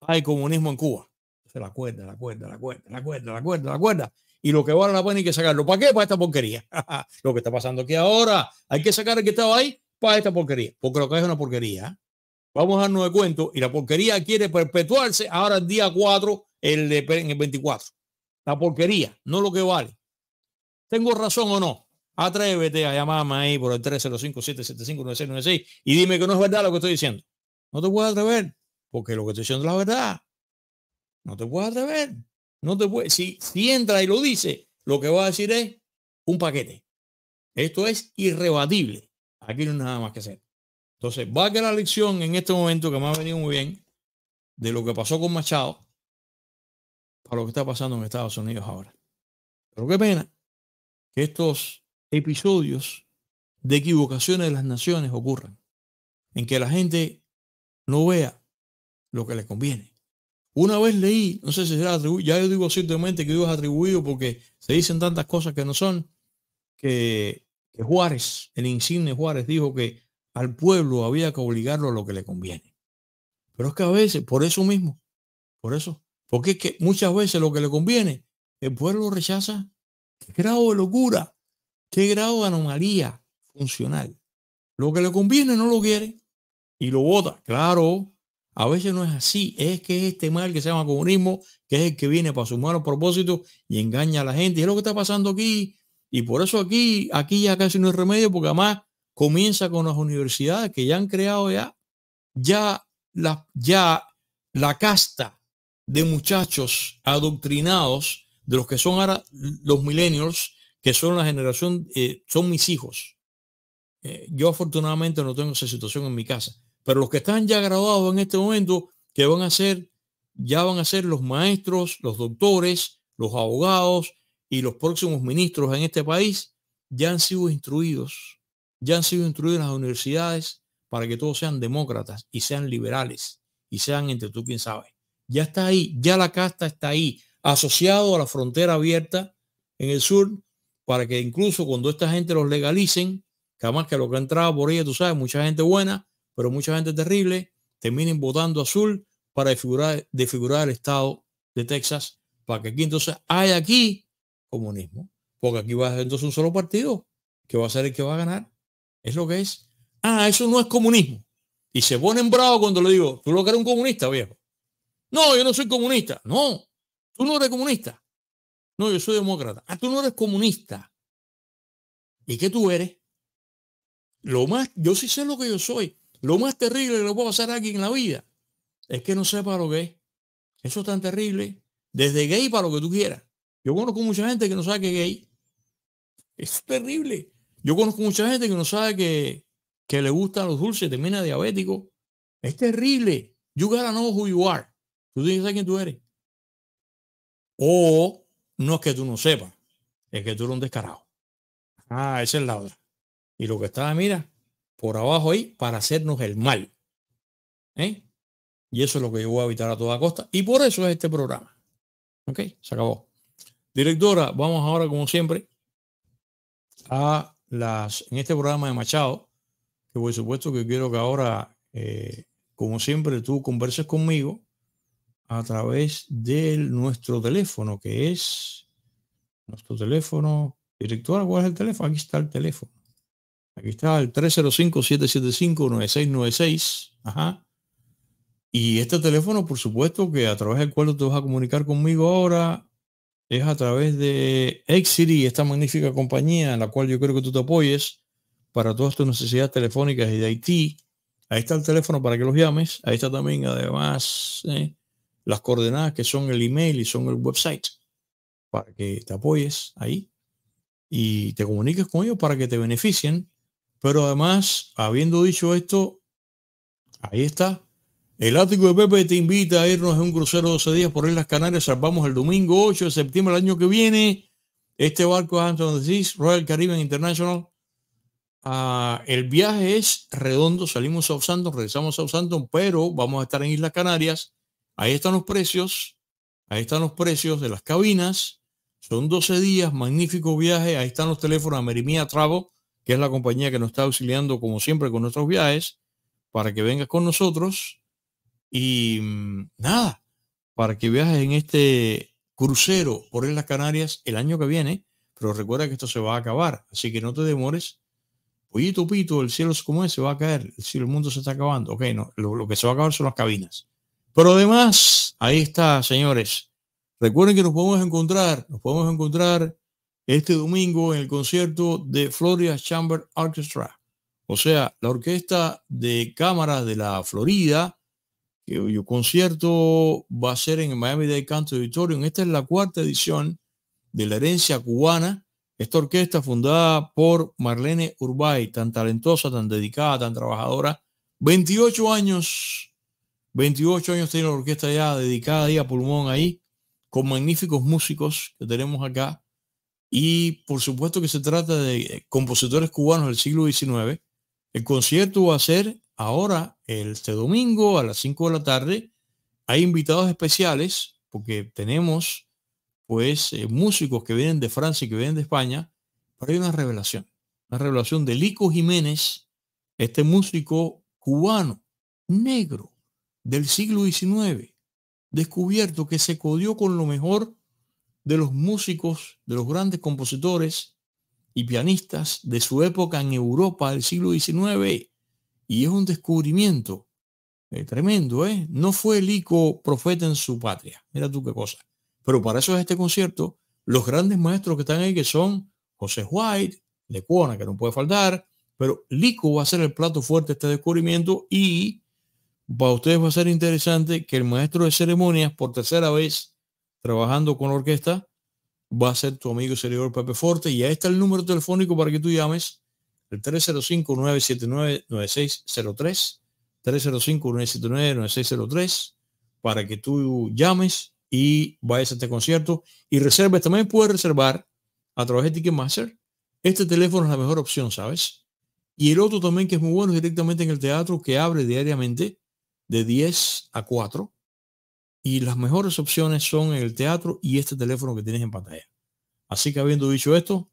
hay comunismo en Cuba. Se la cuerda, la cuerda, la cuerda, la cuerda, la cuerda, la cuerda. Y lo que vale la pena hay que sacarlo. ¿Para qué? Para esta porquería. lo que está pasando aquí ahora. Hay que sacar el que estaba ahí para esta porquería. Porque lo que es una porquería. ¿eh? Vamos a darnos de cuento. Y la porquería quiere perpetuarse ahora el día 4, el, en el 24. La porquería, no lo que vale. ¿Tengo razón o no? Atrévete a llamarme ahí por el 305-775-9696 y dime que no es verdad lo que estoy diciendo. No te puedes atrever, porque lo que estoy diciendo es la verdad. No te puedes atrever. No te Si, si entra y lo dice, lo que va a decir es un paquete. Esto es irrebatible. Aquí no hay nada más que hacer. Entonces, va a que la lección en este momento que me ha venido muy bien de lo que pasó con Machado para lo que está pasando en Estados Unidos ahora. Pero qué pena que estos episodios de equivocaciones de las naciones ocurran, en que la gente no vea lo que les conviene una vez leí, no sé si será atribuido, ya yo digo ciertamente que Dios es atribuido porque se dicen tantas cosas que no son, que, que Juárez, el insigne Juárez, dijo que al pueblo había que obligarlo a lo que le conviene. Pero es que a veces, por eso mismo, por eso, porque es que muchas veces lo que le conviene, el pueblo rechaza. ¿Qué grado de locura? ¿Qué grado de anomalía funcional? Lo que le conviene no lo quiere y lo vota. Claro, a veces no es así, es que este mal que se llama comunismo, que es el que viene para su malos propósitos y engaña a la gente. Y es lo que está pasando aquí. Y por eso aquí, aquí ya casi no hay remedio, porque además comienza con las universidades que ya han creado ya, ya la, ya la casta de muchachos adoctrinados, de los que son ahora los millennials, que son la generación, eh, son mis hijos. Eh, yo afortunadamente no tengo esa situación en mi casa, pero los que están ya graduados en este momento, que van a ser, ya van a ser los maestros, los doctores, los abogados y los próximos ministros en este país, ya han sido instruidos, ya han sido instruidos en las universidades para que todos sean demócratas y sean liberales y sean entre tú quién sabe. Ya está ahí, ya la casta está ahí, asociado a la frontera abierta en el sur, para que incluso cuando esta gente los legalicen, que además que lo que entraba por ella, tú sabes, mucha gente buena, pero mucha gente terrible terminen votando azul para desfigurar, el estado de Texas, para que aquí entonces haya aquí comunismo, porque aquí va a ser entonces un solo partido que va a ser el que va a ganar. Es lo que es. Ah, eso no es comunismo. Y se ponen bravo cuando le digo, tú lo que eres un comunista, viejo. No, yo no soy comunista. No, tú no eres comunista. No, yo soy demócrata. Ah, tú no eres comunista. ¿Y qué tú eres? Lo más, yo sí sé lo que yo soy. Lo más terrible que le puede pasar a alguien en la vida es que no sepa lo que es. Eso es tan terrible. Desde gay para lo que tú quieras. Yo conozco mucha gente que no sabe que es gay. Es terrible. Yo conozco mucha gente que no sabe que, que le gustan los dulces, termina diabético. Es terrible. You gotta know who you are. Tú tienes que saber quién tú eres. O no es que tú no sepas, es que tú eres un descarado. Ah, esa es la otra. Y lo que está, mira, por abajo ahí para hacernos el mal. ¿eh? Y eso es lo que yo voy a evitar a toda costa. Y por eso es este programa. ¿Ok? Se acabó. Directora, vamos ahora, como siempre, a las, en este programa de Machado, que por supuesto que quiero que ahora, eh, como siempre, tú converses conmigo a través de nuestro teléfono, que es nuestro teléfono. Directora, ¿cuál es el teléfono? Aquí está el teléfono. Aquí está el 305-775-9696. Ajá. Y este teléfono, por supuesto, que a través del cual te vas a comunicar conmigo ahora, es a través de Exiri, esta magnífica compañía en la cual yo creo que tú te apoyes para todas tus necesidades telefónicas y de Haití. Ahí está el teléfono para que los llames. Ahí está también, además, eh, las coordenadas que son el email y son el website para que te apoyes ahí y te comuniques con ellos para que te beneficien pero además, habiendo dicho esto, ahí está. El ático de Pepe te invita a irnos en un crucero de 12 días por Islas Canarias. Salvamos el domingo 8 de septiembre del año que viene. Este barco es de Cis, Royal Caribbean International. Ah, el viaje es redondo. Salimos a Southampton, regresamos a Southampton, pero vamos a estar en Islas Canarias. Ahí están los precios. Ahí están los precios de las cabinas. Son 12 días, magnífico viaje. Ahí están los teléfonos Merimía Trabo que es la compañía que nos está auxiliando como siempre con nuestros viajes, para que vengas con nosotros y mm, nada, para que viajes en este crucero por las Canarias el año que viene, pero recuerda que esto se va a acabar, así que no te demores. Oye, tupito el cielo es como ese se va a caer, el cielo, el mundo se está acabando. Ok, no, lo, lo que se va a acabar son las cabinas. Pero además, ahí está, señores. Recuerden que nos podemos encontrar, nos podemos encontrar este domingo en el concierto de Florida Chamber Orchestra, o sea, la orquesta de cámaras de la Florida, el concierto va a ser en el Miami-Dade Country Auditorium. Esta es la cuarta edición de la herencia cubana. Esta orquesta fundada por Marlene Urbay, tan talentosa, tan dedicada, tan trabajadora, 28 años, 28 años tiene la orquesta ya dedicada ahí a pulmón ahí, con magníficos músicos que tenemos acá y por supuesto que se trata de compositores cubanos del siglo XIX. El concierto va a ser ahora, este domingo a las 5 de la tarde. Hay invitados especiales porque tenemos pues eh, músicos que vienen de Francia y que vienen de España, pero hay una revelación, una revelación de Lico Jiménez, este músico cubano, negro, del siglo XIX, descubierto que se codió con lo mejor de los músicos, de los grandes compositores y pianistas de su época en Europa del siglo XIX. Y es un descubrimiento eh, tremendo, ¿eh? No fue Lico profeta en su patria. Mira tú qué cosa. Pero para eso es este concierto. Los grandes maestros que están ahí, que son José White, Lecuona, que no puede faltar, pero Lico va a ser el plato fuerte de este descubrimiento y para ustedes va a ser interesante que el maestro de ceremonias por tercera vez trabajando con la orquesta, va a ser tu amigo y servidor Pepe Forte. Y ahí está el número telefónico para que tú llames, el 305-979-9603, 305-979-9603, para que tú llames y vayas a este concierto y reserves. También puedes reservar a través de Ticketmaster. Este teléfono es la mejor opción, ¿sabes? Y el otro también que es muy bueno directamente en el teatro que abre diariamente de 10 a 4 y las mejores opciones son el teatro y este teléfono que tienes en pantalla. Así que habiendo dicho esto,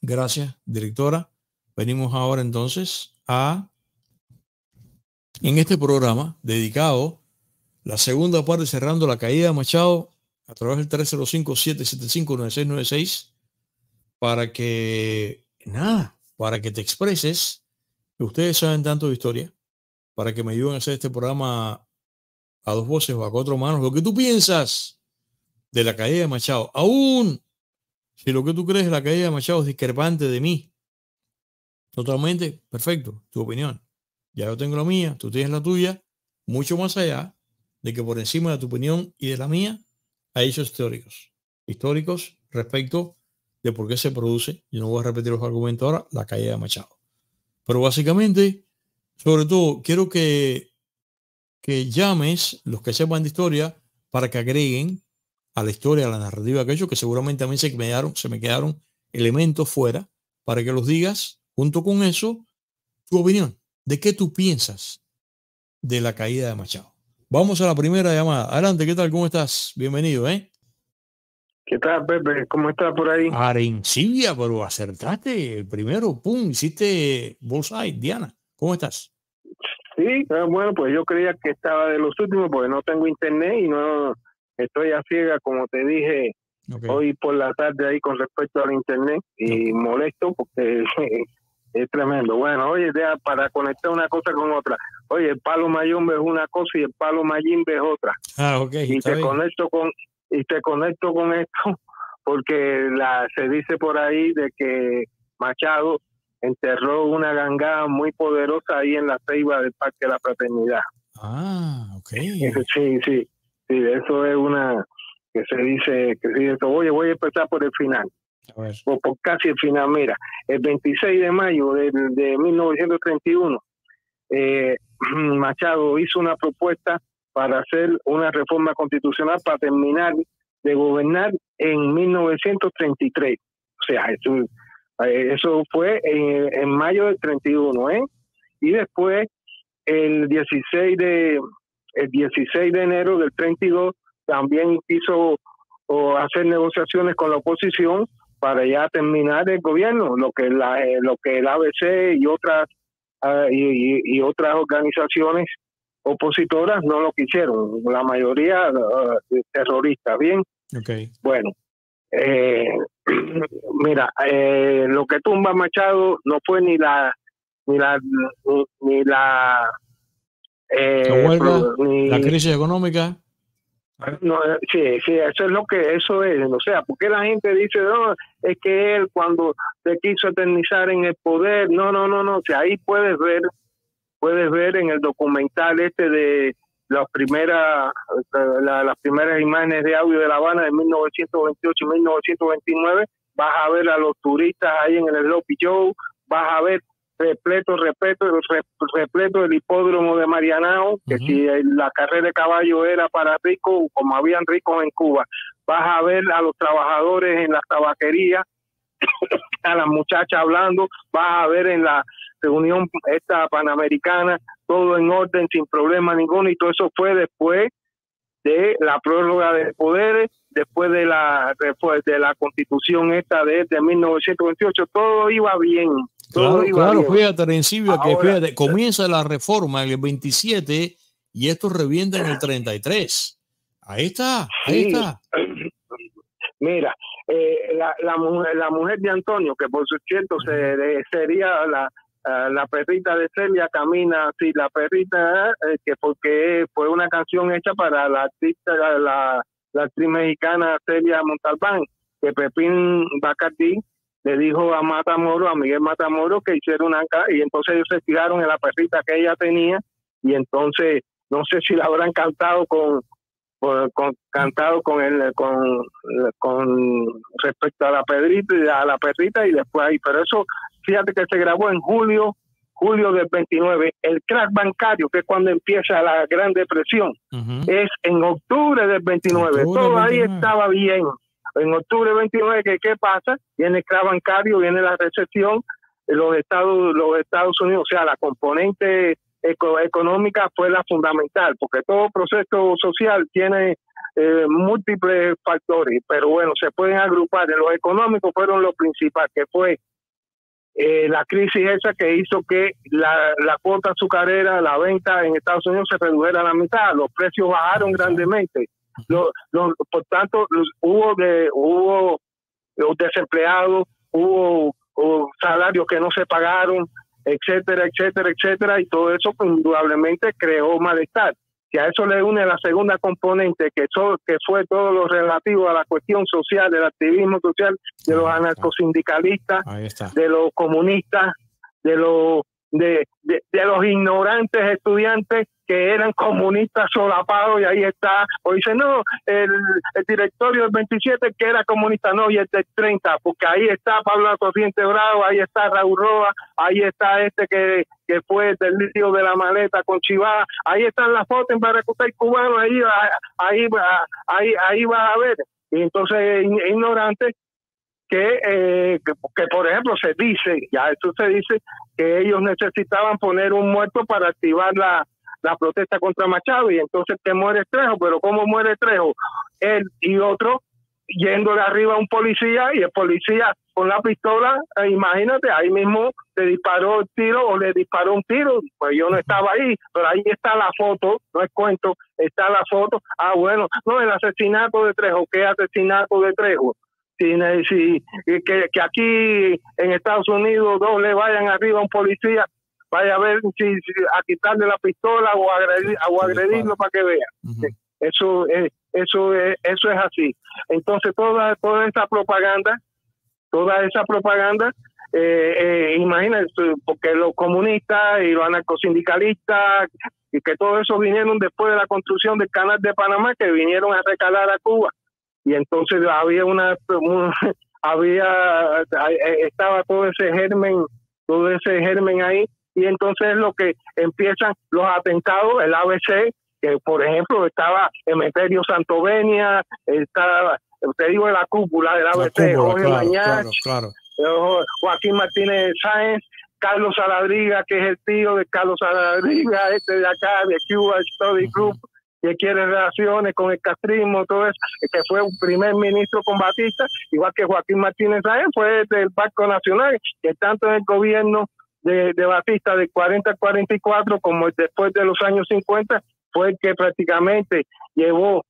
gracias, directora. Venimos ahora entonces a, en este programa dedicado, la segunda parte cerrando la caída de Machado a través del 305-775-9696 para que, nada, para que te expreses, que ustedes saben tanto de historia, para que me ayuden a hacer este programa a dos voces o a cuatro manos. Lo que tú piensas de la caída de Machado, aún si lo que tú crees de la caída de Machado es discrepante de mí, totalmente perfecto, tu opinión. Ya yo tengo la mía, tú tienes la tuya, mucho más allá de que por encima de tu opinión y de la mía hay hechos teóricos. Históricos respecto de por qué se produce, yo no voy a repetir los argumentos ahora, la caída de Machado. Pero básicamente, sobre todo, quiero que que llames los que sepan de historia para que agreguen a la historia, a la narrativa, aquello que seguramente a mí se me quedaron, se me quedaron elementos fuera, para que los digas, junto con eso, tu opinión. ¿De qué tú piensas de la caída de Machado? Vamos a la primera llamada. Adelante, ¿qué tal? ¿Cómo estás? Bienvenido, ¿eh? ¿Qué tal, Pepe? ¿Cómo estás por ahí? Arencibia, pero acertaste el primero, pum, hiciste bullseye. Diana, ¿cómo estás? Sí, bueno, pues yo creía que estaba de los últimos porque no tengo internet y no estoy a ciega, como te dije hoy por la tarde ahí con respecto al internet y molesto porque es tremendo. Bueno, oye, para conectar una cosa con otra. Oye, el palo mayombe es una cosa y el palo mayimbe es otra. Ah, ok. Y te conecto con y te conecto con esto porque la se dice por ahí de que Machado enterró una gangada muy poderosa ahí en la ceiba del Parque de la Fraternidad. Ah, ok. Sí, sí, sí, eso es una que se dice, que oye, voy a empezar por el final, o por casi el final. Mira, el 26 de mayo de, de 1931, eh, Machado hizo una propuesta para hacer una reforma constitucional para terminar de gobernar en 1933. O sea, un eh, eso fue en, mayo del 31, ¿eh? Y después, el 16 de, el 16 de enero del 32, también hizo hacer negociaciones con la oposición para ya terminar el gobierno, lo que la, eh, lo que el ABC y otras ah, y, otras organizaciones opositoras no lo quisieron, la mayoría terrorista. Ah, terroristas, bien. Okay. Bueno, eh, mira, eh, lo que tumba Machado no fue ni la ni la ni, la, eh, la, crisis económica. No, sí, sí, eso es lo que eso es, o sea, porque la gente dice, no, es que él cuando se quiso eternizar en el poder, no, no, no, no, o ahí puedes ver, puedes ver en el documental este de las primeras las primeras imágenes de audio de La Habana de 1928 y 1929 vas a ver a los turistas ahí en el Sloppy Joe vas a ver repleto repleto repleto del hipódromo de Marianao que si la carrera de caballo era para ricos como habían ricos en Cuba vas a ver a los trabajadores en las tabaquerías a las muchachas hablando vas a ver en la este, Unión esta panamericana, todo en orden, sin problema ninguno, y todo eso fue después de la prórroga de poderes, después de la de la constitución esta de, 1928, todo iba bien. Todo claro, iba bien. fíjate, que fíjate, comienza la reforma en el 27 y esto revienta en el 33. Ahí está, ahí está. Mira, eh, la, la, mujer, la mujer de Antonio, que por cierto se, sería la, eh, la perrita de Celia camina así, la perrita, eh, que porque fue una canción hecha para la artista, la, la, actriz mexicana Celia Montalbán, que Pepín Bacardí le dijo a Matamoro, a Miguel Matamoro, que hiciera una y entonces ellos se tiraron en la perrita que ella tenía y entonces no sé si la habrán cantado con, cantado con con, con respecto a la a la perrita y después ahí pero eso fíjate que se grabó en julio julio del 29 el crack bancario que es cuando empieza la gran depresión es en octubre del 29 todo ahí estaba bien en octubre 29 que qué pasa viene el crack bancario viene la recesión los Estados los Estados Unidos o sea la componente económica fue la fundamental, porque todo proceso social tiene eh, múltiples factores, pero bueno, se pueden agrupar. En los económicos fueron los principales que fue eh, la crisis esa que hizo que la, la cuota azucarera, la venta en Estados Unidos se redujera a la mitad, los precios bajaron grandemente. por tanto, hubo, de, hubo desempleados, hubo salarios que no se pagaron, etcétera, etcétera, etcétera, y todo eso pues, indudablemente creó malestar. Y a eso le une la segunda componente, que, que fue todo lo relativo a la cuestión social, del activismo social, de los anarcosindicalistas, de los comunistas, de los de, de, de, los ignorantes estudiantes que eran comunistas solapados y ahí está, o dice no, el, directorio del 27 que era comunista, no, y el del 30, porque ahí está Pablo Corriente Bravo, ahí está Raúl Roa, ahí está este que, fue del lío de la maleta con Chivada, ahí están las fotos en Barracuta y Cubano, ahí, ahí, ahí, ahí vas a ver. Y entonces ignorantes eh, que, que, por ejemplo, se dice, ya esto se dice, que ellos necesitaban poner un muerto para activar la, protesta contra Machado y entonces que muere Trejo, pero ¿cómo muere Trejo? Él y otro yendo de arriba a un policía y el policía con la pistola, eh, imagínate, ahí mismo le disparó el tiro o le disparó un tiro, pues yo no estaba ahí, pero ahí está la foto, no es cuento, está la foto, ah bueno, no, el asesinato de Trejo, ¿qué asesinato de Trejo? si, que, que, aquí en Estados Unidos dos le vayan arriba a un policía, vaya a ver si, a quitarle la pistola o, agredir, o agredirlo para que vea. Eso es, eso eso es así. Entonces toda toda esa propaganda, toda esa propaganda eh, eh, imagínense, porque los comunistas y los anarcosindicalistas y que todo eso vinieron después de la construcción del canal de Panamá, que vinieron a recalar a Cuba y entonces había una, había estaba todo ese germen todo ese germen ahí y entonces lo que empiezan los atentados el ABC que por ejemplo estaba Emeterio Santovenia estaba te digo la cúpula del ABC Jorge eh, Joaquín Martínez Sáenz Carlos Saladriga que es el tío de Carlos Saladriga este de acá de Cuba Study Group que quiere relaciones con el castrismo, todo eso, que fue un primer ministro con Batista, igual que Joaquín Martínez Sáenz, fue del Banco Nacional, que tanto en el gobierno de, de Batista de 40 44 como después de los años 50, fue el que prácticamente llevó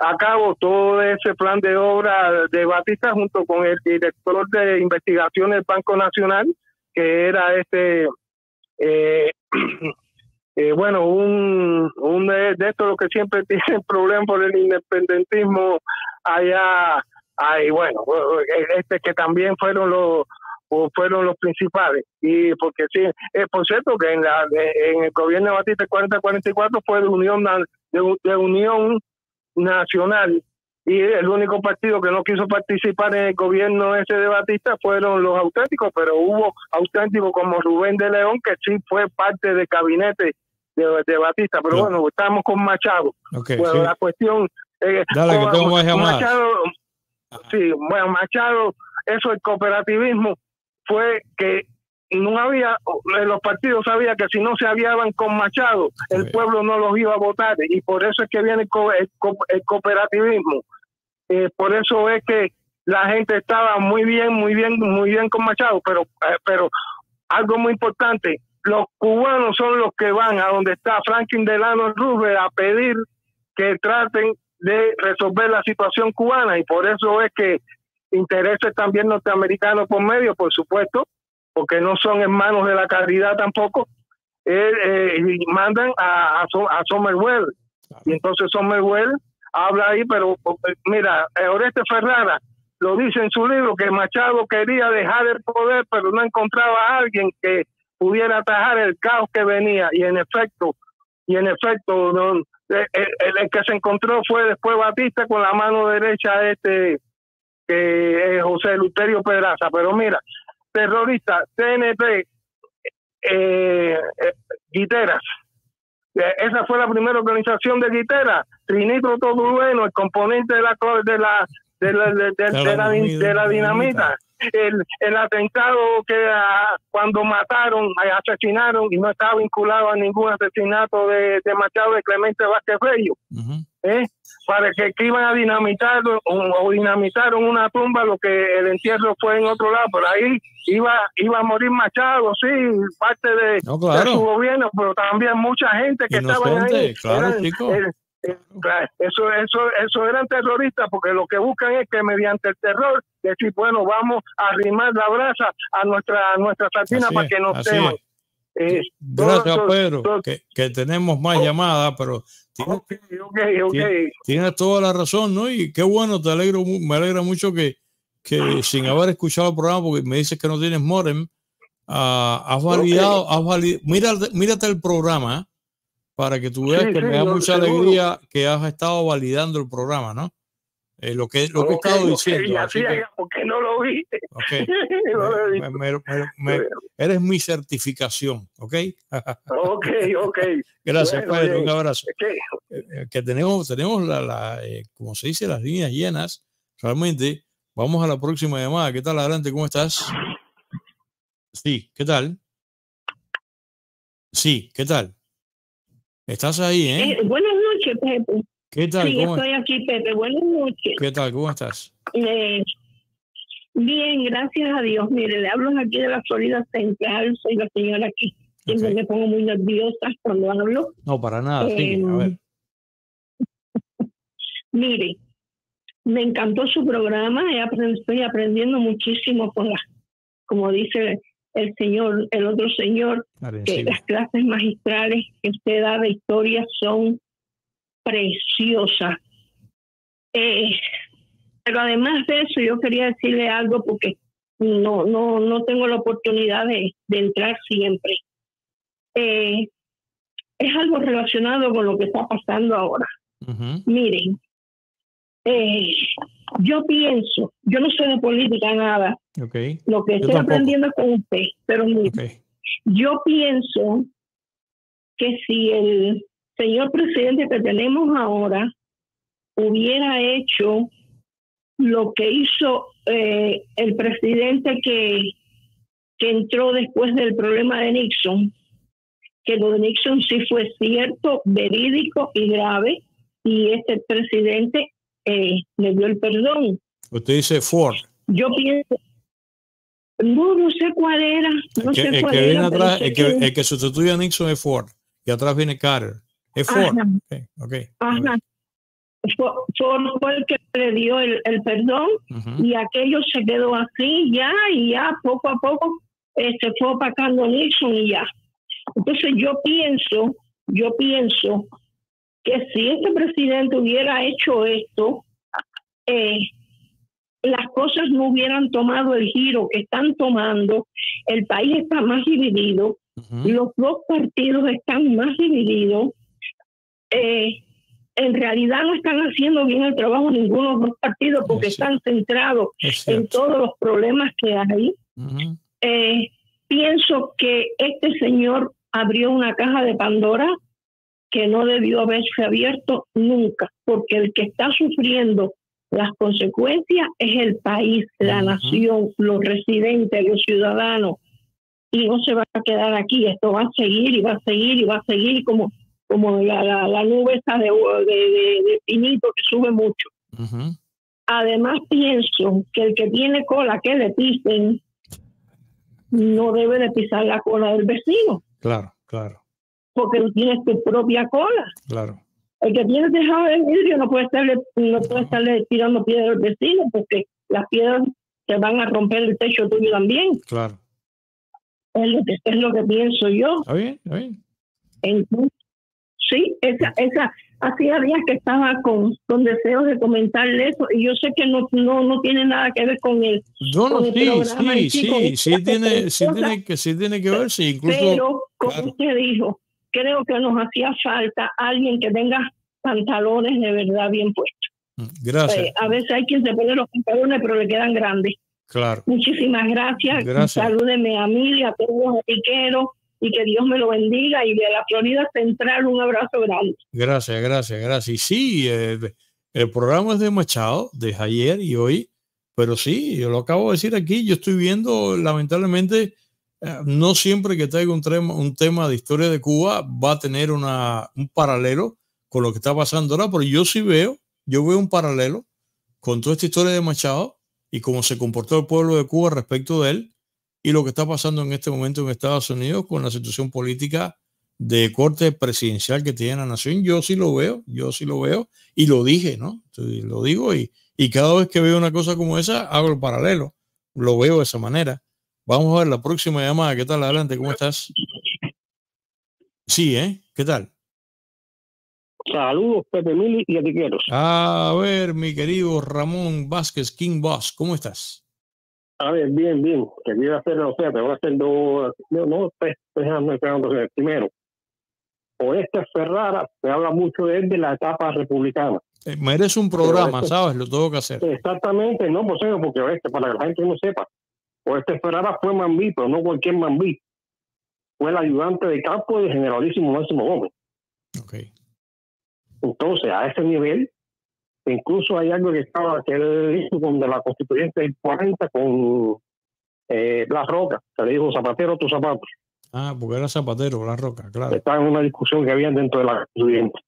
a cabo todo ese plan de obra de Batista junto con el director de investigación del Banco Nacional, que era este... Eh, Eh, bueno, un, de, esto estos que siempre tienen problemas por el independentismo allá, ahí, bueno, este que también fueron los fueron los principales y porque sí es eh, por cierto que en la en el gobierno de Batista 4044 fue de unión de, de unión nacional y el único partido que no quiso participar en el gobierno ese de Batista fueron los auténticos, pero hubo auténticos como Rubén de León que sí fue parte del gabinete de, Batista, pero bueno, estamos con Machado. bueno, la cuestión... Eh, Machado, sí, bueno, Machado, eso el cooperativismo fue que no había, los partidos sabían que si no se aviaban con Machado, el pueblo no los iba a votar y por eso es que viene el cooperativismo. Eh, por eso es que la gente estaba muy bien, muy bien, muy bien con Machado, pero, eh, pero algo muy importante, los cubanos son los que van a donde está Franklin Delano Roosevelt a pedir que traten de resolver la situación cubana y por eso es que intereses también norteamericanos por medio, por supuesto, porque no son hermanos de la caridad tampoco, eh, eh mandan a, a, a Somerwell. Y entonces Somerwell habla ahí, pero mira, Oreste Ferrara lo dice en su libro que Machado quería dejar el poder, pero no encontraba a alguien que pudiera atajar el caos que venía. Y en efecto, y en efecto, eh, eh, el, que se encontró fue después Batista con la mano derecha este José Luterio Pedraza. Pero mira, terrorista, CNP, eh, Guiteras, eh, esa fue la primera organización de Guitera. Trinitro bueno, el componente de la de la de la, dinamita, el, el atentado que ah, cuando mataron, asesinaron y no estaba vinculado a ningún asesinato de, Machado de Clemente Vázquez Bello para que, iban a dinamitar o, dinamitaron una tumba, lo que el entierro fue en otro lado, por ahí iba iba a morir Machado, sí, parte de, su gobierno, pero también mucha gente que estaba ahí. Claro, eh, eh, eso, eso, eso eran terroristas porque lo que buscan es que mediante el terror decir, bueno, vamos a arrimar la brasa a nuestra, nuestra sardina para que nos teman. Gracias, Pedro, que, tenemos más llamadas, pero tienes, toda la razón, ¿no? Y qué bueno, te alegro, me alegra mucho que, sin haber escuchado el programa, porque me dices que no tienes Morem, ah, has validado, has validado, mírate, el programa para que tú veas que me da mucha alegría que has estado validando el programa, ¿no? Eh, lo que, lo que he estado diciendo. Así porque no lo vi. eres mi certificación, ¿ok? ok, ok. Gracias, padre. Un abrazo. Eh, eh, que tenemos, tenemos la, como se dice, las líneas llenas, realmente. Vamos a la próxima llamada. ¿Qué tal? Adelante, ¿cómo estás? Sí, ¿qué tal? Sí, ¿qué tal? Estás ahí, eh buenas noches, Pepe. ¿Qué tal? Sí, estoy aquí, Pepe. Buenas noches. ¿Qué tal? ¿Cómo estás? Eh, bien, gracias a Dios. Mire, le hablo aquí de la Florida Central. Soy la señora aquí. Siempre me pongo muy nerviosa cuando hablo. No, para nada. Eh, sí, a ver. Mire, me encantó su programa. Estoy aprendiendo muchísimo con las, como dice el señor, el otro señor, que las clases magistrales que usted da de historia son preciosa. Eh, pero además de eso, yo quería decirle algo porque no, no, no tengo la oportunidad de, entrar siempre. Eh, es algo relacionado con lo que está pasando ahora. Miren, eh, yo pienso, yo no soy de política nada. Lo que estoy aprendiendo es con usted, pero mire, yo pienso que si el señor presidente que tenemos ahora hubiera hecho lo que hizo eh, el presidente que, que entró después del problema de Nixon, que lo de Nixon sí fue cierto, verídico y grave, y este presidente eh, le dio el perdón. Usted dice Ford. Yo pienso, no, no sé cuál era. que, sé el que sustituye a Nixon es Ford y atrás viene Carter. Es Ford. Okay, Ajá. fue el que le dio el, perdón y aquello se quedó así ya y ya poco a poco se este, fue opacando Nixon y ya. Entonces yo pienso, yo pienso que si este presidente hubiera hecho esto, eh, las cosas no hubieran tomado el giro que están tomando, el país está más dividido, los dos partidos están más divididos, eh, en realidad no están haciendo bien el trabajo ninguno de los partidos porque están centrados en todos los problemas que hay. Eh, pienso que este señor abrió una caja de Pandora que no debió haberse abierto nunca, porque el que está sufriendo las consecuencias es el país, la nación, los residentes, los ciudadanos. Y no se va a quedar aquí, esto va a seguir y va a seguir y va a seguir como como la, nube está de, de, pinito que sube mucho. Además pienso que el que tiene cola que le pisen, no debe de pisar la cola del vecino. Claro, claro. Porque tú tienes tu propia cola. Claro. El que tiene tejado de vidrio no puede estarle, no puede estarle tirando piedras al vecino porque las piedras se van a romper el techo tuyo también. Claro. Es lo que, pienso yo. Está bien, está bien. Entonces, Sí, esa, esa, hacía días que estaba con, deseos de comentarle eso y yo sé que no, no, no tiene nada que ver con él no, sí, Sí, sí, sí, tiene, sí, tiene que, sí tiene que ver, sí, incluso... Pero, como usted dijo, creo que nos hacía falta alguien que tenga pantalones de verdad bien puestos. Mm, gracias. Eh, a veces hay quien se pone los pantalones pero le quedan grandes. Claro. Muchísimas gracias. gracias. Salúdeme a mí, a todos los y que Dios me lo bendiga y de la Florida Central un abrazo grande. Gracias, gracias, gracias. Y sí, eh, el programa es de Machado de ayer y hoy, pero sí, yo lo acabo de decir aquí, yo estoy viendo lamentablemente, eh, no siempre que traiga un, tema, un tema de historia de Cuba va a tener un paralelo con lo que está pasando ahora, pero yo sí veo, yo veo un paralelo con toda esta historia de Machado y cómo se comportó el pueblo de Cuba respecto de él y lo que está pasando en este momento en Estados Unidos con la situación política de corte presidencial que tiene la nación. Yo sí lo veo, yo sí lo veo y lo dije, ¿no? lo digo y, y cada vez que veo una cosa como esa, hago el paralelo, lo veo de esa manera. Vamos a ver la próxima llamada. ¿Qué tal? Adelante, ¿cómo estás? Sí, ¿eh? ¿Qué tal? Saludos, Pepe Mili y quiero. A ver, mi querido Ramón Vázquez, King Boss, ¿cómo estás? A ah, ver, bien, bien. Quería hacer, o sea, te voy a hacer dos, no, no tres, tres Primero, Oeste Ferrara, se habla mucho de él de la etapa republicana. Eh, merece un programa, ¿sabes? Lo tengo que hacer. Exactamente, no, pues, eh, porque para que la gente no sepa, Oeste Ferrara fue Mambí, pero no cualquier Mambí. Fue el ayudante de campo del generalísimo Máximo Gómez. Ok. Entonces, a ese nivel, Incluso hay algo que estaba que él hizo con la constituyente del 40 con eh, La Roca, se le dijo Zapatero tus zapatos. Ah, porque era Zapatero, La Roca, claro. Estaba en una discusión que habían dentro de la constituyente.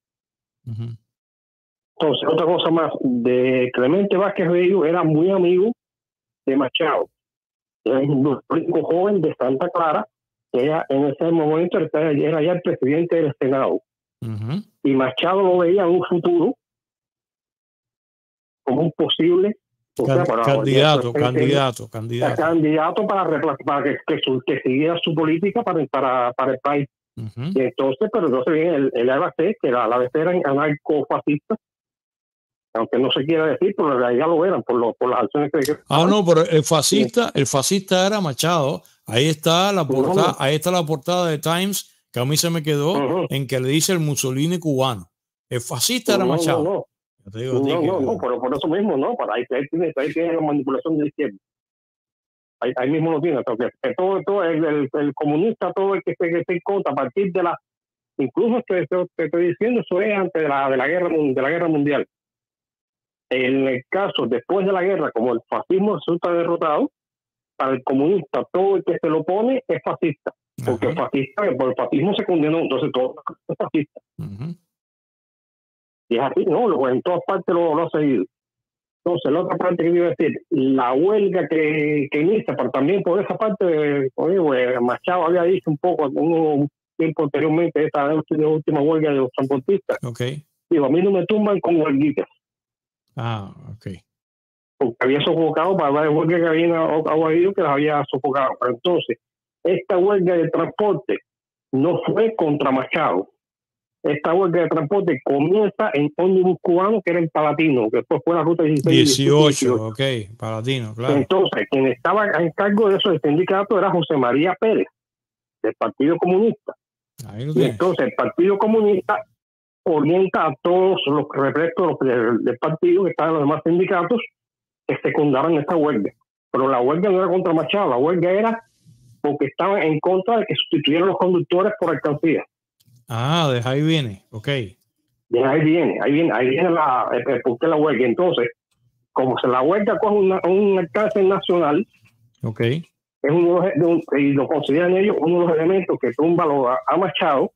Entonces, otra cosa más, de Clemente Vázquez Bello era muy amigo de Machado, era un rico joven de Santa Clara, que en ese momento era, ya el presidente del Senado. Y Machado lo veía en un futuro como un posible para candidato, candidato, candidato. Candidato para, que, que, su, que, siguiera su política para, para, para el país. y entonces, pero entonces viene el, el ABC, que la, la ABC eran fascista aunque no se quiera decir, pero en realidad lo eran por, los por las acciones que... Ah, no, pero el fascista, el fascista era Machado. Ahí está la portada, ahí está la portada de Times que a mí se me quedó, en que le dice el Mussolini cubano. El fascista era Machado no, no, por eso mismo, ¿no? Para, ahí, tiene, ahí la manipulación del izquierda. Ahí, mismo lo tiene. todo, todo el, comunista, todo el que esté que contra a partir de la... Incluso te, estoy diciendo, eso es antes de la, de la, guerra, de la guerra mundial. En el caso, después de la guerra, como el fascismo resulta derrotado, para el comunista todo el que se lo pone es fascista. Porque el, fascista, por el fascismo se condenó, entonces todo es fascista. ¿no? en todas partes lo, ha seguido. Entonces, la otra parte que iba a decir, la huelga que, inicia, pero también por esa parte, pues, Machado había dicho un poco, un tiempo anteriormente, esta última huelga de los transportistas. Okay. Digo, a mí no me tumban con huelguitas. Ah, ok. Porque había sofocado para varias huelga que había habido que las había sofocado. Pero entonces, esta huelga de transporte no fue contra Machado, esta huelga de transporte comienza en ómnibus cubano, que era el Palatino, que después fue la ruta 16. 18, ok, Palatino, claro. Entonces, quien estaba en cargo de eso, del este sindicato, era José María Pérez, del Partido Comunista. entonces, el Partido Comunista orienta a todos los representantes del, partido que estaban los demás sindicatos que secundaran esta huelga. Pero la huelga no era contra Machado, la huelga era porque estaban en contra de que sustituyeran los conductores por alcancía. Ah, de ahí viene, ok. De ahí viene, ahí viene, ahí viene la, eh, eh, porque huelga. Entonces, como se la huelga coge una, un alcance nacional, okay. es uno de los, y lo consideran ellos uno de los elementos que tumba lo ha machado,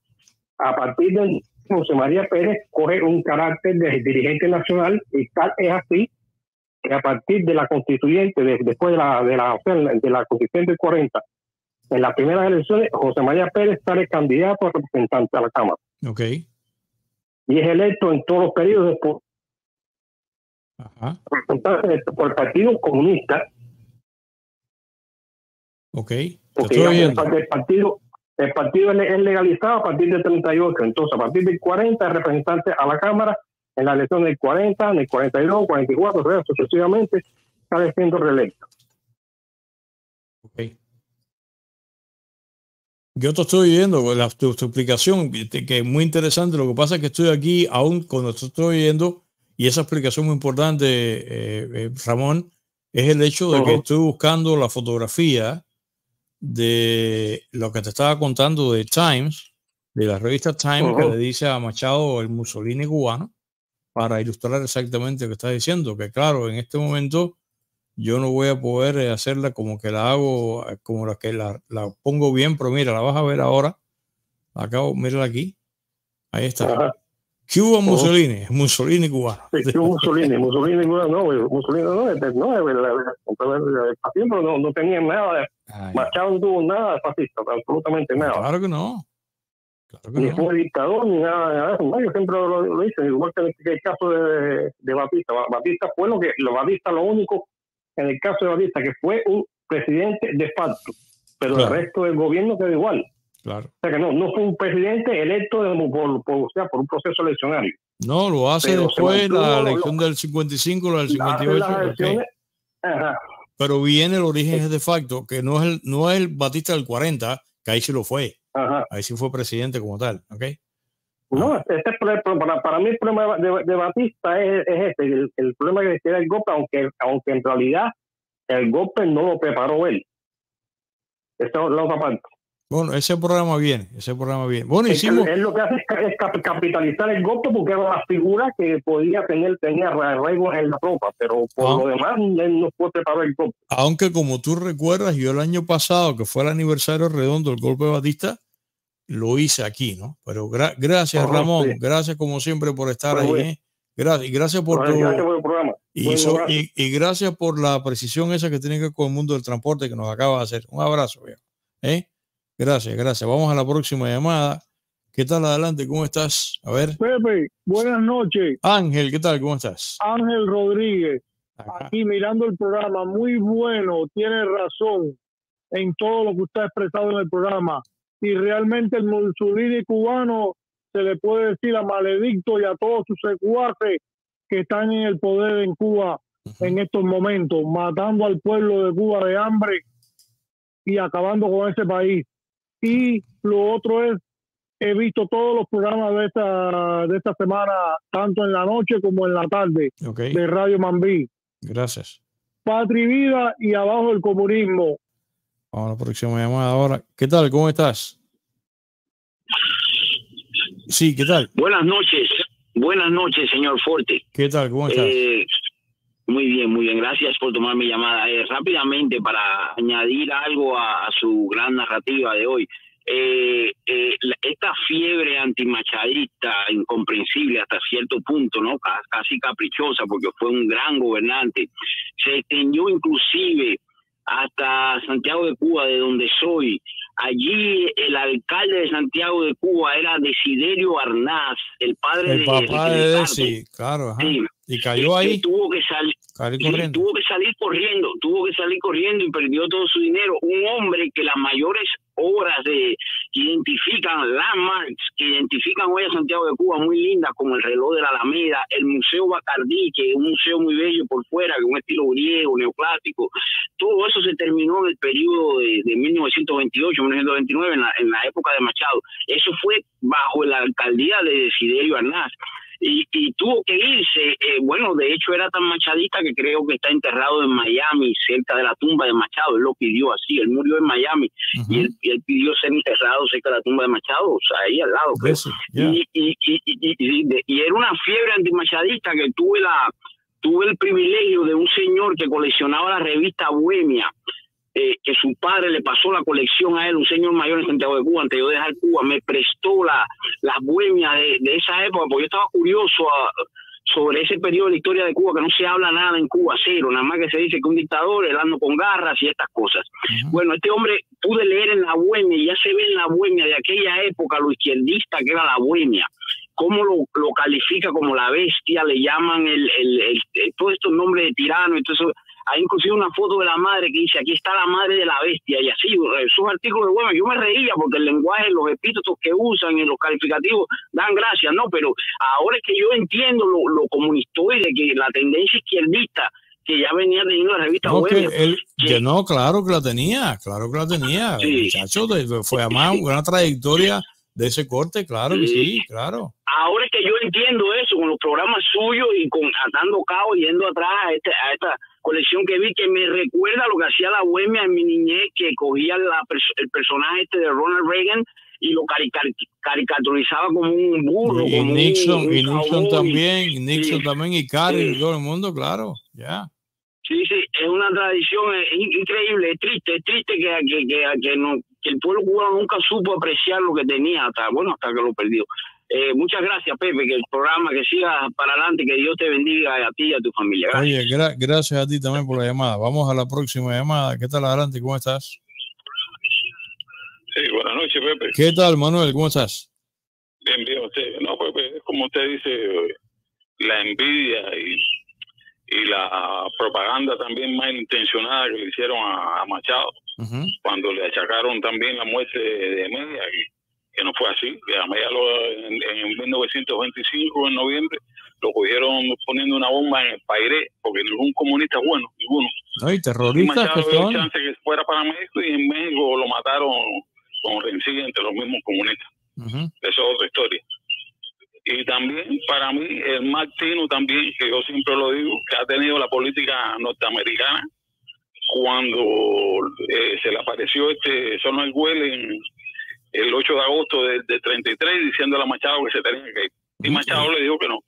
a partir de José María Pérez coge un carácter de dirigente nacional y tal es así que a partir de la constituyente, después de la, de la, de la constituyente 40, en las primeras elecciones, José María Pérez sale candidato a representante a la Cámara. Ok. Y es electo en todos los periodos por, Ajá. por el Partido Comunista. Ok. el, partido, es legalizado a partir del 38. Entonces, a partir del 40, representantes a la Cámara en la elección del 40, del 42, 44, sucesivamente, sale siendo reelecto. Okay. Yo te estoy oyendo la, tu, explicación, que es muy interesante. Lo que pasa es que estoy aquí aún cuando te estoy oyendo, y esa explicación muy importante, eh, eh, Ramón, es el hecho de que estoy buscando la fotografía de lo que te estaba contando de Times, de la revista Times, que le dice a Machado el Mussolini cubano, para ilustrar exactamente lo que está diciendo, que claro, en este momento yo no voy a poder eh, hacerla como que la hago, eh, como la que la, la pongo bien, pero mira, la vas a ver ahora. Acabo, mírala aquí. Ahí está. Ajá. Cuba oh. Mussolini, Mussolini cubano. Sí, Cuba Mussolini, Mussolini cubano, no, Mussolini no, no, el, fascismo no, no tenía nada, de, ah, Machado no tuvo nada de fascista, absolutamente nada. Claro que no. Claro que ni no. fue dictador ni nada, nada de eso. No, yo siempre lo, lo hice, igual que, el caso de, de Batista. Batista fue lo que, lo, Batista lo único en el caso de Batista, que fue un presidente de facto, pero el resto del gobierno quedó igual. Claro. O sea que no, no fue un presidente electo por, un proceso eleccionario. No, lo hace después la elección del 55, la del 58. Pero viene el origen de facto, que no es el, no es el Batista del 40, que ahí sí lo fue. Ahí sí fue presidente como tal, ¿ok? No, ah. este, para, mí el problema de, Batista es, este, el, problema que tiene el golpe, aunque, aunque en realidad el golpe no lo preparó él. Esa es la otra parte. Bueno, ese programa bien, ese programa bien. Bueno, Él lo que hace es, capitalizar el golpe porque era una figura que podía tener, tenía en la ropa, pero por ah. lo demás él no fue preparado el golpe. Aunque como tú recuerdas, yo el año pasado, que fue el aniversario redondo del golpe de Batista, lo hice aquí, ¿no? Pero gracias, Ramón. Gracias, como siempre, por estar ahí. ¿eh? Gracias, y gracias por, tu, Y, gracias por la precisión esa que tiene que ver con el mundo del transporte que nos acaba de hacer. Un abrazo, viejo. ¿Eh? Gracias, gracias. Vamos a la próxima llamada. ¿Qué tal adelante? ¿Cómo estás? A ver. Pepe, buenas noches. Ángel, ¿qué tal? ¿Cómo estás? Ángel Rodríguez, aquí mirando el programa, muy bueno, tiene razón en todo lo que usted ha expresado en el programa. Y realmente el Mussolini cubano se le puede decir a Maledicto y a todos sus secuaces que están en el poder en Cuba en estos momentos, matando al pueblo de Cuba de hambre y acabando con ese país. Y lo otro es, he visto todos los programas de esta, de esta semana, tanto en la noche como en la tarde, de Radio Mambí. Gracias. Patri Vida y Abajo el Comunismo. Vamos a la próxima llamada ahora. ¿Qué tal? ¿Cómo estás? Sí, ¿qué tal? Buenas noches. Buenas noches, señor Forte. ¿Qué tal? ¿Cómo estás? Eh, muy bien, muy bien. Gracias por tomar mi llamada. Eh, rápidamente, para añadir algo a, su gran narrativa de hoy. Eh, esta fiebre antimachadista, incomprensible hasta cierto punto, ¿no? casi caprichosa, porque fue un gran gobernante, se extendió inclusive hasta Santiago de Cuba, de donde soy. Allí el alcalde de Santiago de Cuba era Desiderio Arnaz, el padre el de papá de, Desi, claro. Y cayó ahí. Tuvo que, salir, tuvo que salir corriendo, tuvo que salir corriendo y perdió todo su dinero. Un hombre que las mayores obras de, que identifican landmarks, que identifican hoy a Santiago de Cuba muy linda como el reloj de la Alameda, el Museo Bacardí, que es un museo muy bello por fuera, con un estilo griego, neoclásico. Todo eso se terminó en el periodo de, 1928, 1929, en la, en la época de Machado. Eso fue bajo la alcaldía de Desiderio Arnaz y, tuvo que irse. Eh, bueno, de hecho era tan machadista que creo que está enterrado en Miami, cerca de la tumba de Machado. Él lo pidió así, él murió en Miami y, él, pidió ser enterrado cerca de la tumba de Machado, o sea, ahí al lado. y, era una fiebre antimachadista que tuve la tuve el privilegio de un señor que coleccionaba la revista Bohemia eh, que su padre le pasó la colección a él, un señor mayor en Santiago de Cuba, antes de yo dejar Cuba, me prestó la, las bohemias de, esa época, porque yo estaba curioso ah, sobre ese periodo de la historia de Cuba, que no se habla nada en Cuba, cero, nada más que se dice que un dictador, el ando con garras y estas cosas. Bueno, este hombre pude leer en la bohemia, y ya se ve en la bohemia de aquella época, lo izquierdista que era la bohemia, cómo lo, califica como la bestia, le llaman el, el, todos estos nombres de tirano, entonces hay inclusive una foto de la madre que dice, aquí está la madre de la bestia. Y así, eh, sus artículos, bueno, yo me reía porque el lenguaje, los epítetos que usan y los calificativos dan gracias, ¿no? Pero ahora es que yo entiendo lo, lo de que la tendencia izquierdista que ya venía teniendo la revista no, que no, claro que la tenía, claro que la tenía. El muchacho fue además una trayectoria de ese corte, claro que sí, claro. Ahora es que yo entiendo eso con los programas suyos y con atando caos yendo atrás a, este, a esta colección que vi que me recuerda lo que hacía la bohemia en mi niñez, que cogía el personaje este de Ronald Reagan y lo caricaturizaba como un burro. Y, Nixon, Nixon también, y, Nixon y, también, y todo el mundo, claro, ya. Sí, sí, es una tradición increíble, es triste, es triste que, que, que el pueblo cubano nunca supo apreciar lo que tenía, hasta, bueno, hasta que lo perdió. Eh, muchas gracias, Pepe, que el programa que siga para adelante, que Dios te bendiga a ti y a tu familia. Gracias. Oye, gracias a ti también por la llamada. Vamos a la próxima llamada. ¿Qué tal, adelante? ¿Cómo estás? Sí, buenas noches, Pepe. ¿Qué tal, Manuel? ¿Cómo estás? Bien, bien, usted. No, Pepe, es como usted dice, la envidia y, y la propaganda también mal intencionada que le hicieron a, Machado, cuando le achacaron también la muerte de, de Media que no fue así. lo, en, 1925, en noviembre, lo cogieron poniendo una bomba en el Pairé, porque ningún comunista bueno, ninguno. No, y terroristas chance que fuera para México y en México lo mataron con rencilla entre los mismos comunistas. eso es otra historia. Y también, para mí, el Martino también, que yo siempre lo digo, que ha tenido la política norteamericana, cuando eh, se le apareció este Son el huele en el 8 de agosto de, 33 diciendo a Machado que se tenía que ir. Y Machado le dijo que no.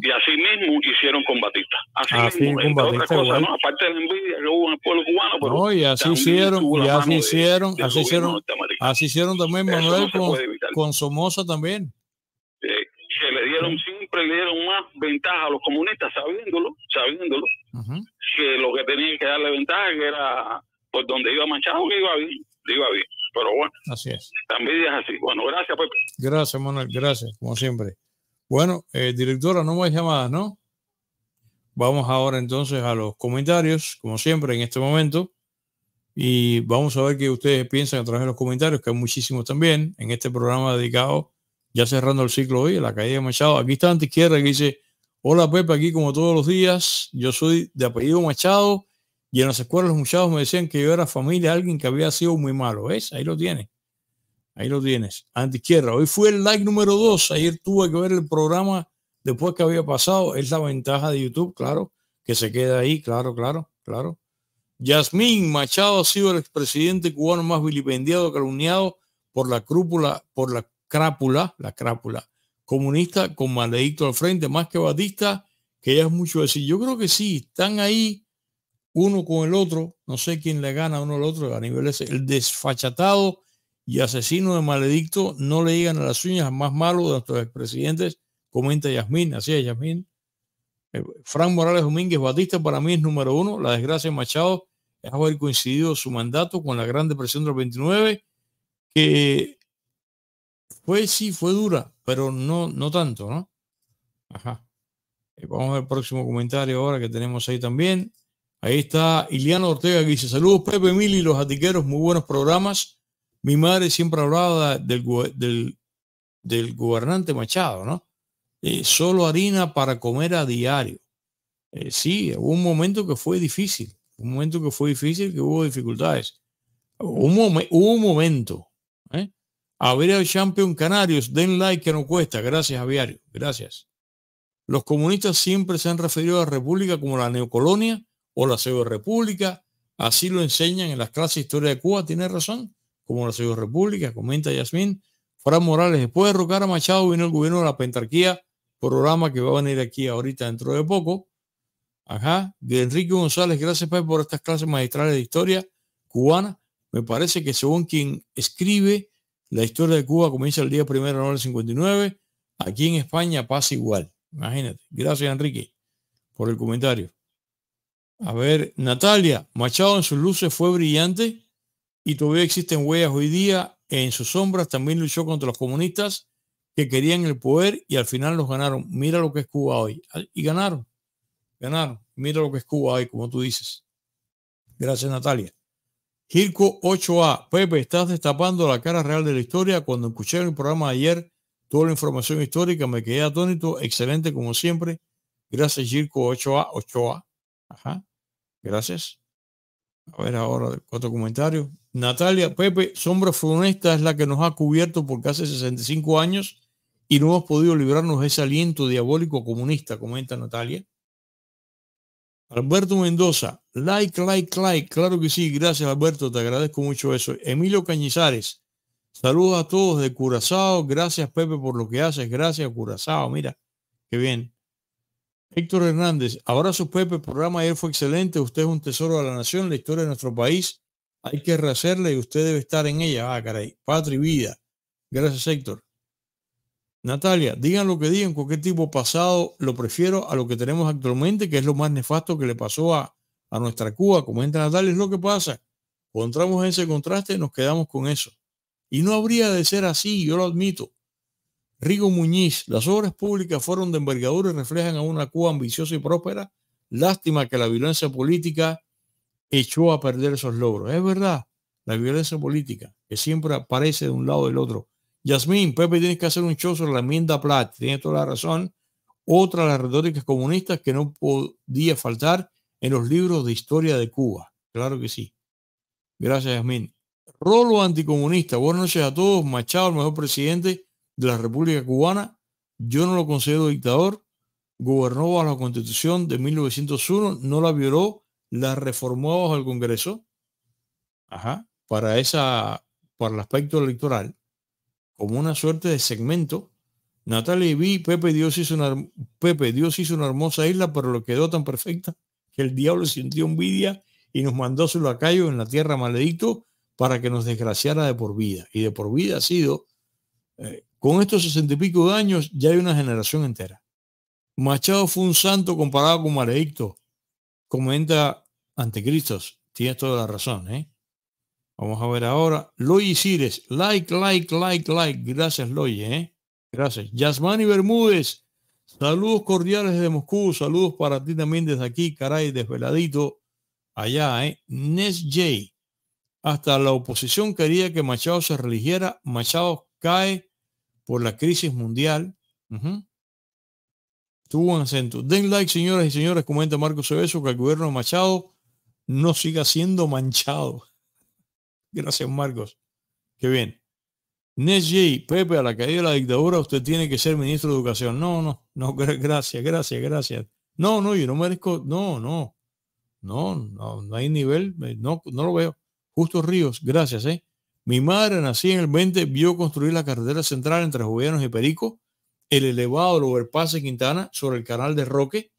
Y así mismo hicieron con Batista. Así, mismo, Aparte de la envidia que hubo en el pueblo cubano. y así hicieron, y así hicieron, así, hicieron también Manuel con, Somoza también. Eh, que se le dieron, siempre le dieron más ventaja a los comunistas, sabiéndolo, sabiéndolo, que lo que tenían que darle ventaja era por pues, donde iba Machado, que iba bien, iba bien pero bueno. Así es. También es así. Bueno, gracias, Pepe. Pues. Gracias, Manuel, gracias, como siempre. Bueno, eh, directora, no más llamadas, ¿no? Vamos ahora entonces a los comentarios, como siempre en este momento, y vamos a ver qué ustedes piensan a través de los comentarios, que hay muchísimos también en este programa dedicado, ya cerrando el ciclo hoy, la caída de Machado. Aquí está a izquierda que dice, hola Pepe, aquí como todos los días, yo soy de apellido Machado y en las escuelas los muchachos me decían que yo era familia de alguien que había sido muy malo. ¿Ves? Ahí lo tienes. Ahí lo tienes. izquierda. Hoy fue el like número dos Ayer tuve que ver el programa después que había pasado. Es la ventaja de YouTube, claro. Que se queda ahí, claro, claro, claro. Yasmín Machado ha sido el expresidente cubano más vilipendiado, calumniado por la crúpula, por la crápula, la crápula comunista con maledicto al frente, más que Batista, que ya es mucho decir. Yo creo que sí, están ahí uno con el otro, no sé quién le gana uno al otro a nivel ese. El desfachatado y asesino de maledicto no le digan a las uñas más malo de nuestros expresidentes, comenta Yasmín, así es Yasmín. Eh, Frank Morales Domínguez Batista para mí es número uno. La desgracia de Machado es haber coincidido su mandato con la Gran Depresión del 29, que fue, sí, fue dura, pero no, no tanto, ¿no? Ajá. Eh, vamos al próximo comentario ahora que tenemos ahí también. Ahí está Iliana Ortega que dice, saludos Pepe Mil y los atiqueros, muy buenos programas. Mi madre siempre hablaba del, gobernante Machado, ¿no? Eh, solo harina para comer a diario. Eh, sí, hubo un momento que fue difícil, un momento que fue difícil, que hubo dificultades. Un hubo un momento. ¿eh? A ver al Champion Canarios, den like que no cuesta. Gracias, Aviario. Gracias. Los comunistas siempre se han referido a la República como la neocolonia o la pseudo república. Así lo enseñan en las clases de historia de Cuba, tiene razón, como la pseudo república, comenta Yasmín. Fran Morales, después de Rocar a Machado vino el gobierno de la Pentarquía, programa que va a venir aquí ahorita dentro de poco. Ajá, de Enrique González, gracias por estas clases magistrales de historia cubana. Me parece que según quien escribe, la historia de Cuba comienza el día primero de noviembre del 59. Aquí en España pasa igual. Imagínate. Gracias, Enrique, por el comentario. A ver, Natalia, Machado en sus luces fue brillante y todavía existen huellas hoy día. En sus sombras también luchó contra los comunistas que querían el poder y al final los ganaron. Mira lo que es Cuba hoy. Y ganaron, ganaron. Mira lo que es Cuba hoy, como tú dices. Gracias, Natalia. Gilco 8A. Pepe, estás destapando la cara real de la historia. Cuando escuché el programa de ayer toda la información histórica, me quedé atónito. Excelente, como siempre. Gracias, Girco 8A. 8A. Gracias. A ver ahora otro comentario. Natalia Pepe, sombra funesta es la que nos ha cubierto porque hace 65 años y no hemos podido librarnos de ese aliento diabólico comunista, comenta Natalia. Alberto Mendoza, like, like, like, claro que sí, gracias Alberto, te agradezco mucho eso. Emilio Cañizares, saludos a todos de Curazao, gracias Pepe por lo que haces, gracias Curazao, mira, qué bien. Héctor Hernández, abrazo Pepe, el programa ayer fue excelente, usted es un tesoro a la nación, la historia de nuestro país, hay que rehacerla y usted debe estar en ella, ah, caray, patria y vida. Gracias Héctor. Natalia, digan lo que digan, cualquier tipo pasado lo prefiero a lo que tenemos actualmente, que es lo más nefasto que le pasó a, nuestra Cuba. entra Natalia, es lo que pasa. Encontramos ese contraste, nos quedamos con eso. Y no habría de ser así, yo lo admito. Rigo Muñiz, las obras públicas fueron de envergadura y reflejan a una Cuba ambiciosa y próspera. Lástima que la violencia política echó a perder esos logros. Es verdad, la violencia política, que siempre aparece de un lado del otro. Yasmín, Pepe, tienes que hacer un show sobre la enmienda Platt, tienes toda la razón. Otra de las retóricas comunistas que no podía faltar en los libros de historia de Cuba. Claro que sí. Gracias, Yasmín. Rolo anticomunista. Buenas noches a todos. Machado, el mejor presidente de la República Cubana. Yo no lo considero dictador. Gobernó bajo la Constitución de 1901, no la violó, la reformó bajo el Congreso. Ajá, para esa, para el aspecto electoral, como una suerte de segmento. Natalia vi Pepe Dios hizo una Pepe Dios hizo una hermosa isla, pero lo quedó tan perfecta que el diablo sintió envidia y nos mandó a su lacayo en la tierra maledicto para que nos desgraciara de por vida. Y de por vida ha sido eh, con estos sesenta y pico de años ya hay una generación entera. Machado fue un santo comparado con Maledicto, comenta Antecristos. Tienes toda la razón, ¿eh? Vamos a ver ahora. Loy Cires, like, like, like, like. Gracias, Loy, ¿eh? Gracias. Yasmani Bermúdez, saludos cordiales desde Moscú. Saludos para ti también desde aquí, caray, desveladito. Allá, ¿eh? Nes J. Hasta la oposición quería que Machado se religiera. Machado cae por la crisis mundial. Tuvo un acento. Den like, señoras y señores, comenta Marcos Cebeso, que el gobierno Machado no siga siendo manchado. Gracias, Marcos. Qué bien. J. Pepe, a la caída de la dictadura usted tiene que ser ministro de Educación. No, no, no, gracias, gracias, gracias. No, no, yo no merezco, no, no, no, no, no hay nivel, eh, no, no lo veo. Justo Ríos, gracias, ¿eh? Mi madre, nacida en el 20, vio construir la carretera central entre gobiernos y Perico, el elevado del de Quintana sobre el canal de Roque,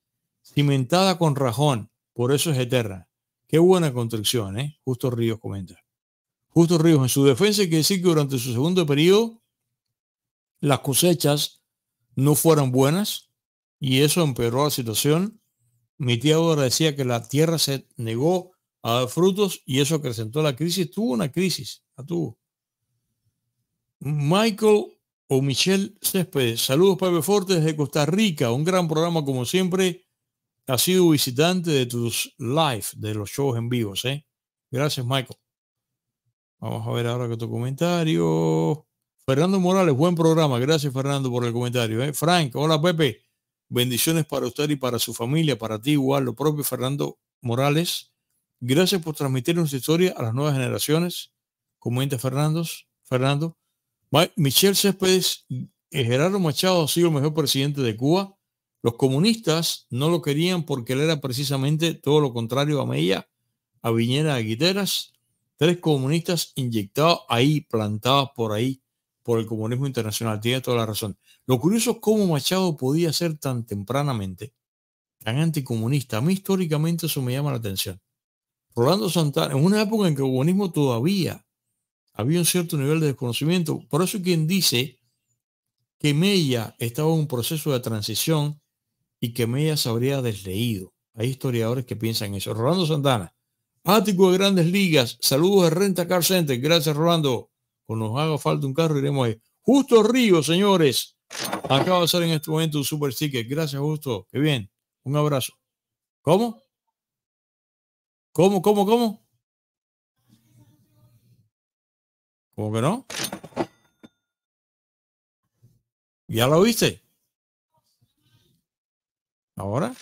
cimentada con rajón, por eso es eterna. Qué buena construcción, ¿eh? Justo Ríos comenta. Justo Ríos, en su defensa hay que decir que durante su segundo periodo las cosechas no fueron buenas y eso empeoró la situación. Mi tía ahora decía que la tierra se negó a dar frutos y eso acrecentó la crisis. Tuvo una crisis Michael o Michelle Céspedes. Saludos, Pepe Forte, desde Costa Rica. Un gran programa, como siempre. Ha sido visitante de tus live, de los shows en vivos. ¿eh? Gracias, Michael. Vamos a ver ahora que tu comentario. Fernando Morales, buen programa. Gracias, Fernando, por el comentario. ¿eh? Frank, hola, Pepe. Bendiciones para usted y para su familia, para ti igual, lo propio Fernando Morales. Gracias por transmitir nuestra historia a las nuevas generaciones comenta Fernando. Michel Céspedes, eh, Gerardo Machado ha sido el mejor presidente de Cuba. Los comunistas no lo querían porque él era precisamente todo lo contrario a Mella, a Viñera, a Guiteras. Tres comunistas inyectados ahí, plantados por ahí, por el comunismo internacional. Tiene toda la razón. Lo curioso es cómo Machado podía ser tan tempranamente tan anticomunista. A mí históricamente eso me llama la atención. Rolando Santana, en una época en que el comunismo todavía había un cierto nivel de desconocimiento. Por eso quien dice que Mella estaba en un proceso de transición y que Mella se habría desleído. Hay historiadores que piensan eso. Rolando Santana, ático de grandes ligas, saludos de Renta Car Gracias, Rolando. Cuando nos haga falta un carro, iremos ahí. Justo Río, señores. Acaba de ser en este momento un super ticket. Gracias, Justo. Qué bien. Un abrazo. ¿Cómo? ¿Cómo, cómo, cómo? ¿Cómo que no? ¿Ya lo viste? ¿Ahora?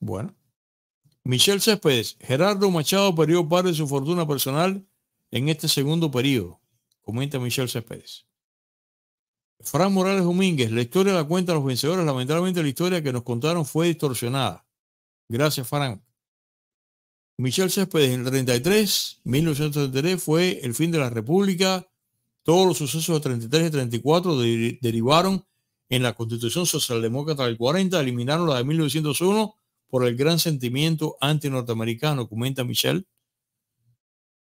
Bueno. Michelle Céspedes, Gerardo Machado perdió parte de su fortuna personal en este segundo periodo, comenta Michelle Céspedes. Fran Morales Domínguez, la historia la cuenta a los vencedores. Lamentablemente la historia que nos contaron fue distorsionada. Gracias, Fran. Michel Céspedes en el 33, 1933 fue el fin de la República. Todos los sucesos de 33 y 34 derivaron en la Constitución Socialdemócrata del 40, eliminaron la de 1901 por el gran sentimiento antinorteamericano, comenta Michel.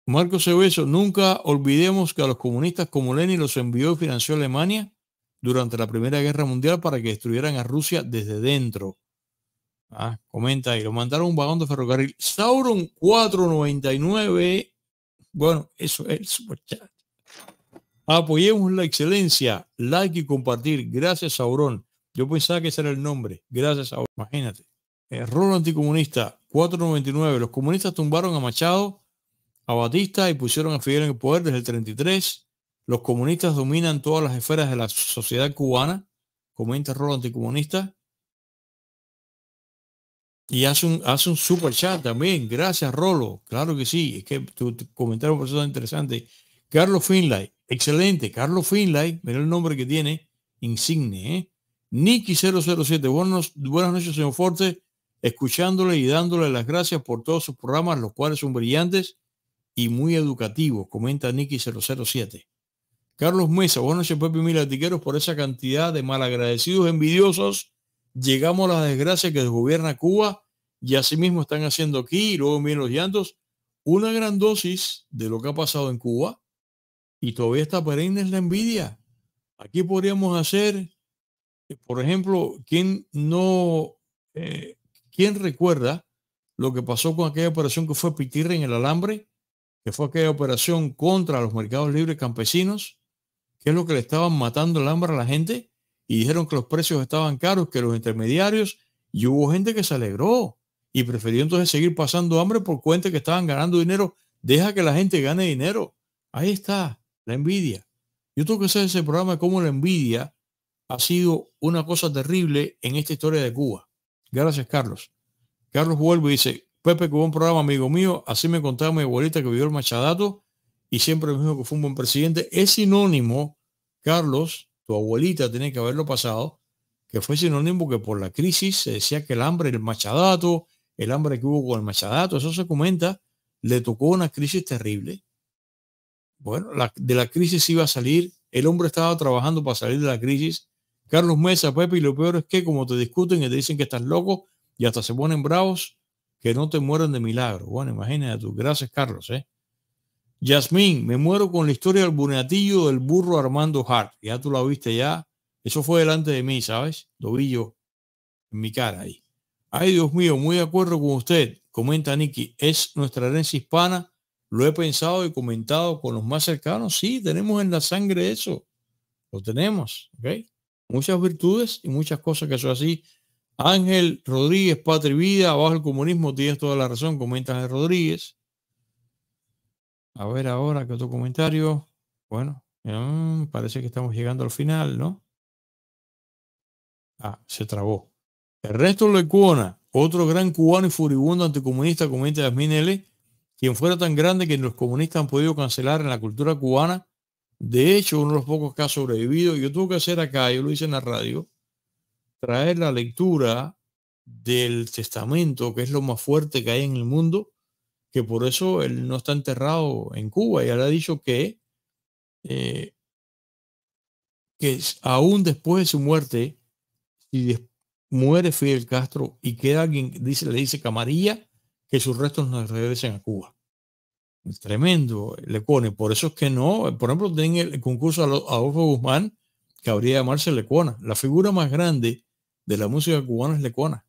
Marco Cebeso, nunca olvidemos que a los comunistas como Lenin los envió y financió Alemania durante la Primera Guerra Mundial para que destruyeran a Rusia desde dentro. Ah, comenta y lo mandaron un vagón de ferrocarril. Sauron 499. Bueno, eso es el Apoyemos la excelencia. Like y compartir. Gracias, Sauron. Yo pensaba que ese era el nombre. Gracias, Sauron. Imagínate. Eh, Rolo anticomunista 499. Los comunistas tumbaron a Machado, a Batista y pusieron a Fidel en el poder desde el 33. Los comunistas dominan todas las esferas de la sociedad cubana. Comenta Rolo anticomunista. Y hace un, un super chat también. Gracias, Rolo. Claro que sí. Es que tu, comentario fue interesante. Carlos Finlay. Excelente. Carlos Finlay. Mira el nombre que tiene. Insigne. ¿eh? Nicky 007. Buenos, buenas noches, señor Forte. Escuchándole y dándole las gracias por todos sus programas, los cuales son brillantes y muy educativos. Comenta Nicky 007. Carlos Mesa. Buenas noches, Pepe por esa cantidad de malagradecidos envidiosos llegamos a la desgracia que gobierna Cuba y asimismo están haciendo aquí, y luego vienen los llantos, una gran dosis de lo que ha pasado en Cuba y todavía está perenne es la envidia. Aquí podríamos hacer, eh, por ejemplo, ¿quién no, eh, quién recuerda lo que pasó con aquella operación que fue Pitirre en el Alambre, que fue aquella operación contra los mercados libres campesinos, que es lo que le estaban matando el hambre a la gente? y dijeron que los precios estaban caros, que los intermediarios, y hubo gente que se alegró y prefirió entonces seguir pasando hambre por cuenta que estaban ganando dinero. Deja que la gente gane dinero. Ahí está la envidia. Yo tengo que hacer ese programa como cómo la envidia ha sido una cosa terrible en esta historia de Cuba. Gracias, Carlos. Carlos vuelve y dice, Pepe, que buen programa, amigo mío. Así me contaba mi abuelita que vivió el Machadato y siempre me dijo que fue un buen presidente. Es sinónimo, Carlos, tu abuelita tenía que haberlo pasado, que fue sinónimo que por la crisis se decía que el hambre, el machadato, el hambre que hubo con el machadato, eso se comenta, le tocó una crisis terrible. Bueno, de la crisis iba a salir, el hombre estaba trabajando para salir de la crisis. Carlos Mesa, Pepe, y lo peor es que como te discuten y te dicen que estás loco y hasta se ponen bravos, que no te mueran de milagro. Bueno, imagínate tú. Gracias, Carlos. ¿eh? Yasmín, me muero con la historia del bunatillo del burro Armando Hart. Ya tú la viste ya. Eso fue delante de mí, ¿sabes? Lo en mi cara ahí. Ay, Dios mío, muy de acuerdo con usted, comenta Nicky. Es nuestra herencia hispana. Lo he pensado y comentado con los más cercanos. Sí, tenemos en la sangre eso. Lo tenemos, ¿ok? Muchas virtudes y muchas cosas que son así. Ángel Rodríguez, Patria y Vida, abajo el comunismo, tienes toda la razón, comenta Ángel Rodríguez. A ver ahora, ¿qué otro comentario? Bueno, mm, parece que estamos llegando al final, ¿no? Ah, se trabó. el resto de Lecuona, otro gran cubano y furibundo anticomunista, comenta Yasmin L., quien fuera tan grande que los comunistas han podido cancelar en la cultura cubana. De hecho, uno de los pocos que ha sobrevivido, yo tuve que hacer acá, yo lo hice en la radio, traer la lectura del testamento, que es lo más fuerte que hay en el mundo, que por eso él no está enterrado en Cuba. Y él ha dicho que, eh, que aún después de su muerte, si muere Fidel Castro y queda alguien, dice, le dice Camarilla, que sus restos no regresen a Cuba. tremendo, le pone. Por eso es que no, por ejemplo, tienen el concurso a Adolfo Guzmán, que habría de llamarse Lecona. La figura más grande de la música cubana es Lecona.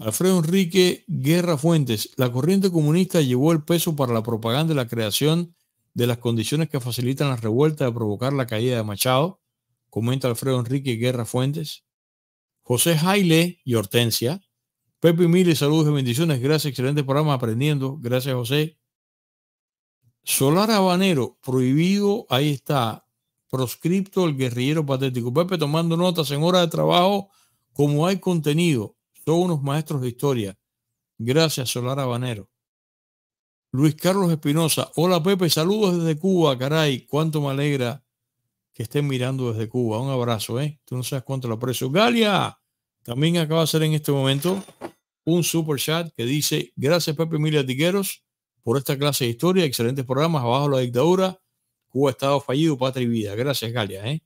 Alfredo Enrique Guerra Fuentes, la corriente comunista llevó el peso para la propaganda y la creación de las condiciones que facilitan la revuelta de provocar la caída de Machado, comenta Alfredo Enrique Guerra Fuentes. José Jaile y Hortensia. Pepe Mille, saludos y bendiciones. Gracias, excelente programa aprendiendo. Gracias, José. Solar Habanero, prohibido, ahí está, proscripto el guerrillero patético. Pepe tomando notas en hora de trabajo, como hay contenido todos unos maestros de historia. Gracias, Solar Habanero. Luis Carlos Espinosa, hola Pepe, saludos desde Cuba, caray, cuánto me alegra que estén mirando desde Cuba. Un abrazo, ¿eh? Tú no sabes cuánto lo aprecio. Galia, también acaba de hacer en este momento un super chat que dice, gracias Pepe Emilia Tiqueros por esta clase de historia, excelentes programas, abajo la dictadura, Cuba Estado fallido, patria y vida. Gracias, Galia, ¿eh?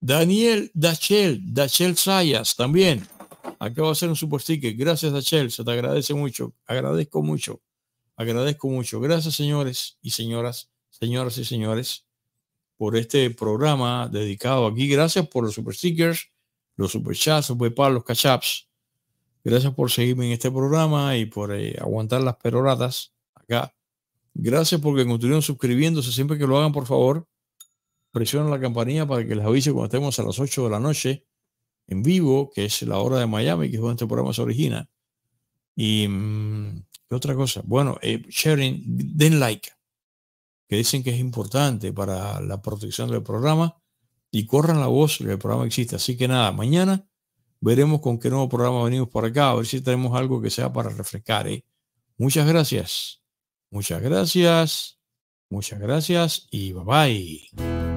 Daniel Dachel, Dachel Sayas, también. Acabo de hacer un super sticker. Gracias a Se te agradece mucho. Agradezco mucho. Agradezco mucho. Gracias, señores y señoras, señoras y señores, por este programa dedicado aquí. Gracias por los super stickers, los super chats, los PayPal, los cachaps. Gracias por seguirme en este programa y por eh, aguantar las peroratas acá. Gracias porque continúen suscribiéndose siempre que lo hagan, por favor. Presionen la campanilla para que les avise cuando estemos a las 8 de la noche en vivo, que es la hora de Miami, que es donde este programa se origina. Y mm, otra cosa, bueno, eh, sharing, den like, que dicen que es importante para la protección del programa y corran la voz que el programa existe. Así que nada, mañana veremos con qué nuevo programa venimos por acá, a ver si tenemos algo que sea para refrescar. ¿eh? Muchas gracias, muchas gracias, muchas gracias y bye bye.